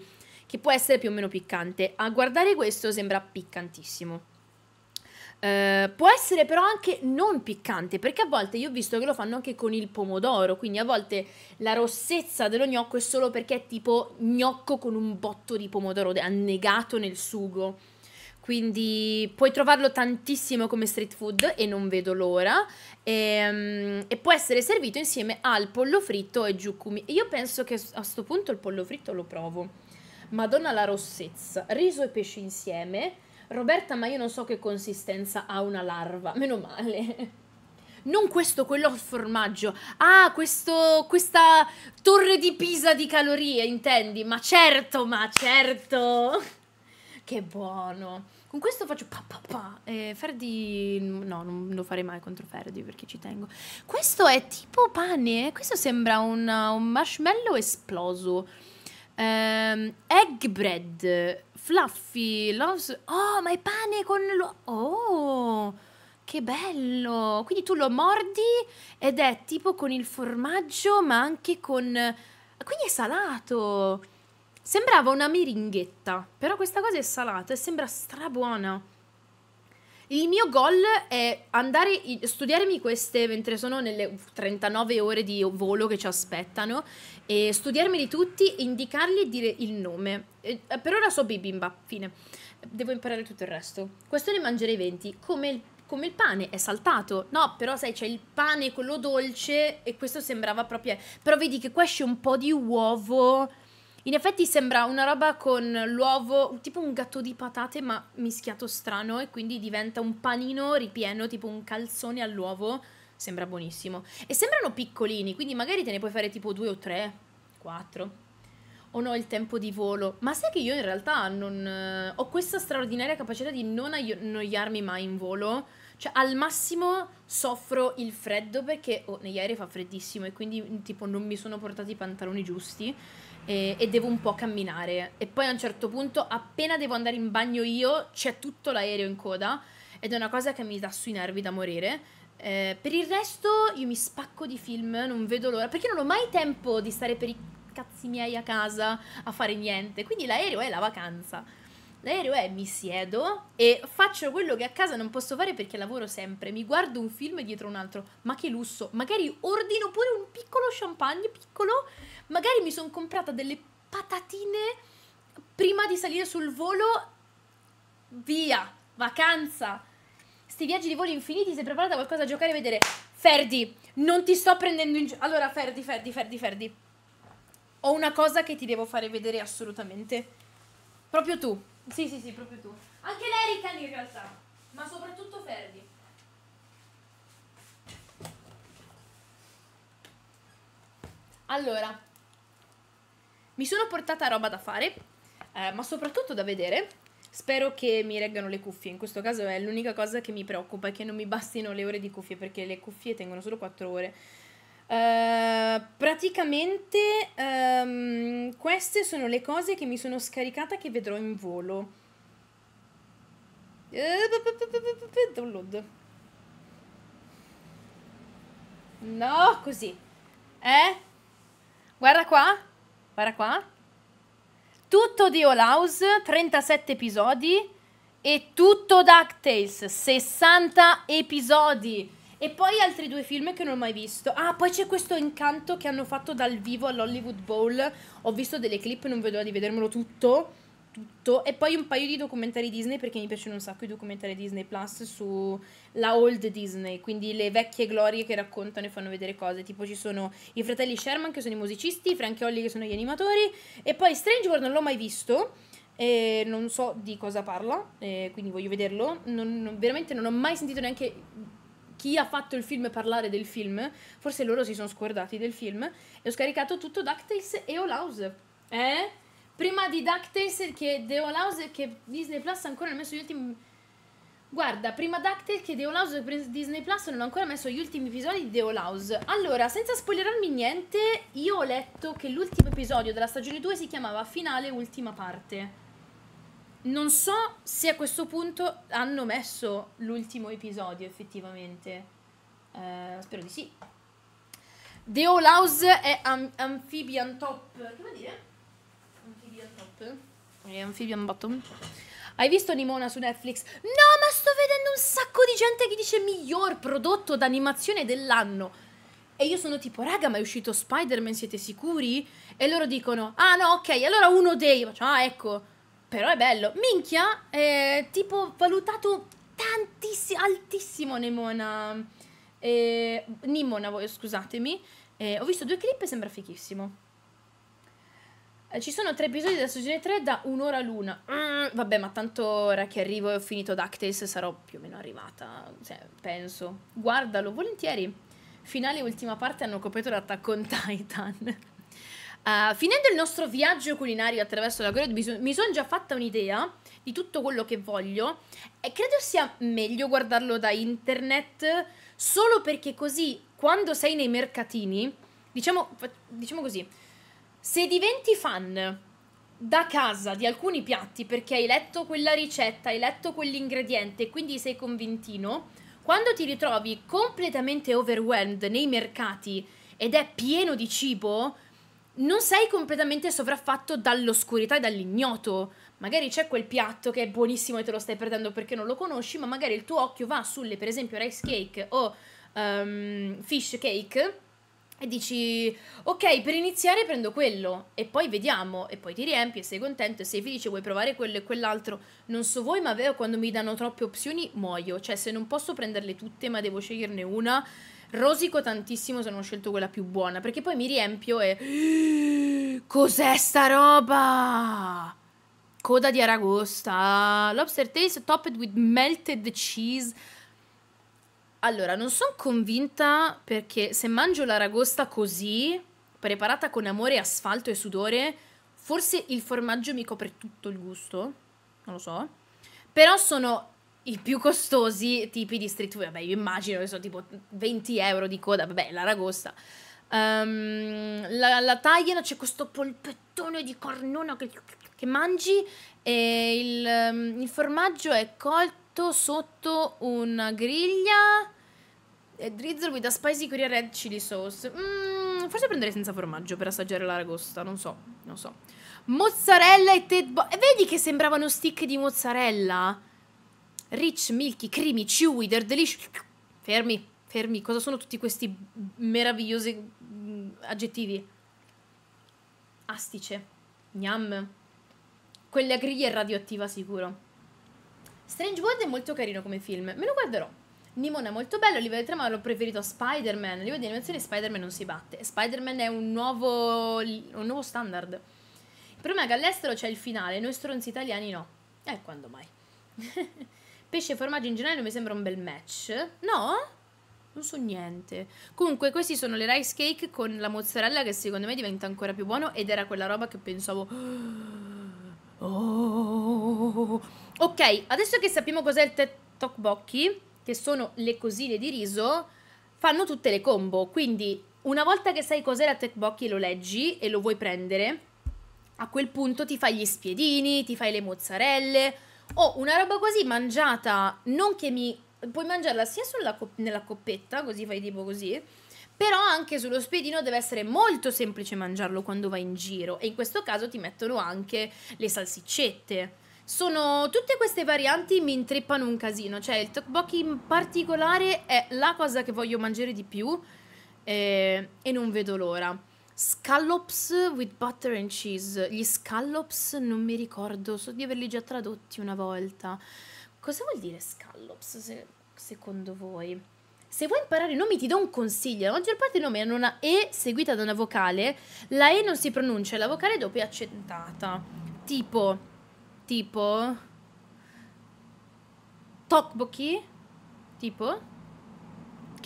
che può essere più o meno piccante. A guardare questo sembra piccantissimo. Eh, può essere però anche non piccante, perché a volte io ho visto che lo fanno anche con il pomodoro, quindi a volte la rossezza dello gnocco è solo perché è tipo gnocco con un botto di pomodoro annegato nel sugo. Quindi puoi trovarlo tantissimo come street food e non vedo l'ora. E, ehm, e può essere servito insieme al pollo fritto e giucumi. Io penso che a questo punto il pollo fritto lo provo. Madonna la rossezza, riso e pesce insieme Roberta, ma io non so che consistenza ha una larva. Meno male. Non questo, quello al formaggio. Ah, questo, questa torre di Pisa di calorie, intendi? Ma certo, ma certo. Che buono. Con questo faccio pa pa pa. Eh, Ferdi. No, non lo farei mai contro Ferdi perché ci tengo. Questo è tipo pane. Questo sembra un, un marshmallow esploso. Um, egg bread. Fluffy loves... Oh, ma è pane con... Lo... Oh, che bello! Quindi tu lo mordi ed è tipo con il formaggio, ma anche con... Quindi è salato! Sembrava una meringhetta, però questa cosa è salata e sembra strabuona. Il mio goal è andare, studiarmi queste mentre sono nelle 39 ore di volo che ci aspettano e studiarmeli tutti, indicarli e dire il nome. E eh, per ora so bibimbap, fine. Devo imparare tutto il resto. Questo ne mangerei 20, come il come il pane, è saltato. No, però sai, c'è il pane, quello dolce, e questo sembrava proprio... Però vedi che qua esce un po' di uovo in effetti sembra una roba con l'uovo, tipo un gatto di patate ma mischiato strano e quindi diventa un panino ripieno, tipo un calzone all'uovo. Sembra buonissimo. E sembrano piccolini, quindi magari te ne puoi fare tipo due o tre, quattro. O no, il tempo di volo. Ma sai che io in realtà non... Eh, ho questa straordinaria capacità di non annoiarmi mai in volo. Cioè, al massimo soffro il freddo perché oh, negli aerei fa freddissimo e quindi mm, tipo non mi sono portati i pantaloni giusti e, e, devo un po' camminare. E poi a un certo punto, appena devo andare in bagno io, c'è tutto l'aereo in coda ed è una cosa che mi dà sui nervi da morire. Eh, per il resto io mi spacco di film, non vedo l'ora, perché non ho mai tempo di stare per i cazzi miei a casa a fare niente, quindi l'aereo è la vacanza. L'aereo è mi siedo e faccio quello che a casa non posso fare perché lavoro sempre, mi guardo un film dietro un altro, ma che lusso, magari ordino pure un piccolo champagne piccolo magari mi sono comprata delle patatine prima di salire sul volo, via, vacanza. Sti viaggi di volo infiniti, sei preparata a qualcosa a giocare e vedere? Ferdi, non ti sto prendendo in giro. Allora, Ferdi, Ferdi, Ferdi, Ferdi. Ho una cosa che ti devo fare vedere assolutamente. Proprio tu. Sì, sì, sì, proprio tu. Anche l'Erican in realtà, ma soprattutto Ferdi. Allora, mi sono portata roba da fare, eh, ma soprattutto da vedere. Spero che mi reggano le cuffie, in questo caso è l'unica cosa che mi preoccupa, è che non mi bastino le ore di cuffie, perché le cuffie tengono solo 4 ore. Uh, praticamente um, queste sono le cose che mi sono scaricata che vedrò in volo. Eh, download. No, così. Eh? Guarda qua. Guarda qua. Tutto di All House, 37 episodi. E tutto DuckTales, 60 episodi. E poi altri due film che non ho mai visto. Ah, poi c'è questo incanto che hanno fatto dal vivo all'Hollywood Bowl. Ho visto delle clip, non vedo l'ora di vedermelo tutto tutto e poi un paio di documentari Disney perché mi piacciono un sacco i documentari Disney Plus sulla old Disney, quindi le vecchie glorie che raccontano e fanno vedere cose, tipo ci sono i fratelli Sherman che sono i musicisti, Frank e Ollie che sono gli animatori e poi Strange World non l'ho mai visto e non so di cosa parla, quindi voglio vederlo, non, non, veramente non ho mai sentito neanche chi ha fatto il film parlare del film, forse loro si sono scordati del film e ho scaricato tutto DuckTales e All House. Eh? prima di DuckTales che The All House che Disney Plus ha ancora messo gli ultimi Guarda, prima DuckTales che The All House e Disney Plus non hanno ancora messo gli ultimi episodi di The All House. Allora, senza spoilerarmi niente, io ho letto che l'ultimo episodio della stagione 2 si chiamava Finale Ultima Parte. Non so se a questo punto hanno messo l'ultimo episodio effettivamente. Uh, spero di sì. The All House è am- Amphibian Top. Che vuol dire? e Amphibian Bottom. Hai visto Nimona su Netflix? No, ma sto vedendo un sacco di gente che dice miglior prodotto d'animazione dell'anno. E io sono tipo, raga, ma è uscito Spider-Man, siete sicuri? E loro dicono, ah no, ok, allora uno dei. Faccio, ah, ecco. Però è bello. Minchia, è tipo valutato tantissimo, altissimo Nimona. Eh, Nimona, scusatemi. Eh, ho visto due clip e sembra fichissimo. Eh, ci sono tre episodi della stagione 3 da un'ora l'una. Mm, vabbè, ma tanto ora che arrivo e ho finito DuckTales sarò più o meno arrivata, cioè, penso. Guardalo volentieri. Finale e ultima parte hanno coperto l'attacco on Titan. Uh, finendo il nostro viaggio culinario attraverso la Corea, mi, mi sono già fatta un'idea di tutto quello che voglio e credo sia meglio guardarlo da internet solo perché così quando sei nei mercatini, diciamo, diciamo così, se diventi fan da casa di alcuni piatti perché hai letto quella ricetta, hai letto quell'ingrediente, e quindi sei convintino, quando ti ritrovi completamente overwhelmed nei mercati ed è pieno di cibo, non sei completamente sovraffatto dall'oscurità e dall'ignoto. Magari c'è quel piatto che è buonissimo e te lo stai perdendo perché non lo conosci, ma magari il tuo occhio va sulle, per esempio, rice cake o um, fish cake e dici ok per iniziare prendo quello e poi vediamo e poi ti riempi e sei contento e sei felice vuoi provare quello e quell'altro non so voi ma vero quando mi danno troppe opzioni muoio cioè se non posso prenderle tutte ma devo sceglierne una rosico tantissimo se non ho scelto quella più buona perché poi mi riempio e cos'è sta roba coda di aragosta lobster taste topped with melted cheese allora, non sono convinta perché se mangio l'aragosta così, preparata con amore, asfalto e sudore, forse il formaggio mi copre tutto il gusto. Non lo so. Però sono i più costosi tipi di street food. Vabbè, io immagino che sono tipo 20 euro di coda. Vabbè, l'aragosta. Um, la, la tagliena c'è questo polpettone di cornona che, che mangi e il, ehm, il formaggio è colto letto sotto una griglia. E eh, drizzle with a spicy Korea red chili sauce. Mm, forse prenderei senza formaggio per assaggiare la ragosta. Non so, non so. Mozzarella e ted bo- Vedi che sembravano stick di mozzarella? Rich, milky, creamy, chewy, they're delicious. Fermi, fermi. Cosa sono tutti questi meravigliosi mm, aggettivi? Astice. Gnam. Quella griglia è radioattiva sicuro. Strange World è molto carino come film, me lo guarderò. Nimona è molto bello, a livello 3 ma l'ho preferito a Spider-Man. A livello di animazione Spider-Man non si batte. Spider-Man è un nuovo, un nuovo standard. Il problema è che all'estero c'è il finale, noi stronzi italiani no. Eh, quando mai? Pesce e formaggio in generale non mi sembra un bel match. No? Non so niente. Comunque, questi sono le rice cake con la mozzarella che secondo me diventa ancora più buono ed era quella roba che pensavo... Oh, Ok, adesso che sappiamo cos'è il tteokbokki, che sono le cosine di riso, fanno tutte le combo, quindi una volta che sai cos'è la tteokbokki e lo leggi e lo vuoi prendere, a quel punto ti fai gli spiedini, ti fai le mozzarelle o una roba così mangiata, non che mi... puoi mangiarla sia co nella coppetta, così fai tipo così, però anche sullo spiedino deve essere molto semplice mangiarlo quando vai in giro e in questo caso ti mettono anche le salsiccette sono tutte queste varianti mi intreppano un casino, cioè il tteokbokki in particolare è la cosa che voglio mangiare di più eh, e non vedo l'ora. Scallops with butter and cheese. Gli scallops non mi ricordo, so di averli già tradotti una volta. Cosa vuol dire scallops se, secondo voi? Se vuoi imparare i nomi ti do un consiglio, la maggior parte dei nomi hanno una E seguita da una vocale, la E non si pronuncia, la vocale dopo è accentata. Tipo tipo tteokbokki, tipo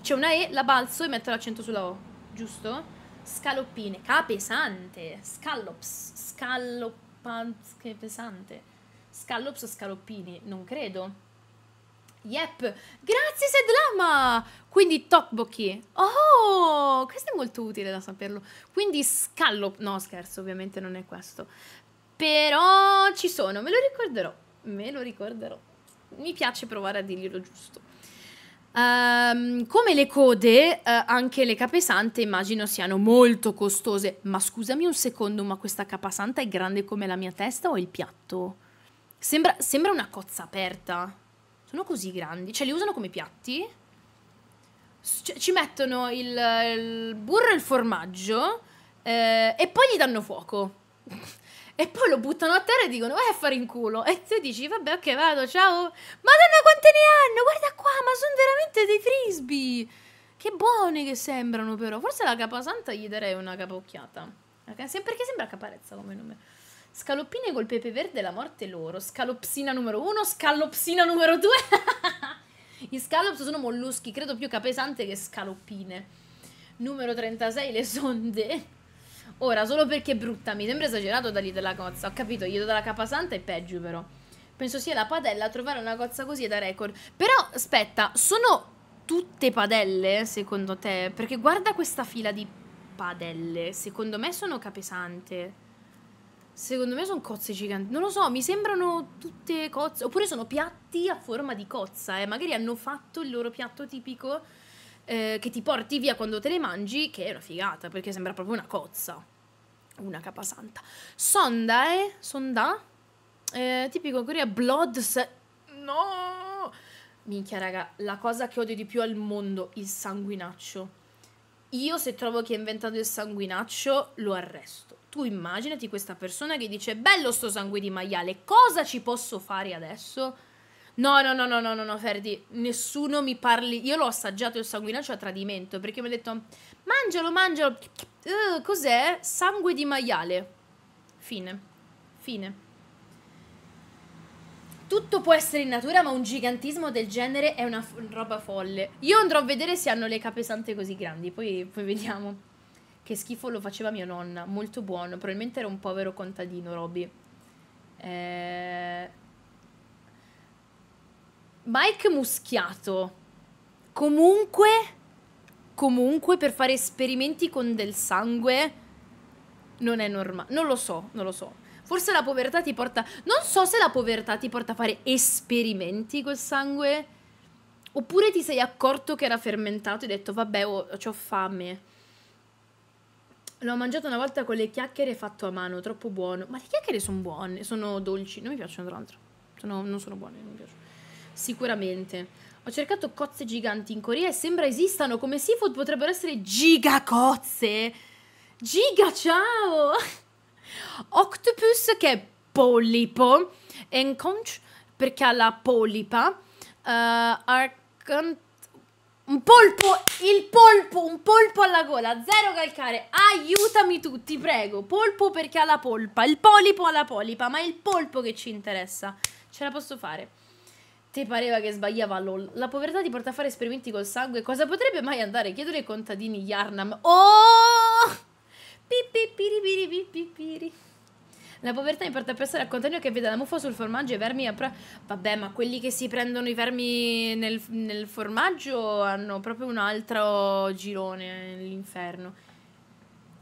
c'è una E, la balzo e metto l'accento sulla O, giusto? Scaloppine, capesante, scallops, scalloppans, che pesante, scallops o scaloppini, non credo. Yep, grazie Sedlama! Quindi tteokbokki. Oh, questo è molto utile da saperlo. Quindi scallop... No, scherzo, ovviamente non è questo. Però ci sono, me lo ricorderò, me lo ricorderò. Mi piace provare a dirglielo giusto. Um, come le code, uh, anche le capesante immagino siano molto costose. Ma scusami un secondo, ma questa capasanta è grande come la mia testa o il piatto? Sembra, sembra una cozza aperta. Sono così grandi. Cioè, li usano come piatti? C cioè, ci mettono il, il, burro e il formaggio eh, e poi gli danno fuoco. E poi lo buttano a terra e dicono, vai a fare in culo. E tu dici, vabbè, ok, vado, ciao. Madonna, quante ne hanno? Guarda qua, ma sono veramente dei frisbee. Che buoni che sembrano, però. Forse la capasanta gli darei una capocchiata. Perché sembra caparezza come nome. Scaloppine col pepe verde, la morte loro. Scalopsina numero uno, scalopsina numero due. I scallops sono molluschi, credo più capesante che scaloppine. Numero 36, le sonde. Ora, solo perché è brutta, mi sembra esagerato dargli della cozza. Ho capito, gli do della capasanta e peggio però. Penso sia la padella trovare una cozza così è da record. Però, aspetta, sono tutte padelle, secondo te? Perché guarda questa fila di padelle. Secondo me sono capesante. Secondo me sono cozze giganti. Non lo so, mi sembrano tutte cozze. Oppure sono piatti a forma di cozza, eh. Magari hanno fatto il loro piatto tipico eh, che ti porti via quando te le mangi, che è una figata, perché sembra proprio una cozza. Una capasanta. Sonda, eh? Sonda? Eh, tipico Corea, Bloods... No! Minchia, raga, la cosa che odio di più al mondo, il sanguinaccio. Io se trovo chi ha inventato il sanguinaccio, lo arresto. Tu immaginati questa persona che dice, bello sto sangue di maiale, cosa ci posso fare adesso? No, no, no, no, no, no, no, Ferdi, nessuno mi parli. Io l'ho assaggiato il sanguinaccio a tradimento perché mi ha detto mangialo, mangialo. Uh, cos'è? Sangue di maiale. Fine. Fine. Tutto può essere in natura, ma un gigantismo del genere è una roba folle. Io andrò a vedere se hanno le capesante così grandi, poi, poi vediamo. Che schifo lo faceva mia nonna, molto buono. Probabilmente era un povero contadino, Roby. Eh Mike Muschiato. Comunque, comunque per fare esperimenti con del sangue non è normale. Non lo so, non lo so. Forse la povertà ti porta... Non so se la povertà ti porta a fare esperimenti col sangue. Oppure ti sei accorto che era fermentato e hai detto vabbè, oh, ho fame. L'ho mangiato una volta con le chiacchiere fatto a mano, troppo buono. Ma le chiacchiere sono buone, sono dolci, non mi piacciono tra l'altro. Sono, non sono buone, non mi piacciono. Sicuramente. Ho cercato cozze giganti in Corea e sembra esistano. Come seafood potrebbero essere gigacozze. Giga ciao! Octopus che è polipo. Enconch perché ha la polipa. Uh, eh, arcant un polpo, il polpo, un polpo alla gola, zero calcare, aiutami tutti, prego. Polpo perché ha la polpa, il polipo ha la polipa, ma è il polpo che ci interessa. Ce la posso fare. Te pareva che sbagliava LOL. La povertà ti porta a fare esperimenti col sangue. Cosa potrebbe mai andare? Chiedono ai contadini Yarnam. Oh! Pipipiripiripiripiri. La povertà mi porta a pensare al contadino che vede la muffa sul formaggio e i vermi... Appra- Vabbè, ma quelli che si prendono i vermi nel, nel formaggio hanno proprio un altro girone nell'inferno.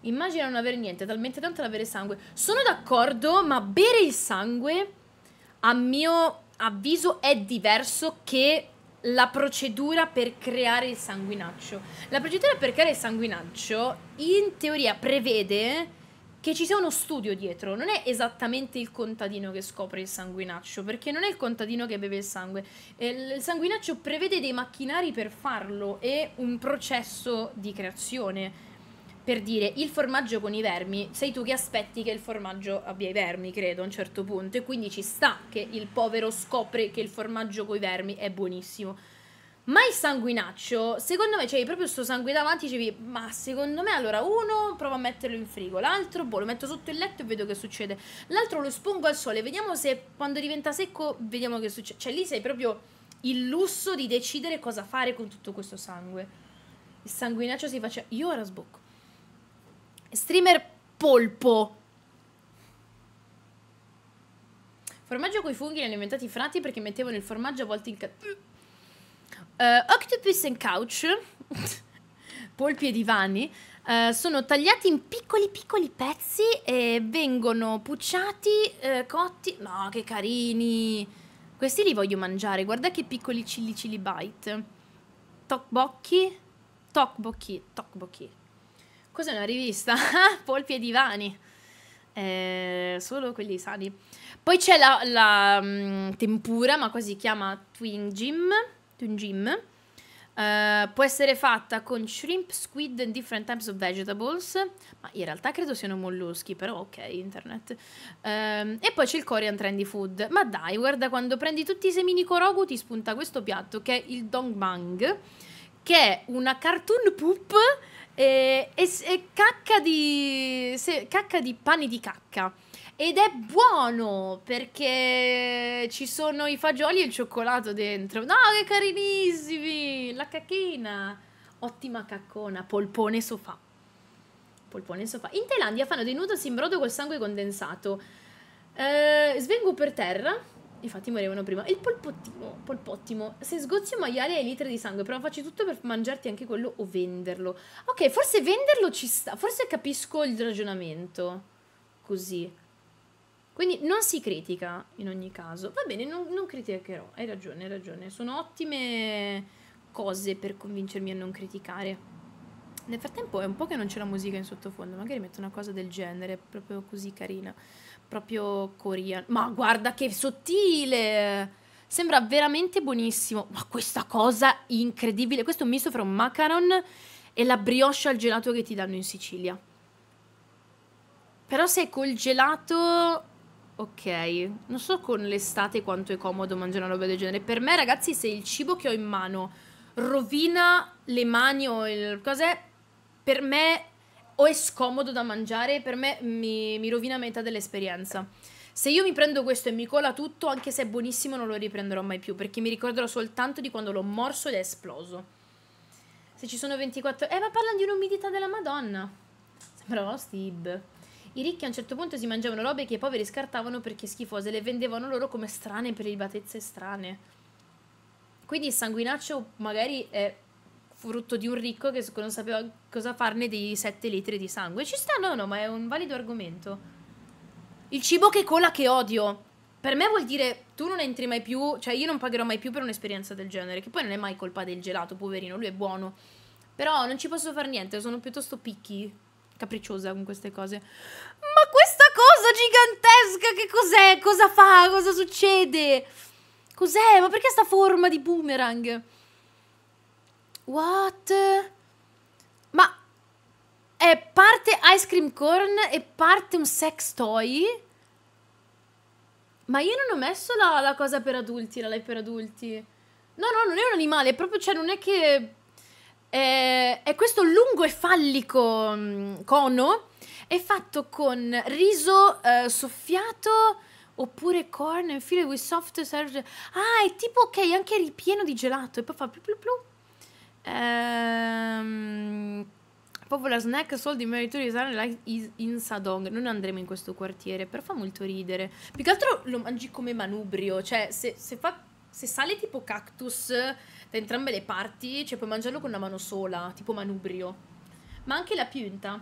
Immagina non avere niente, talmente tanto da avere sangue. Sono d'accordo, ma bere il sangue, a mio avviso è diverso che la procedura per creare il sanguinaccio. La procedura per creare il sanguinaccio in teoria prevede che ci sia uno studio dietro, non è esattamente il contadino che scopre il sanguinaccio, perché non è il contadino che beve il sangue. Eh, il sanguinaccio prevede dei macchinari per farlo e un processo di creazione per dire il formaggio con i vermi, sei tu che aspetti che il formaggio abbia i vermi, credo, a un certo punto, e quindi ci sta che il povero scopre che il formaggio con i vermi è buonissimo. Ma il sanguinaccio, secondo me, cioè proprio sto sangue davanti, dicevi, ma secondo me allora uno provo a metterlo in frigo, l'altro, boh, lo metto sotto il letto e vedo che succede, l'altro lo espongo al sole, vediamo se quando diventa secco, vediamo che succede. Cioè lì sei proprio il lusso di decidere cosa fare con tutto questo sangue. Il sanguinaccio si faceva... Io ora sbocco. Streamer polpo. Formaggio coi funghi li hanno inventati i frati perché mettevano il formaggio a volte in ca... Uh, octopus and couch, polpi e divani, uh, sono tagliati in piccoli piccoli pezzi e vengono pucciati, uh, cotti. No, che carini! Questi li voglio mangiare, guarda che piccoli chili chili bite. Tocbocchi, tocbocchi, tocbocchi. Cos'è una rivista? Polpi e divani. Eh, solo quelli sani. Poi c'è la, la mh, mm, tempura, ma qua si chiama Twin Gym. Twin Gym. Uh, può essere fatta con shrimp, squid and different types of vegetables, ma in realtà credo siano molluschi, però ok, internet. Uh, e poi c'è il Korean Trendy Food. Ma dai, guarda, quando prendi tutti i semini Korogu ti spunta questo piatto che è il Dongbang, che è una cartoon poop e, e, e cacca, di, se, cacca di pane di cacca. Ed è buono perché ci sono i fagioli e il cioccolato dentro. No, che carinissimi! La cacchina! Ottima caccona, polpone sofà. Polpone sofà. In Thailandia fanno dei noodles in brodo col sangue condensato. Eh, svengo per terra infatti morivano prima. Il polpottimo, polpottimo. Se sgozzi un maiale hai litri di sangue, però facci tutto per mangiarti anche quello o venderlo. Ok, forse venderlo ci sta, forse capisco il ragionamento. Così. Quindi non si critica in ogni caso. Va bene, non, non criticherò, hai ragione, hai ragione. Sono ottime cose per convincermi a non criticare. Nel frattempo è un po' che non c'è la musica in sottofondo, magari metto una cosa del genere, proprio così carina proprio coreano. Ma guarda che sottile! Sembra veramente buonissimo. Ma questa cosa incredibile. Questo è un misto fra un macaron e la brioche al gelato che ti danno in Sicilia. Però se è col gelato... Ok, non so con l'estate quanto è comodo mangiare una roba del genere. Per me, ragazzi, se il cibo che ho in mano rovina le mani o il cos'è, per me o è scomodo da mangiare, per me mi, mi rovina metà dell'esperienza. Se io mi prendo questo e mi cola tutto, anche se è buonissimo, non lo riprenderò mai più, perché mi ricorderò soltanto di quando l'ho morso ed è esploso. Se ci sono 24... Eh, ma parlano di un'umidità della Madonna. Sembrava Steve. I ricchi a un certo punto si mangiavano robe che i poveri scartavano perché schifose, le vendevano loro come strane per le libatezze strane. Quindi il sanguinaccio magari è frutto di un ricco che non sapeva cosa farne dei 7 litri di sangue. Ci sta, no, no, ma è un valido argomento. Il cibo che cola che odio. Per me vuol dire tu non entri mai più, cioè io non pagherò mai più per un'esperienza del genere, che poi non è mai colpa del gelato, poverino, lui è buono. Però non ci posso fare niente, sono piuttosto picchi, capricciosa con queste cose. Ma questa cosa gigantesca che cos'è? Cosa fa? Cosa succede? Cos'è? Ma perché sta forma di boomerang? What? Ma è parte ice cream corn e parte un sex toy? Ma io non ho messo la, la cosa per adulti, la live per adulti. No, no, non è un animale, è proprio, cioè, non è che... È, è questo lungo e fallico mm, cono è fatto con riso eh, soffiato oppure corn and filled with soft serve. Ah, è tipo ok, anche ripieno di gelato e poi fa più più più. Ehm, Popular Snack Sold in merito di Life is in Sadong. Non andremo in questo quartiere, però fa molto ridere. Più che altro lo mangi come manubrio, cioè se, se, fa, se sale tipo cactus da entrambe le parti, cioè puoi mangiarlo con una mano sola, tipo manubrio. Ma anche la piunta,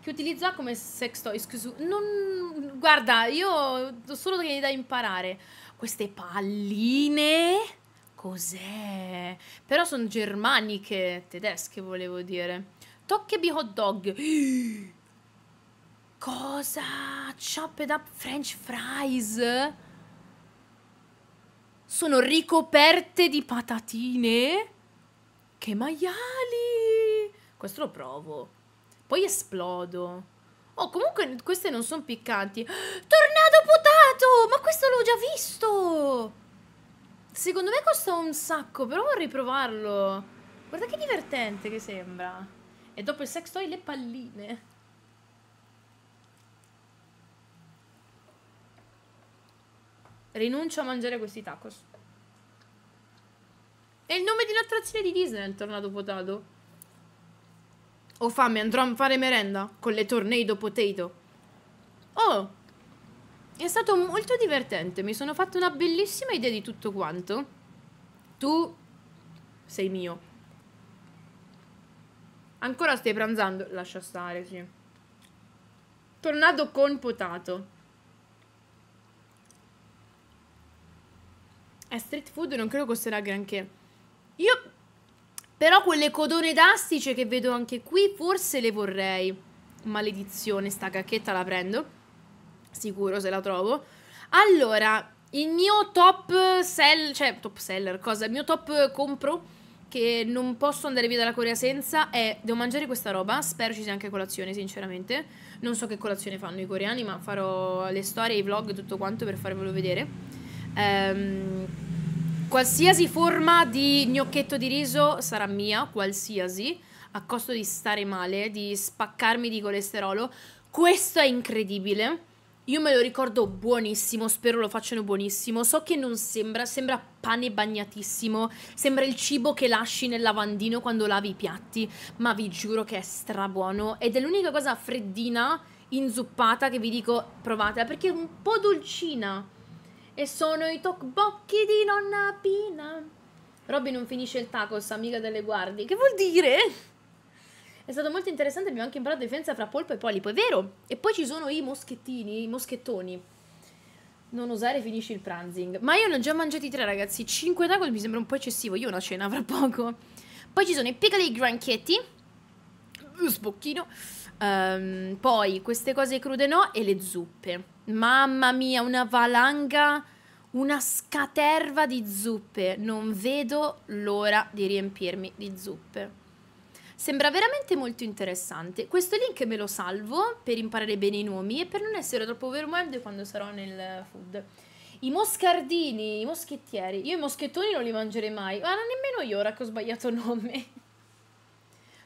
che utilizza come sex toy, scusa. Non... Guarda, io ho solo da imparare. Queste palline Cos'è? Però sono germaniche, tedesche volevo dire. Tocchebi hot dog. Cosa? Chopped up french fries? Sono ricoperte di patatine? Che maiali! Questo lo provo. Poi esplodo. Oh, comunque queste non sono piccanti. Tornado potato! Ma questo l'ho già visto! Secondo me costa un sacco, però vorrei provarlo. Guarda che divertente che sembra. E dopo il sex toy le palline. Rinuncio a mangiare questi tacos. È il nome di un'attrazione di Disney, il tornado potato. Ho oh, fame, andrò a fare merenda con le tornado potato. Oh, è stato molto divertente, mi sono fatta una bellissima idea di tutto quanto. Tu sei mio. Ancora stai pranzando? Lascia stare, sì. Tornado con potato. È street food, non credo costerà granché. Io... Però quelle codone d'astice che vedo anche qui, forse le vorrei. Maledizione, sta cacchetta la prendo sicuro se la trovo. Allora, il mio top sell, cioè top seller, cosa? Il mio top compro che non posso andare via dalla Corea senza è devo mangiare questa roba, spero ci sia anche colazione sinceramente, non so che colazione fanno i coreani ma farò le storie, i vlog, tutto quanto per farvelo vedere. Ehm, qualsiasi forma di gnocchetto di riso sarà mia, qualsiasi, a costo di stare male, di spaccarmi di colesterolo, questo è incredibile io me lo ricordo buonissimo, spero lo facciano buonissimo. So che non sembra, sembra pane bagnatissimo, sembra il cibo che lasci nel lavandino quando lavi i piatti, ma vi giuro che è strabuono ed è l'unica cosa freddina, inzuppata che vi dico provatela eh, perché è un po' dolcina. E sono i tocbocchi di nonna Pina. Robby non finisce il tacos, amica delle guardie. Che vuol dire? È stato molto interessante, abbiamo anche imparato la differenza fra polpo e polipo, è vero! E poi ci sono i moschettini, i moschettoni. Non usare finisci il pranzing. Ma io ne ho già mangiati tre, ragazzi. Cinque tacos mi sembra un po' eccessivo. Io una cena fra poco. Poi ci sono i piccoli granchietti. Sbocchino. Um, ehm, poi queste cose crude no. E le zuppe. Mamma mia, una valanga. Una scaterva di zuppe. Non vedo l'ora di riempirmi di zuppe. Sembra veramente molto interessante. Questo link me lo salvo per imparare bene i nomi e per non essere troppo overwhelmed quando sarò nel food. I moscardini, i moschettieri. Io i moschettoni non li mangerei mai. Ma nemmeno io ora che ho sbagliato nome.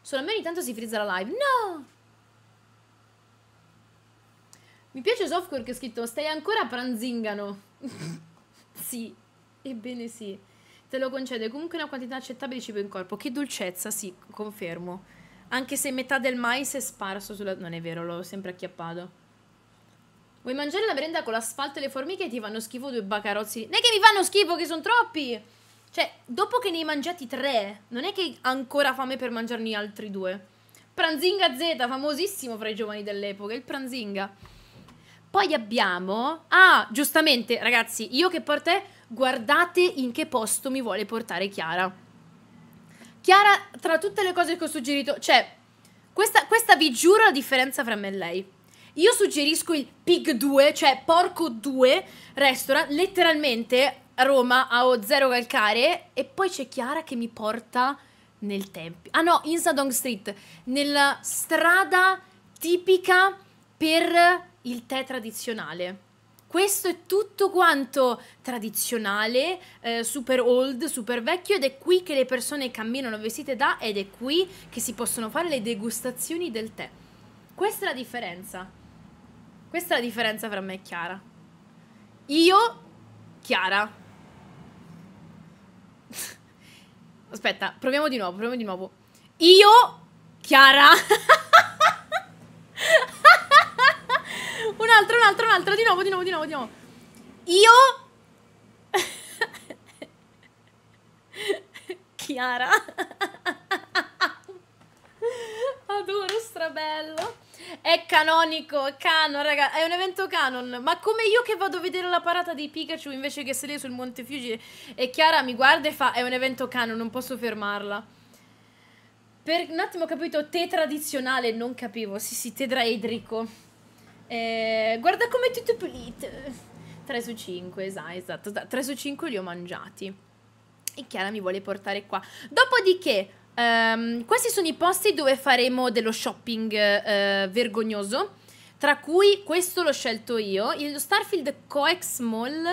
Solo a me ogni tanto si frizza la live. No! Mi piace software che ha scritto Stai ancora pranzingano. sì, ebbene sì te lo concede comunque una quantità accettabile di cibo in corpo. Che dolcezza, sì, confermo. Anche se metà del mais è sparso sulla... Non è vero, l'ho sempre acchiappato. Vuoi mangiare la merenda con l'asfalto e le formiche ti fanno schifo due bacarozzi? Non è che mi fanno schifo, che sono troppi! Cioè, dopo che ne hai mangiati tre, non è che hai ancora fame per mangiarne altri due. Pranzinga Z, famosissimo fra i giovani dell'epoca, il pranzinga. Poi abbiamo... Ah, giustamente, ragazzi, io che per guardate in che posto mi vuole portare Chiara. Chiara, tra tutte le cose che ho suggerito, cioè, questa, questa vi giuro la differenza fra me e lei. Io suggerisco il Pig 2, cioè Porco 2 Restaurant, letteralmente a Roma a O Zero Calcare, e poi c'è Chiara che mi porta nel tempio. Ah no, in Sadong Street, nella strada tipica per il tè tradizionale. Questo è tutto quanto tradizionale, eh, super old, super vecchio ed è qui che le persone camminano vestite da ed è qui che si possono fare le degustazioni del tè. Questa è la differenza. Questa è la differenza fra me e Chiara. Io, Chiara. Aspetta, proviamo di nuovo, proviamo di nuovo. Io, Chiara. un altro, un altro, Di nuovo, di nuovo, di nuovo, di nuovo. Io... Chiara. Adoro, strabello. È canonico, è canon, raga, è un evento canon. Ma come io che vado a vedere la parata di Pikachu invece che salire sul Monte Fuji e Chiara mi guarda e fa è un evento canon, non posso fermarla. Per un attimo ho capito te tradizionale, non capivo. Sì, sì, tetraedrico. Eh, guarda come tutto pulito. 3 su 5, esatto, 3 su 5 li ho mangiati. E Chiara mi vuole portare qua. Dopodiché, um, questi sono i posti dove faremo dello shopping uh, vergognoso. Tra cui questo l'ho scelto io. Il Starfield Coex Mall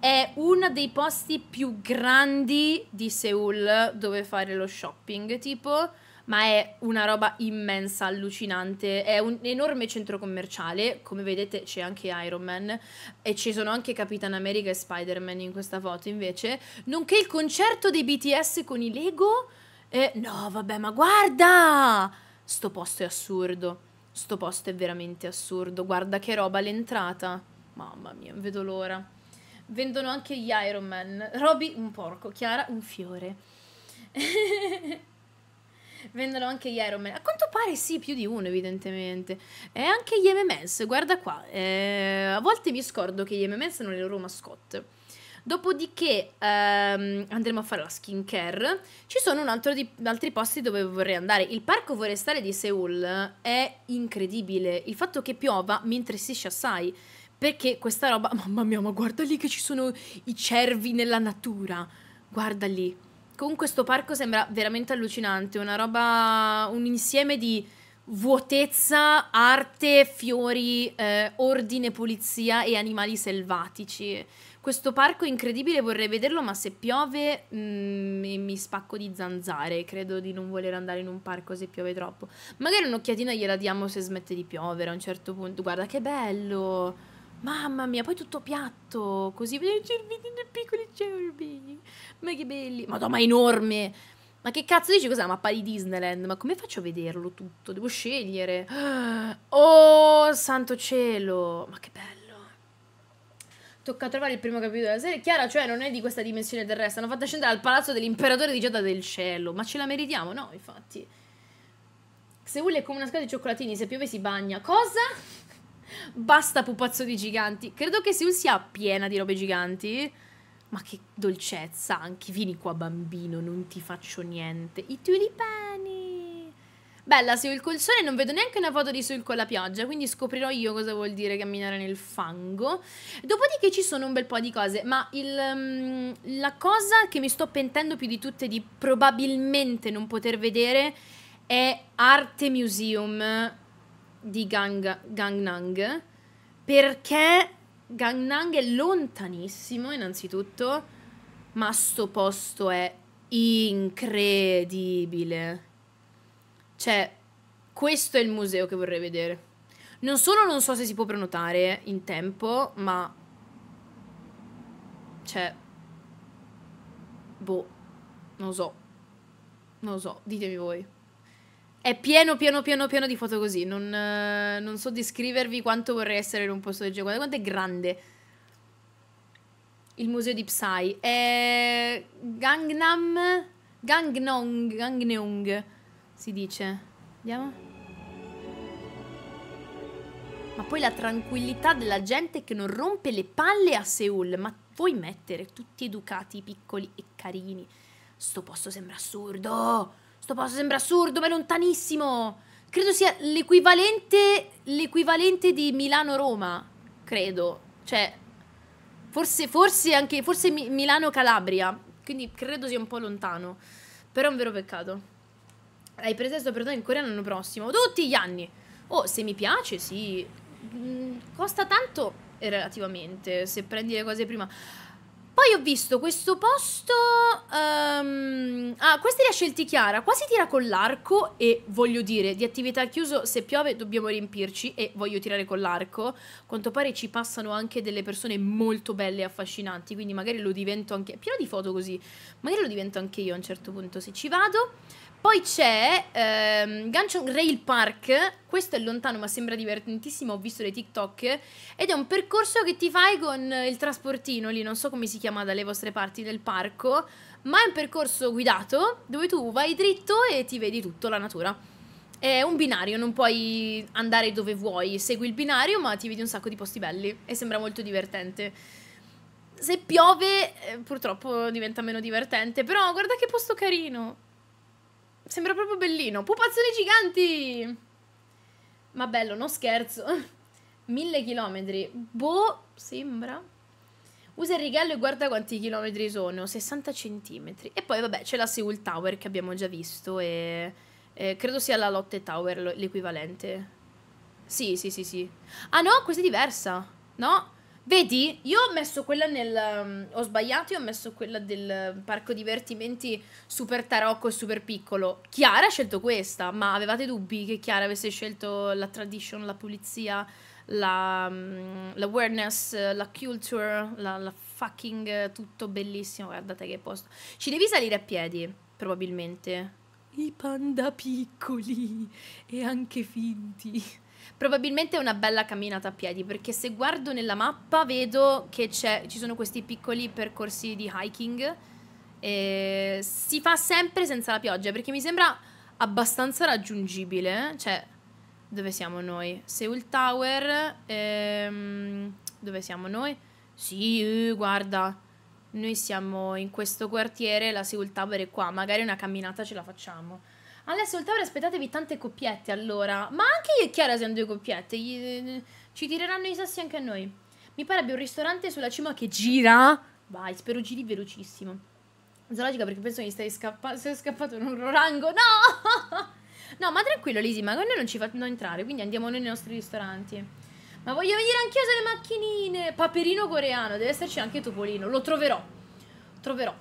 è uno dei posti più grandi di Seoul dove fare lo shopping. Tipo, ma è una roba immensa, allucinante. È un enorme centro commerciale, come vedete c'è anche Iron Man e ci sono anche Capitan America e Spider-Man in questa foto invece, nonché il concerto dei BTS con i Lego. Eh, no, vabbè, ma guarda! Sto posto è assurdo. Sto posto è veramente assurdo. Guarda che roba l'entrata. Mamma mia, vedo l'ora. Vendono anche gli Iron Man. Robby un porco, Chiara un fiore. Vendono anche gli Iron Man. A quanto pare sì, più di uno evidentemente. E anche gli MMS, guarda qua. Eh, a volte mi scordo che gli MMS hanno le loro mascotte. Dopodiché ehm, andremo a fare la skincare. Ci sono un altro di, altri posti dove vorrei andare. Il parco forestale di Seoul è incredibile. Il fatto che piova mi intristisce assai. Perché questa roba... Mamma mia, ma guarda lì che ci sono i cervi nella natura. Guarda lì. Comunque questo parco sembra veramente allucinante, una roba, un insieme di vuotezza, arte, fiori, eh, ordine, pulizia e animali selvatici. Questo parco è incredibile vorrei vederlo, ma se piove mh, mm, mi spacco di zanzare. Credo di non voler andare in un parco se piove troppo. Magari un'occhiatina gliela diamo se smette di piovere a un certo punto. Guarda che bello! Mamma mia, poi tutto piatto, così vedo i cervini, piccoli cervini. Ma che belli. Madonna, ma è enorme. Ma che cazzo dici cos'è una mappa di Disneyland? Ma come faccio a vederlo tutto? Devo scegliere. Oh, santo cielo. Ma che bello. Tocca trovare il primo capitolo della serie. Chiara, cioè, non è di questa dimensione del resto. Hanno fatto scendere al palazzo dell'imperatore di Giada del cielo. Ma ce la meritiamo? No, infatti. Seul è come una scatola di cioccolatini. Se piove si bagna. Cosa? Basta pupazzo di giganti. Credo che Seul sia piena di robe giganti. Ma che dolcezza, anche vieni qua bambino, non ti faccio niente. I tulipani! Bella, se ho il col sole non vedo neanche una foto di sul con la pioggia, quindi scoprirò io cosa vuol dire camminare nel fango. Dopodiché ci sono un bel po' di cose, ma il, um, la cosa che mi sto pentendo più di tutte di probabilmente non poter vedere è Arte Museum di Gang, Gangnang, perché Gangnam è lontanissimo innanzitutto, ma sto posto è incredibile. Cioè, questo è il museo che vorrei vedere. Non solo non so se si può prenotare in tempo, ma... Cioè... Boh, non so. Non so, ditemi voi è pieno, pieno, pieno, pieno di foto così. Non, eh, non so descrivervi quanto vorrei essere in un posto del gioco. Guardate quanto è grande il museo di Psy. È Gangnam. Gangnong. Gangneung si dice. Andiamo. Ma poi la tranquillità della gente che non rompe le palle a Seoul. Ma vuoi mettere tutti educati, piccoli e carini? Sto posto sembra assurdo. Sto posto sembra assurdo, ma è lontanissimo. Credo sia l'equivalente, l'equivalente di Milano-Roma, credo. Cioè, forse, forse anche, forse Milano-Calabria. Quindi credo sia un po' lontano. Però è un vero peccato. Hai pretesto per te in Corea l'anno prossimo. Tutti gli anni. Oh, se mi piace, sì. Mm, costa tanto eh, relativamente, se prendi le cose prima. Poi ho visto questo posto. Um, ah, questi li ha scelti Chiara. Qua si tira con l'arco e voglio dire, di attività chiuso, se piove dobbiamo riempirci e voglio tirare con l'arco. Quanto pare ci passano anche delle persone molto belle e affascinanti, quindi magari lo divento anche... Pieno di foto così. Magari lo divento anche io a un certo punto se ci vado. Poi c'è ehm, Ganchon Rail Park, questo è lontano ma sembra divertentissimo, ho visto le TikTok, ed è un percorso che ti fai con il trasportino lì, non so come si chiama dalle vostre parti del parco, ma è un percorso guidato dove tu vai dritto e ti vedi tutto, la natura. È un binario, non puoi andare dove vuoi, segui il binario ma ti vedi un sacco di posti belli e sembra molto divertente se piove eh, purtroppo diventa meno divertente, però guarda che posto carino. Sembra proprio bellino. Pupazzoni giganti! Ma bello, non scherzo. Mille chilometri. Boh, sembra. Usa il righello e guarda quanti chilometri sono. 60 centimetri. E poi, vabbè, c'è la Seoul Tower che abbiamo già visto e... Eh, credo sia la Lotte Tower l'equivalente. Sì, sì, sì, sì. Ah no, questa è diversa. No, Vedi, io ho messo quella nel... Um, ho sbagliato, io ho messo quella del parco divertimenti super tarocco e super piccolo. Chiara ha scelto questa, ma avevate dubbi che Chiara avesse scelto la tradition, la pulizia, la, um, l'awareness, la culture, la, la fucking tutto bellissimo. Guardate che posto. Ci devi salire a piedi, probabilmente. I panda piccoli e anche finti. Probabilmente è una bella camminata a piedi perché se guardo nella mappa vedo che ci sono questi piccoli percorsi di hiking. E si fa sempre senza la pioggia perché mi sembra abbastanza raggiungibile. Cioè, dove siamo noi? Seoul Tower. Ehm, dove siamo noi? Sì, eh, guarda, noi siamo in questo quartiere, la Seoul Tower è qua, magari una camminata ce la facciamo. Alessio il Tauro aspettatevi tante coppiette allora. Ma anche io e Chiara siamo due coppiette. Ci tireranno i sassi anche a noi. Mi pare abbia un ristorante sulla cima che gira. Vai, spero giri velocissimo. Zoologica perché penso che gli stai, scappando Sei scappato in un rorango. No! no, ma tranquillo Lisi, ma noi non ci fanno entrare, quindi andiamo noi nei nostri ristoranti. Ma voglio venire anch'io sulle macchinine. Paperino coreano, deve esserci anche Topolino. Lo troverò. Troverò.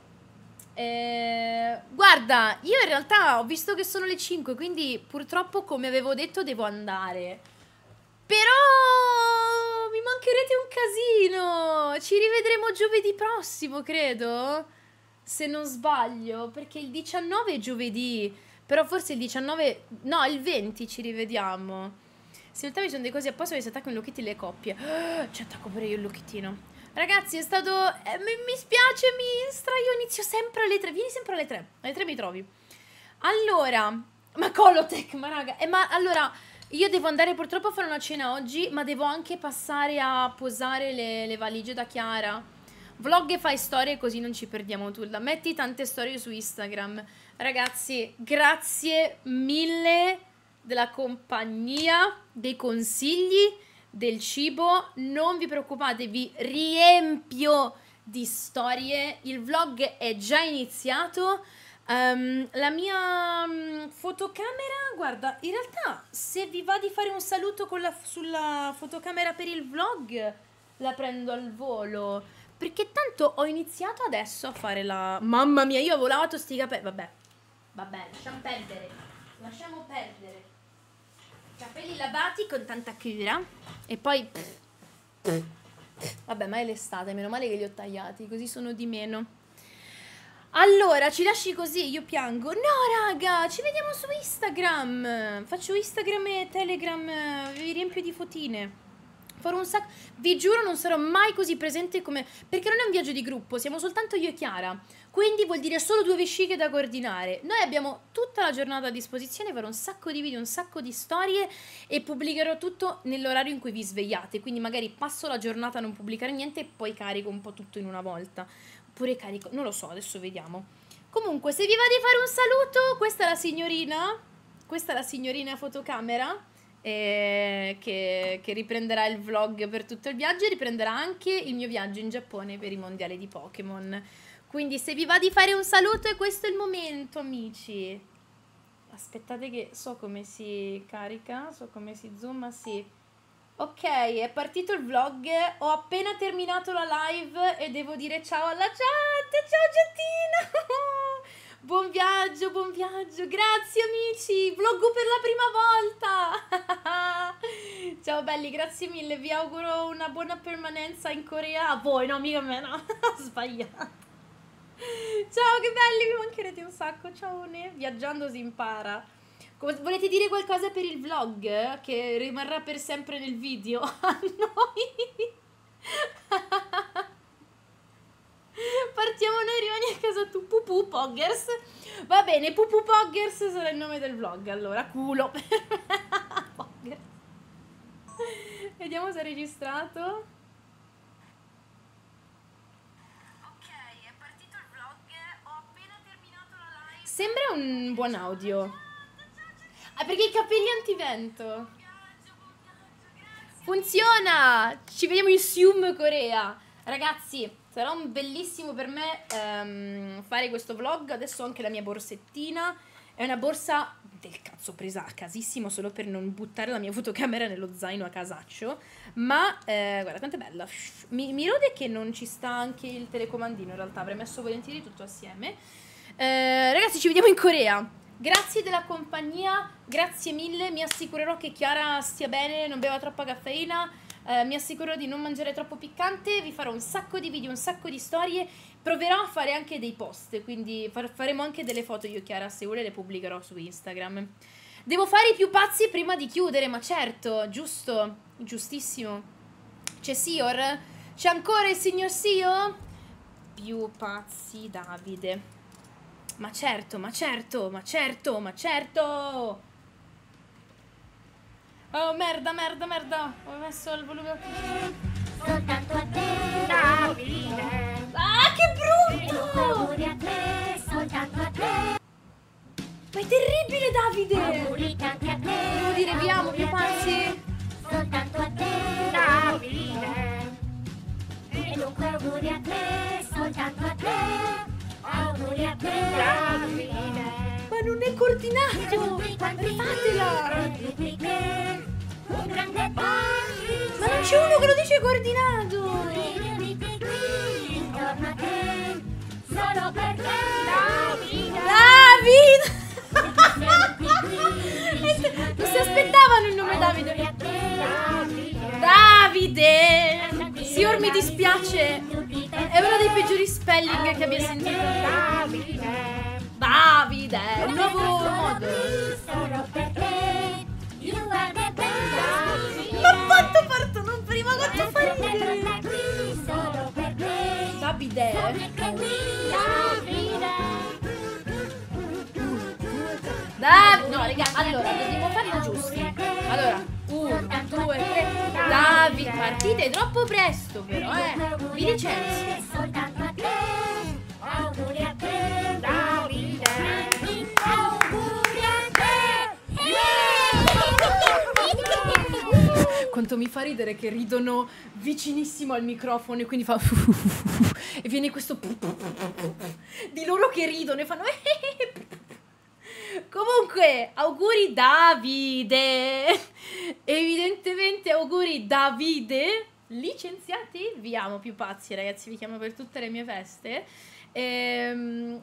Eh, guarda, io in realtà ho visto che sono le 5, quindi purtroppo, come avevo detto, devo andare. Però mi mancherete un casino. Ci rivedremo giovedì prossimo, credo. Se non sbaglio, perché il 19 è giovedì. Però forse il 19... No, il 20 ci rivediamo. Se in realtà mi sono dei cosi apposta mi si attacca i lucchetti e le coppie. ci attacco pure io il lucchettino. Ragazzi, è stato... Eh, mi, spiace, Mistra, io inizio sempre alle tre. Vieni sempre alle tre. Alle tre mi trovi. Allora... Ma Colotech, ma raga... Eh, ma allora... Io devo andare purtroppo a fare una cena oggi, ma devo anche passare a posare le, le valigie da Chiara. Vlog e fai storie così non ci perdiamo nulla. Metti tante storie su Instagram. Ragazzi, grazie mille della compagnia, dei consigli del cibo, non vi preoccupate, vi riempio di storie. Il vlog è già iniziato. Um, la mia um, fotocamera, guarda, in realtà se vi va di fare un saluto la, sulla fotocamera per il vlog, la prendo al volo. Perché tanto ho iniziato adesso a fare la... Mamma mia, io avevo lavato sti capelli. Vabbè, vabbè, lasciamo perdere. Lasciamo perdere. Capelli lavati con tanta cura e poi... Vabbè, ma è l'estate, meno male che li ho tagliati, così sono di meno. Allora, ci lasci così, io piango. No, raga, ci vediamo su Instagram. Faccio Instagram e Telegram, vi riempio di fotine. Farò un sacco... Vi giuro non sarò mai così presente come... Perché non è un viaggio di gruppo, siamo soltanto io e Chiara. Quindi vuol dire solo due vesciche da coordinare. Noi abbiamo tutta la giornata a disposizione, farò un sacco di video, un sacco di storie e pubblicherò tutto nell'orario in cui vi svegliate. Quindi magari passo la giornata a non pubblicare niente e poi carico un po' tutto in una volta. Oppure carico, non lo so, adesso vediamo. Comunque, se vi va di fare un saluto, questa è la signorina, questa è la signorina fotocamera. Eh, che, che, riprenderà il vlog per tutto il viaggio e riprenderà anche il mio viaggio in Giappone per i mondiali di Pokémon. Quindi se vi va di fare un saluto è questo il momento, amici. Aspettate che so come si carica, so come si zooma, sì. Ok, è partito il vlog, ho appena terminato la live e devo dire ciao alla chat, ciao Giantina! buon viaggio, buon viaggio, grazie amici, vloggo per la prima volta! ciao belli, grazie mille, vi auguro una buona permanenza in Corea, a voi, no, mica a me, no, sbagliato! Ciao, che belli, mi mancherete un sacco. Ciao, Ne. Viaggiando si impara. volete dire qualcosa per il vlog? Che rimarrà per sempre nel video? A noi? Partiamo noi, rimani a casa tu. Pupu Poggers. Va bene, Pupu Poggers sarà il nome del vlog. Allora, culo. Poggers. Vediamo se è registrato. Sembra un buon audio. Ah, perché i capelli antivento. Funziona! Ci vediamo in Sium Corea. Ragazzi, sarà un bellissimo per me um, fare questo vlog. Adesso ho anche la mia borsettina. È una borsa del cazzo presa a casissimo solo per non buttare la mia fotocamera nello zaino a casaccio. Ma eh, guarda quanto è bella. Mi, mi rode che non ci sta anche il telecomandino in realtà. Avrei messo volentieri tutto assieme. Eh, ragazzi, ci vediamo in Corea. Grazie della compagnia, grazie mille. Mi assicurerò che Chiara stia bene, non beva troppa caffeina. Eh, mi assicurerò di non mangiare troppo piccante. Vi farò un sacco di video, un sacco di storie. Proverò a fare anche dei post. Quindi faremo anche delle foto io, Chiara. Se vuole, le pubblicherò su Instagram. Devo fare i più pazzi prima di chiudere, ma certo, giusto, giustissimo. C'è Sior? C'è ancora il signor Sio? Più pazzi Davide. Ma certo, ma certo, ma certo, ma certo! Oh merda, merda, merda! Ho messo il volume... Soltanto a te, Davide! Ah, che brutto! a te, soltanto a te! Ma è terribile, Davide! Auguri tanti a te! Devo dire, vi amo, vi pazzi! Soltanto a te, Davide! E dunque auguri a te, soltanto a te! auguri a te ma non è coordinato fatela ma non c'è uno che lo dice coordinato solo per te Davide non si aspettavano il nome Davide Davide signor mi dispiace è uno dei peggiori spelling che abbia sentito. Davide. Davide, un nuovo modo. Ma quanto non prima, quanto fa ridere. Davide. Davide. No, raga, allora, dobbiamo fare la giusta. Allora. 1, 2, 3. Davi, partite troppo presto però, eh. Mi licenzi. Soltanto a te, auguri a te, Davide. quanto mi fa ridere che ridono vicinissimo al microfono e quindi fa e viene questo di loro che ridono e fanno Comunque, auguri Davide. Evidentemente auguri Davide. Licenziati, vi amo più pazzi ragazzi, vi chiamo per tutte le mie feste. Ehm,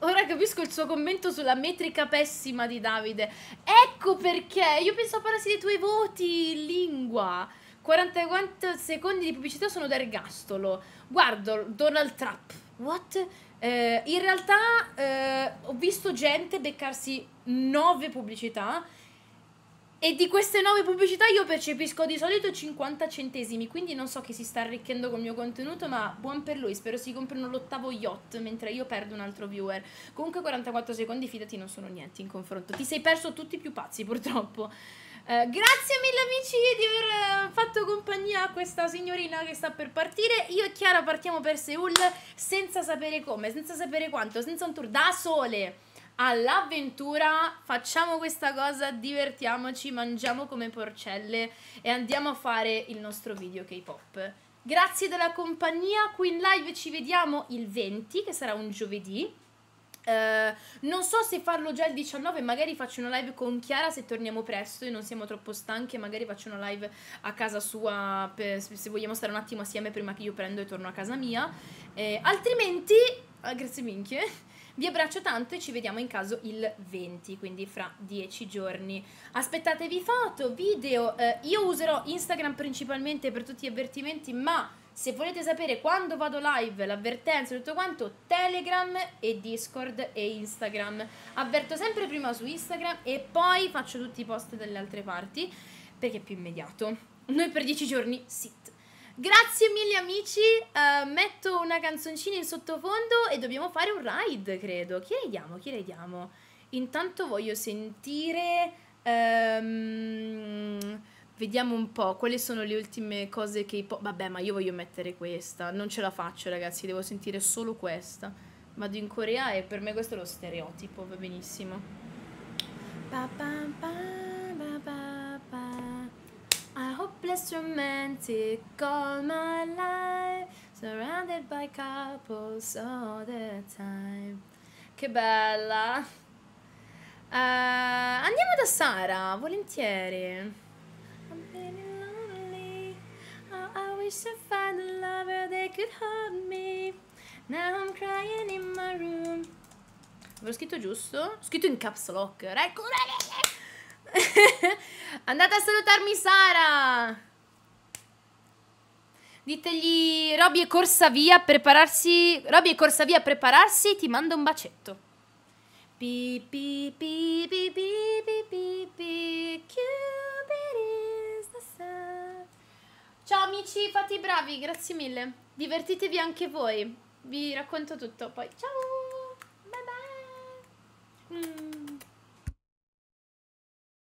Ora capisco il suo commento sulla metrica pessima di Davide. Ecco perché io pensavo parlassi dei tuoi voti, lingua. 44 secondi di pubblicità sono d'ergastolo. Guardo Donald Trump. What? Eh, in realtà eh, ho visto gente beccarsi nove pubblicità e di queste nove pubblicità io percepisco di solito 50 centesimi, quindi non so chi si sta arricchendo col mio contenuto, ma buon per lui, spero si comprino l'ottavo yacht mentre io perdo un altro viewer. Comunque 44 secondi, fidati, non sono niente in confronto. Ti sei perso tutti più pazzi purtroppo. Eh, grazie mille amici di aver eh, fatto compagnia a questa signorina che sta per partire. Io e Chiara partiamo per Seoul senza sapere come, senza sapere quanto, senza un tour da sole all'avventura, facciamo questa cosa, divertiamoci, mangiamo come porcelle e andiamo a fare il nostro video K-pop. Grazie della compagnia, qui in live ci vediamo il 20 che sarà un giovedì eh, non so se farlo già il 19, magari faccio una live con Chiara se torniamo presto e non siamo troppo stanche, magari faccio una live a casa sua per, se vogliamo stare un attimo assieme prima che io prendo e torno a casa mia. Eh, altrimenti, ah, grazie minchie, vi abbraccio tanto e ci vediamo in caso il 20, quindi fra 10 giorni. Aspettatevi foto, video, eh, io userò Instagram principalmente per tutti gli avvertimenti, ma se volete sapere quando vado live, l'avvertenza e tutto quanto, Telegram e Discord e Instagram. Avverto sempre prima su Instagram e poi faccio tutti i post dalle altre parti perché è più immediato. Noi per dieci giorni sit. Grazie mille amici, uh, metto una canzoncina in sottofondo e dobbiamo fare un ride, credo. Chi raidiamo? Chi raidiamo? Intanto voglio sentire... Um, Vediamo un po' quali sono le ultime cose che... Po- Vabbè, ma io voglio mettere questa. Non ce la faccio, ragazzi. Devo sentire solo questa. Vado in Corea e per me questo è lo stereotipo. Va benissimo. Pa, pa, pa, pa, pa, pa. I hopeless romantic all my life Surrounded by couples all the time Che bella! Uh, andiamo da Sara, volentieri. I'm feeling lonely. Oh, I wish I find a lover that could hold me. Now I'm crying in my room. Avevo scritto giusto? Scritto in caps lock. Ecco, Andate a salutarmi Sara! Ditegli Robby è corsa via a prepararsi. Robby è corsa via a prepararsi, ti mando un bacetto. Pi pi pi pi pi pi pi pi Ciao amici, fate i bravi, grazie mille. Divertitevi anche voi. Vi racconto tutto, poi ciao! Bye bye! Mm.